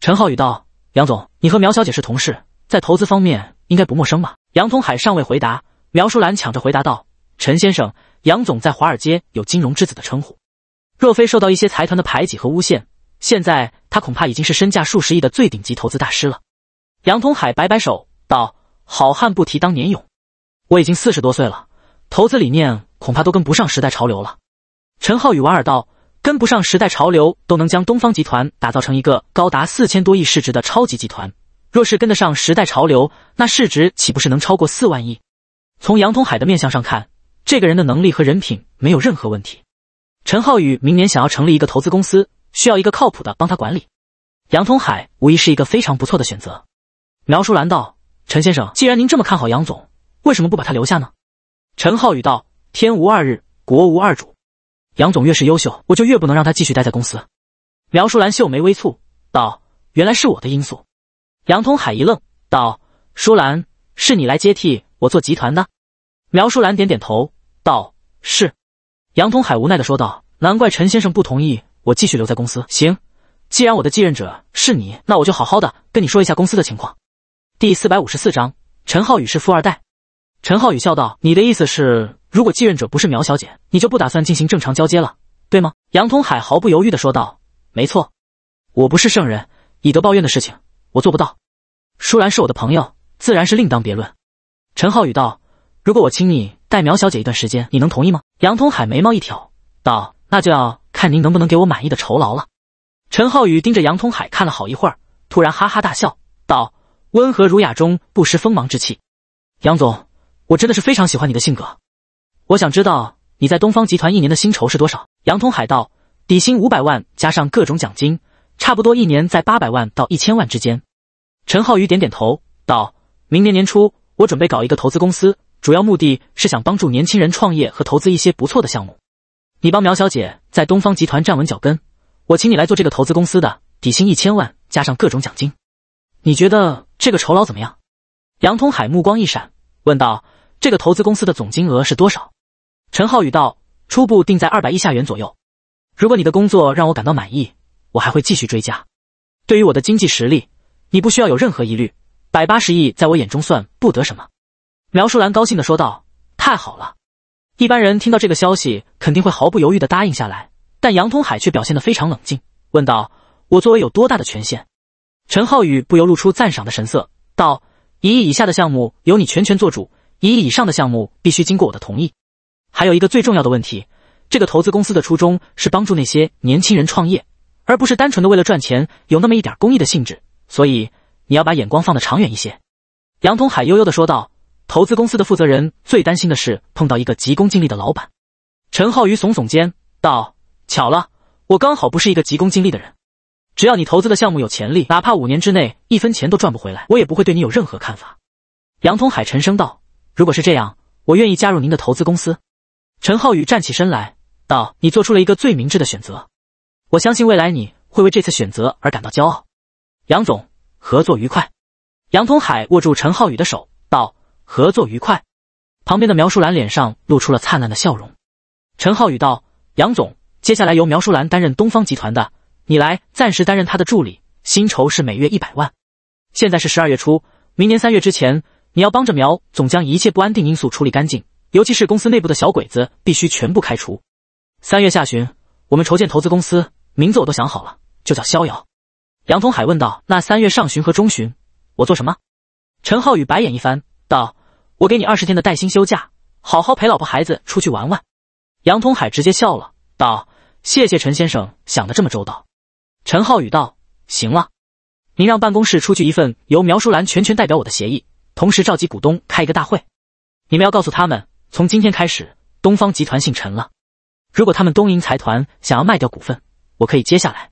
陈浩宇道：“杨总，你和苗小姐是同事，在投资方面应该不陌生吧？”杨通海尚未回答，苗淑兰抢着回答道：“陈先生，杨总在华尔街有‘金融之子’的称呼，若非受到一些财团的排挤和诬陷，现在他恐怕已经是身价数十亿的最顶级投资大师了。”杨通海摆摆手道：“好汉不提当年勇，我已经四十多岁了。”投资理念恐怕都跟不上时代潮流了，陈浩宇莞尔道：“跟不上时代潮流都能将东方集团打造成一个高达四千多亿市值的超级集团，若是跟得上时代潮流，那市值岂不是能超过四万亿？”从杨通海的面相上看，这个人的能力和人品没有任何问题。陈浩宇明年想要成立一个投资公司，需要一个靠谱的帮他管理，杨通海无疑是一个非常不错的选择。苗淑兰道：“陈先生，既然您这么看好杨总，为什么不把他留下呢？”陈浩宇道：“天无二日，国无二主。杨总越是优秀，我就越不能让他继续待在公司。”苗淑兰秀眉微蹙，道：“原来是我的因素。”杨通海一愣，道：“淑兰，是你来接替我做集团的？”苗淑兰点点头，道：“是。”杨通海无奈的说道：“难怪陈先生不同意我继续留在公司。行，既然我的继任者是你，那我就好好的跟你说一下公司的情况。”第四百五十四章，陈浩宇是富二代。陈浩宇笑道：“你的意思是，如果继任者不是苗小姐，你就不打算进行正常交接了，对吗？”杨通海毫不犹豫的说道：“没错，我不是圣人，以德报怨的事情我做不到。舒兰是我的朋友，自然是另当别论。”陈浩宇道：“如果我请你带苗小姐一段时间，你能同意吗？”杨通海眉毛一挑，道：“那就要看您能不能给我满意的酬劳了。”陈浩宇盯着杨通海看了好一会儿，突然哈哈大笑，道：“温和儒雅中不失锋芒之气，杨总。”我真的是非常喜欢你的性格，我想知道你在东方集团一年的薪酬是多少？杨通海道底薪五百万加上各种奖金，差不多一年在八百万到一千万之间。陈浩宇点点头道：“明年年初我准备搞一个投资公司，主要目的是想帮助年轻人创业和投资一些不错的项目。你帮苗小姐在东方集团站稳脚跟，我请你来做这个投资公司的底薪一千万加上各种奖金，你觉得这个酬劳怎么样？”杨通海目光一闪问道。这个投资公司的总金额是多少？陈浩宇道：“初步定在二百亿下元左右。如果你的工作让我感到满意，我还会继续追加。对于我的经济实力，你不需要有任何疑虑，百八十亿在我眼中算不得什么。”苗淑兰高兴地说道：“太好了！一般人听到这个消息肯定会毫不犹豫地答应下来，但杨通海却表现得非常冷静，问道：‘我作为有多大的权限？’”陈浩宇不由露出赞赏的神色，道：“一亿以下的项目由你全权做主。”一亿以上的项目必须经过我的同意。还有一个最重要的问题，这个投资公司的初衷是帮助那些年轻人创业，而不是单纯的为了赚钱，有那么一点公益的性质。所以你要把眼光放得长远一些。”杨通海悠悠地说道。投资公司的负责人最担心的是碰到一个急功近利的老板。陈浩宇耸耸肩道：“巧了，我刚好不是一个急功近利的人。只要你投资的项目有潜力，哪怕五年之内一分钱都赚不回来，我也不会对你有任何看法。”杨通海沉声道。如果是这样，我愿意加入您的投资公司。”陈浩宇站起身来道：“你做出了一个最明智的选择，我相信未来你会为这次选择而感到骄傲。”杨总，合作愉快。”杨通海握住陈浩宇的手道：“合作愉快。”旁边的苗淑兰脸上露出了灿烂的笑容。陈浩宇道：“杨总，接下来由苗淑兰担任东方集团的，你来暂时担任他的助理，薪酬是每月一百万。现在是十二月初，明年三月之前。”你要帮着苗总将一切不安定因素处理干净，尤其是公司内部的小鬼子必须全部开除。三月下旬，我们筹建投资公司，名字我都想好了，就叫逍遥。杨通海问道：“那三月上旬和中旬我做什么？”陈浩宇白眼一翻，道：“我给你二十天的带薪休假，好好陪老婆孩子出去玩玩。”杨通海直接笑了，道：“谢谢陈先生，想的这么周到。”陈浩宇道：“行了，您让办公室出具一份由苗淑兰全权代表我的协议。”同时召集股东开一个大会，你们要告诉他们，从今天开始东方集团姓陈了。如果他们东瀛财团想要卖掉股份，我可以接下来；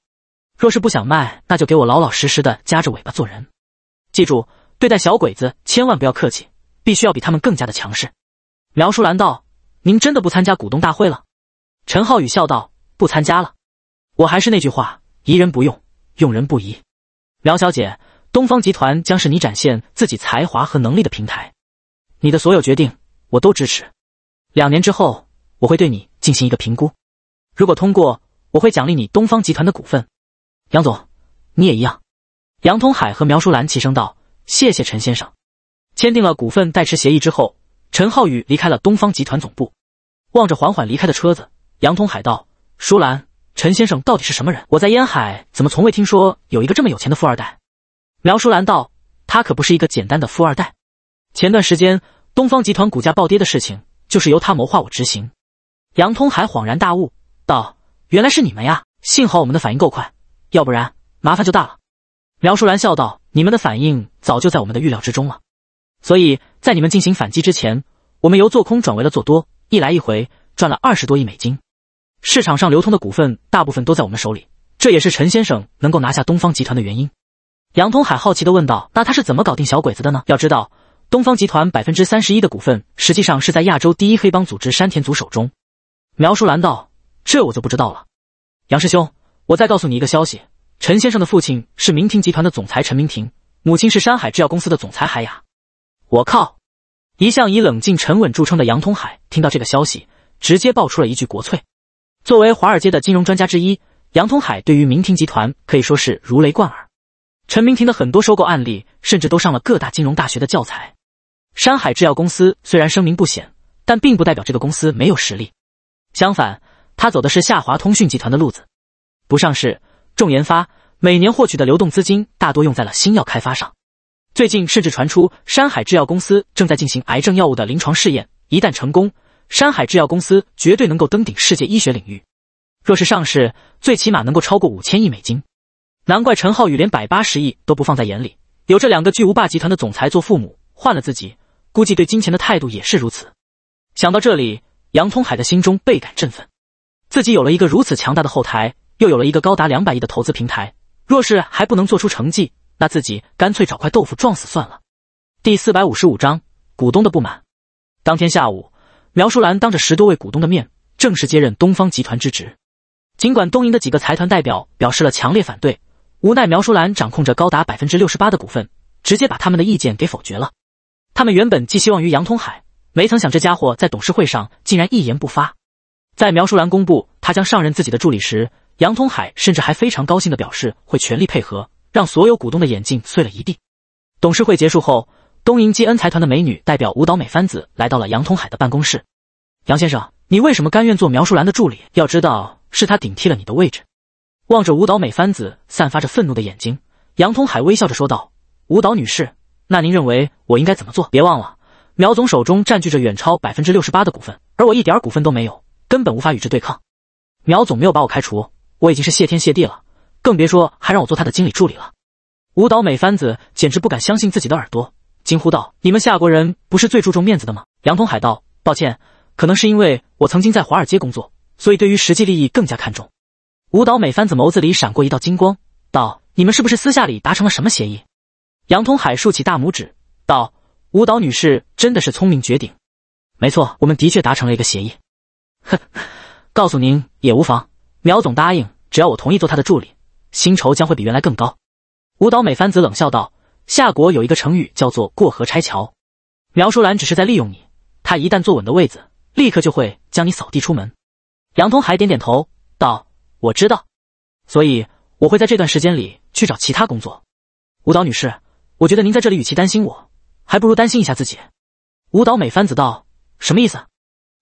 若是不想卖，那就给我老老实实的夹着尾巴做人。记住，对待小鬼子千万不要客气，必须要比他们更加的强势。苗淑兰道：“您真的不参加股东大会了？”陈浩宇笑道：“不参加了，我还是那句话，疑人不用，用人不疑。”苗小姐。东方集团将是你展现自己才华和能力的平台，你的所有决定我都支持。两年之后，我会对你进行一个评估，如果通过，我会奖励你东方集团的股份。杨总，你也一样。”杨通海和苗淑兰齐声道：“谢谢陈先生。”签订了股份代持协议之后，陈浩宇离开了东方集团总部，望着缓缓离开的车子，杨通海道：“淑兰，陈先生到底是什么人？我在烟海怎么从未听说有一个这么有钱的富二代？”苗淑兰道：“他可不是一个简单的富二代。前段时间东方集团股价暴跌的事情，就是由他谋划我执行。”杨通海恍然大悟道：“原来是你们呀！幸好我们的反应够快，要不然麻烦就大了。”苗淑兰笑道：“你们的反应早就在我们的预料之中了，所以在你们进行反击之前，我们由做空转为了做多，一来一回赚了二十多亿美金。市场上流通的股份大部分都在我们手里，这也是陈先生能够拿下东方集团的原因。”杨通海好奇地问道：“那他是怎么搞定小鬼子的呢？”要知道，东方集团百分之三十一的股份实际上是在亚洲第一黑帮组织山田组手中。苗淑兰道：“这我就不知道了。”杨师兄，我再告诉你一个消息：陈先生的父亲是明庭集团的总裁陈明庭，母亲是山海制药公司的总裁海雅。我靠！一向以冷静沉稳著称的杨通海听到这个消息，直接爆出了一句国粹。作为华尔街的金融专家之一，杨通海对于明庭集团可以说是如雷贯耳。陈明婷的很多收购案例，甚至都上了各大金融大学的教材。山海制药公司虽然声名不显，但并不代表这个公司没有实力。相反，他走的是夏华通讯集团的路子，不上市，重研发，每年获取的流动资金大多用在了新药开发上。最近甚至传出，山海制药公司正在进行癌症药物的临床试验，一旦成功，山海制药公司绝对能够登顶世界医学领域。若是上市，最起码能够超过五千亿美金。难怪陈浩宇连百八十亿都不放在眼里，有这两个巨无霸集团的总裁做父母，换了自己，估计对金钱的态度也是如此。想到这里，杨通海的心中倍感振奋，自己有了一个如此强大的后台，又有了一个高达两百亿的投资平台，若是还不能做出成绩，那自己干脆找块豆腐撞死算了。第四百五十五章股东的不满。当天下午，苗淑兰当着十多位股东的面，正式接任东方集团之职。尽管东瀛的几个财团代表表示了强烈反对。无奈，苗淑兰掌控着高达百分之六十八的股份，直接把他们的意见给否决了。他们原本寄希望于杨通海，没曾想这家伙在董事会上竟然一言不发。在苗淑兰公布他将上任自己的助理时，杨通海甚至还非常高兴地表示会全力配合，让所有股东的眼镜碎了一地。董事会结束后，东瀛基恩财团的美女代表舞蹈美帆子来到了杨通海的办公室。杨先生，你为什么甘愿做苗淑兰的助理？要知道，是她顶替了你的位置。望着舞蹈美帆子散发着愤怒的眼睛，杨通海微笑着说道：“舞蹈女士，那您认为我应该怎么做？别忘了，苗总手中占据着远超百分之六十八的股份，而我一点股份都没有，根本无法与之对抗。”苗总没有把我开除，我已经是谢天谢地了，更别说还让我做他的经理助理了。舞蹈美帆子简直不敢相信自己的耳朵，惊呼道：“你们夏国人不是最注重面子的吗？”杨通海道：“抱歉，可能是因为我曾经在华尔街工作，所以对于实际利益更加看重。”舞蹈美番子眸子里闪过一道金光，道：“你们是不是私下里达成了什么协议？”杨通海竖起大拇指，道：“舞蹈女士真的是聪明绝顶。没错，我们的确达成了一个协议。”哼，告诉您也无妨。苗总答应，只要我同意做他的助理，薪酬将会比原来更高。”舞蹈美番子冷笑道：“夏国有一个成语叫做‘过河拆桥’，苗淑兰只是在利用你。她一旦坐稳的位子，立刻就会将你扫地出门。”杨通海点点头，道：我知道，所以我会在这段时间里去找其他工作。舞蹈女士，我觉得您在这里，与其担心我，还不如担心一下自己。舞蹈美番子道：“什么意思？”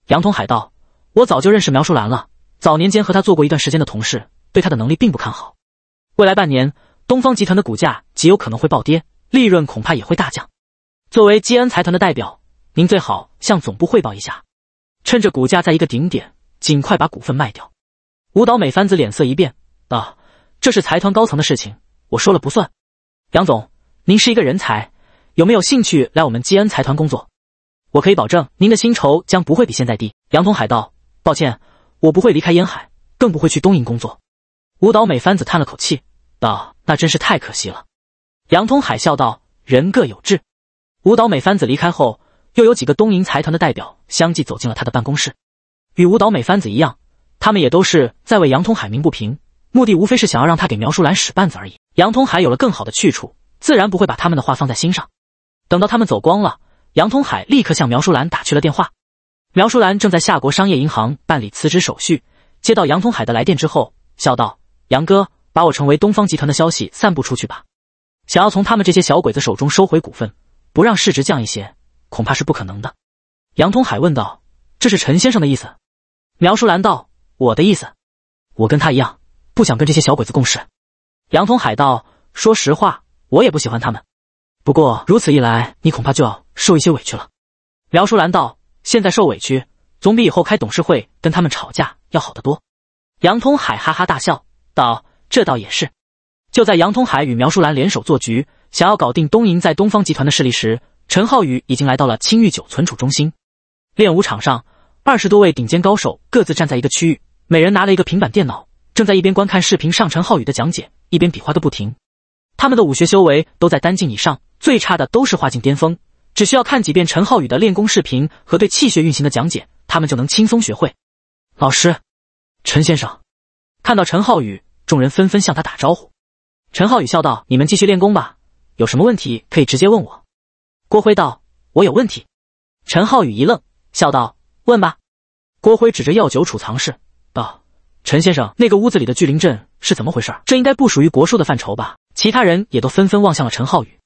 杨同海道：“我早就认识苗淑兰了，早年间和她做过一段时间的同事，对她的能力并不看好。未来半年，东方集团的股价极有可能会暴跌，利润恐怕也会大降。作为基恩财团的代表，您最好向总部汇报一下，趁着股价在一个顶点，尽快把股份卖掉。”舞蹈美番子脸色一变，道：“这是财团高层的事情，我说了不算。”杨总，您是一个人才，有没有兴趣来我们基恩财团工作？我可以保证，您的薪酬将不会比现在低。”杨通海道：“抱歉，我不会离开沿海，更不会去东瀛工作。”舞蹈美番子叹了口气，道：“那真是太可惜了。”杨通海笑道：“人各有志。”舞蹈美番子离开后，又有几个东瀛财团的代表相继走进了他的办公室，与舞蹈美番子一样。他们也都是在为杨通海鸣不平，目的无非是想要让他给苗淑兰使绊子而已。杨通海有了更好的去处，自然不会把他们的话放在心上。等到他们走光了，杨通海立刻向苗淑兰打去了电话。苗淑兰正在夏国商业银行办理辞职手续，接到杨通海的来电之后，笑道：“杨哥，把我成为东方集团的消息散布出去吧。想要从他们这些小鬼子手中收回股份，不让市值降一些，恐怕是不可能的。”杨通海问道：“这是陈先生的意思？”苗淑兰道。我的意思，我跟他一样，不想跟这些小鬼子共事。杨通海道：“说实话，我也不喜欢他们。不过如此一来，你恐怕就要受一些委屈了。”苗淑兰道：“现在受委屈，总比以后开董事会跟他们吵架要好得多。”杨通海哈哈大笑道：“这倒也是。”就在杨通海与苗淑兰联手做局，想要搞定东瀛在东方集团的势力时，陈浩宇已经来到了青玉酒存储中心练武场上，二十多位顶尖高手各自站在一个区域。每人拿了一个平板电脑，正在一边观看视频上陈浩宇的讲解，一边比划的不停。他们的武学修为都在丹境以上，最差的都是化境巅峰，只需要看几遍陈浩宇的练功视频和对气血运行的讲解，他们就能轻松学会。老师，陈先生，看到陈浩宇，众人纷纷向他打招呼。陈浩宇笑道：“你们继续练功吧，有什么问题可以直接问我。”郭辉道：“我有问题。”陈浩宇一愣，笑道：“问吧。”郭辉指着药酒储藏室。道：“陈先生，那个屋子里的聚灵阵是怎么回事？这应该不属于国术的范畴吧？”其他人也都纷纷望向了陈浩宇。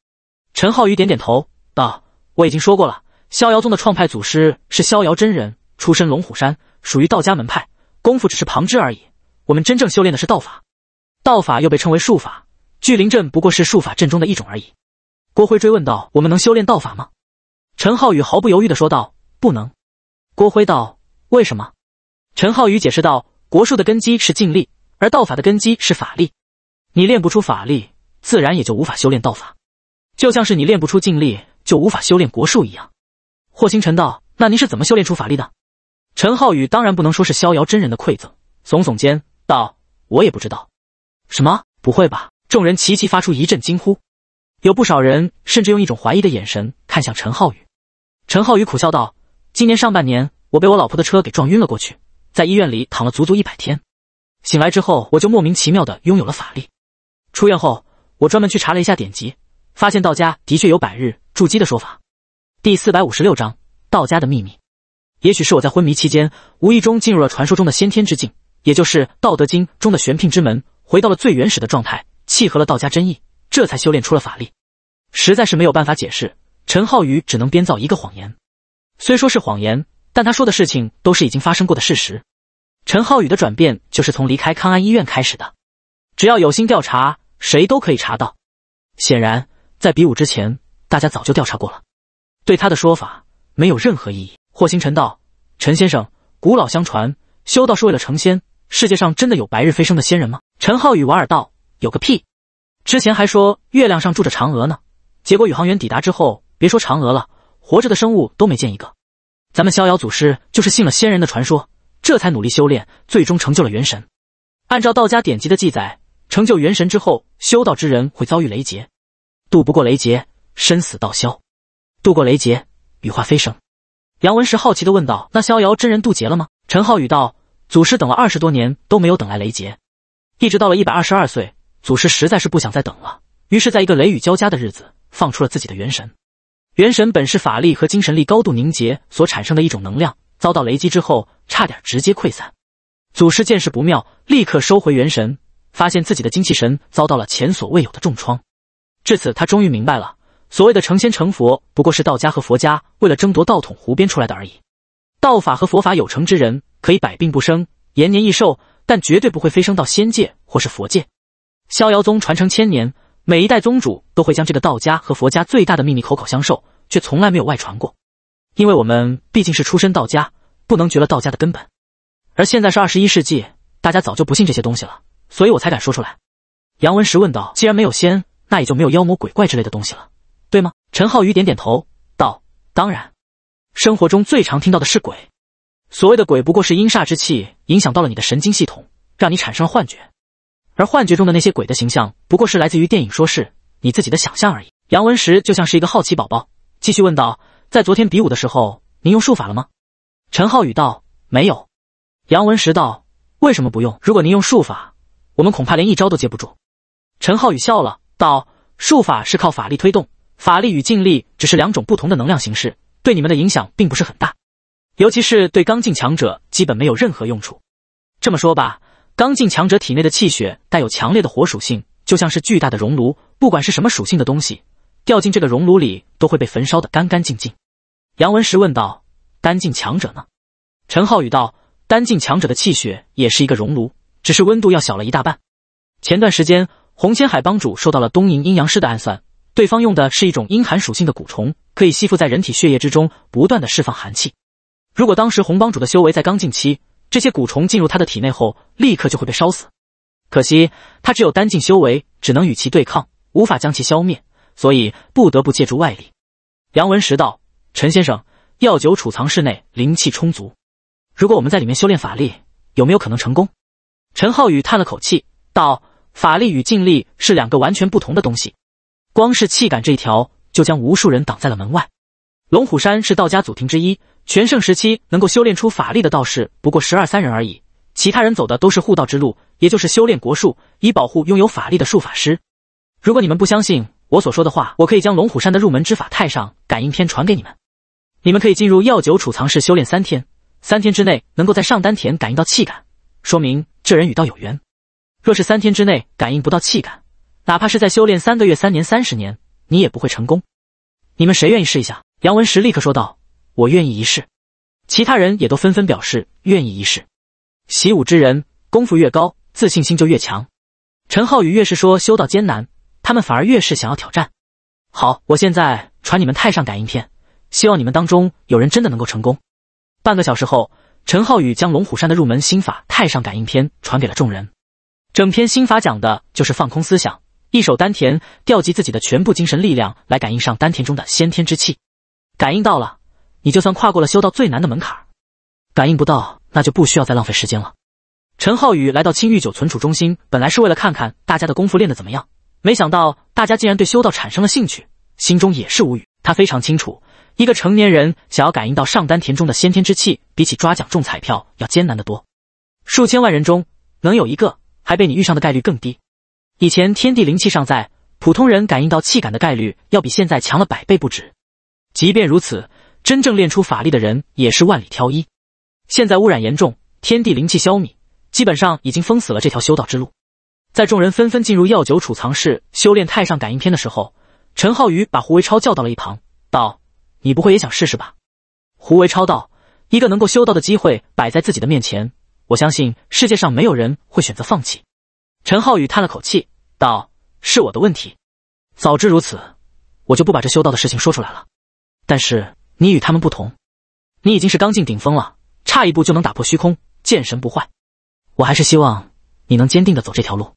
陈浩宇点点头，道：“我已经说过了，逍遥宗的创派祖师是逍遥真人，出身龙虎山，属于道家门派，功夫只是旁支而已。我们真正修炼的是道法，道法又被称为术法，聚灵阵不过是术法阵中的一种而已。”郭辉追问道：“我们能修炼道法吗？”陈浩宇毫不犹豫的说道：“不能。”郭辉道：“为什么？”陈浩宇解释道：“国术的根基是尽力，而道法的根基是法力。你练不出法力，自然也就无法修炼道法，就像是你练不出尽力，就无法修炼国术一样。”霍星辰道：“那您是怎么修炼出法力的？”陈浩宇当然不能说是逍遥真人的馈赠，耸耸肩道：“我也不知道。”“什么？不会吧？”众人齐齐发出一阵惊呼，有不少人甚至用一种怀疑的眼神看向陈浩宇。陈浩宇苦笑道：“今年上半年，我被我老婆的车给撞晕了过去。”在医院里躺了足足一百天，醒来之后，我就莫名其妙的拥有了法力。出院后，我专门去查了一下典籍，发现道家的确有百日筑基的说法。第四百五十六章：道家的秘密。也许是我在昏迷期间，无意中进入了传说中的先天之境，也就是《道德经》中的玄牝之门，回到了最原始的状态，契合了道家真意，这才修炼出了法力。实在是没有办法解释，陈浩宇只能编造一个谎言。虽说是谎言，但他说的事情都是已经发生过的事实。陈浩宇的转变就是从离开康安医院开始的。只要有心调查，谁都可以查到。显然，在比武之前，大家早就调查过了。对他的说法没有任何意义。霍星辰道：“陈先生，古老相传，修道是为了成仙。世界上真的有白日飞升的仙人吗？”陈浩宇莞尔道：“有个屁！之前还说月亮上住着嫦娥呢，结果宇航员抵达之后，别说嫦娥了，活着的生物都没见一个。咱们逍遥祖师就是信了仙人的传说。”这才努力修炼，最终成就了元神。按照道家典籍的记载，成就元神之后，修道之人会遭遇雷劫，渡不过雷劫，生死道消；渡过雷劫，羽化飞升。杨文石好奇的问道：“那逍遥真人渡劫了吗？”陈浩宇道：“祖师等了二十多年都没有等来雷劫，一直到了一百二十二岁，祖师实在是不想再等了，于是，在一个雷雨交加的日子，放出了自己的元神。元神本是法力和精神力高度凝结所产生的一种能量。”遭到雷击之后，差点直接溃散。祖师见势不妙，立刻收回元神，发现自己的精气神遭到了前所未有的重创。至此，他终于明白了，所谓的成仙成佛，不过是道家和佛家为了争夺道统胡编出来的而已。道法和佛法有成之人，可以百病不生，延年益寿，但绝对不会飞升到仙界或是佛界。逍遥宗传承千年，每一代宗主都会将这个道家和佛家最大的秘密口口相授，却从来没有外传过。因为我们毕竟是出身道家，不能绝了道家的根本。而现在是二十一世纪，大家早就不信这些东西了，所以我才敢说出来。”杨文石问道：“既然没有仙，那也就没有妖魔鬼怪之类的东西了，对吗？”陈浩宇点点头道：“当然，生活中最常听到的是鬼。所谓的鬼，不过是阴煞之气影响到了你的神经系统，让你产生了幻觉。而幻觉中的那些鬼的形象，不过是来自于电影，说是你自己的想象而已。”杨文石就像是一个好奇宝宝，继续问道。在昨天比武的时候，您用术法了吗？陈浩宇道：“没有。”杨文石道：“为什么不用？如果您用术法，我们恐怕连一招都接不住。”陈浩宇笑了，道：“术法是靠法力推动，法力与劲力只是两种不同的能量形式，对你们的影响并不是很大，尤其是对刚劲强者，基本没有任何用处。这么说吧，刚劲强者体内的气血带有强烈的火属性，就像是巨大的熔炉，不管是什么属性的东西。”掉进这个熔炉里都会被焚烧得干干净净。杨文石问道：“丹境强者呢？”陈浩宇道：“丹境强者的气血也是一个熔炉，只是温度要小了一大半。”前段时间，洪千海帮主受到了东瀛阴阳师的暗算，对方用的是一种阴寒属性的蛊虫，可以吸附在人体血液之中，不断的释放寒气。如果当时洪帮主的修为在刚境期，这些蛊虫进入他的体内后，立刻就会被烧死。可惜他只有丹境修为，只能与其对抗，无法将其消灭。所以不得不借助外力。杨文石道：“陈先生，药酒储藏室内灵气充足，如果我们在里面修炼法力，有没有可能成功？”陈浩宇叹了口气道：“法力与劲力是两个完全不同的东西，光是气感这一条，就将无数人挡在了门外。龙虎山是道家祖庭之一，全盛时期能够修炼出法力的道士不过十二三人而已，其他人走的都是护道之路，也就是修炼国术，以保护拥有法力的术法师。如果你们不相信……”我所说的话，我可以将龙虎山的入门之法《太上感应篇》传给你们，你们可以进入药酒储藏室修炼三天，三天之内能够在上丹田感应到气感，说明这人与道有缘。若是三天之内感应不到气感，哪怕是在修炼三个月、三年、三十年，你也不会成功。你们谁愿意试一下？杨文石立刻说道：“我愿意一试。”其他人也都纷纷表示愿意一试。习武之人，功夫越高，自信心就越强。陈浩宇越是说修道艰难。他们反而越是想要挑战。好，我现在传你们太上感应篇，希望你们当中有人真的能够成功。半个小时后，陈浩宇将龙虎山的入门心法《太上感应篇》传给了众人。整篇心法讲的就是放空思想，一手丹田，调集自己的全部精神力量来感应上丹田中的先天之气。感应到了，你就算跨过了修道最难的门槛；感应不到，那就不需要再浪费时间了。陈浩宇来到青玉酒存储中心，本来是为了看看大家的功夫练得怎么样。没想到大家竟然对修道产生了兴趣，心中也是无语。他非常清楚，一个成年人想要感应到上丹田中的先天之气，比起抓奖中彩票要艰难得多。数千万人中能有一个还被你遇上的概率更低。以前天地灵气尚在，普通人感应到气感的概率要比现在强了百倍不止。即便如此，真正练出法力的人也是万里挑一。现在污染严重，天地灵气消弭，基本上已经封死了这条修道之路。在众人纷纷进入药酒储藏室修炼太上感应篇的时候，陈浩宇把胡维超叫到了一旁，道：“你不会也想试试吧？”胡维超道：“一个能够修道的机会摆在自己的面前，我相信世界上没有人会选择放弃。”陈浩宇叹了口气，道：“是我的问题，早知如此，我就不把这修道的事情说出来了。但是你与他们不同，你已经是刚进顶峰了，差一步就能打破虚空，见神不坏。我还是希望你能坚定的走这条路。”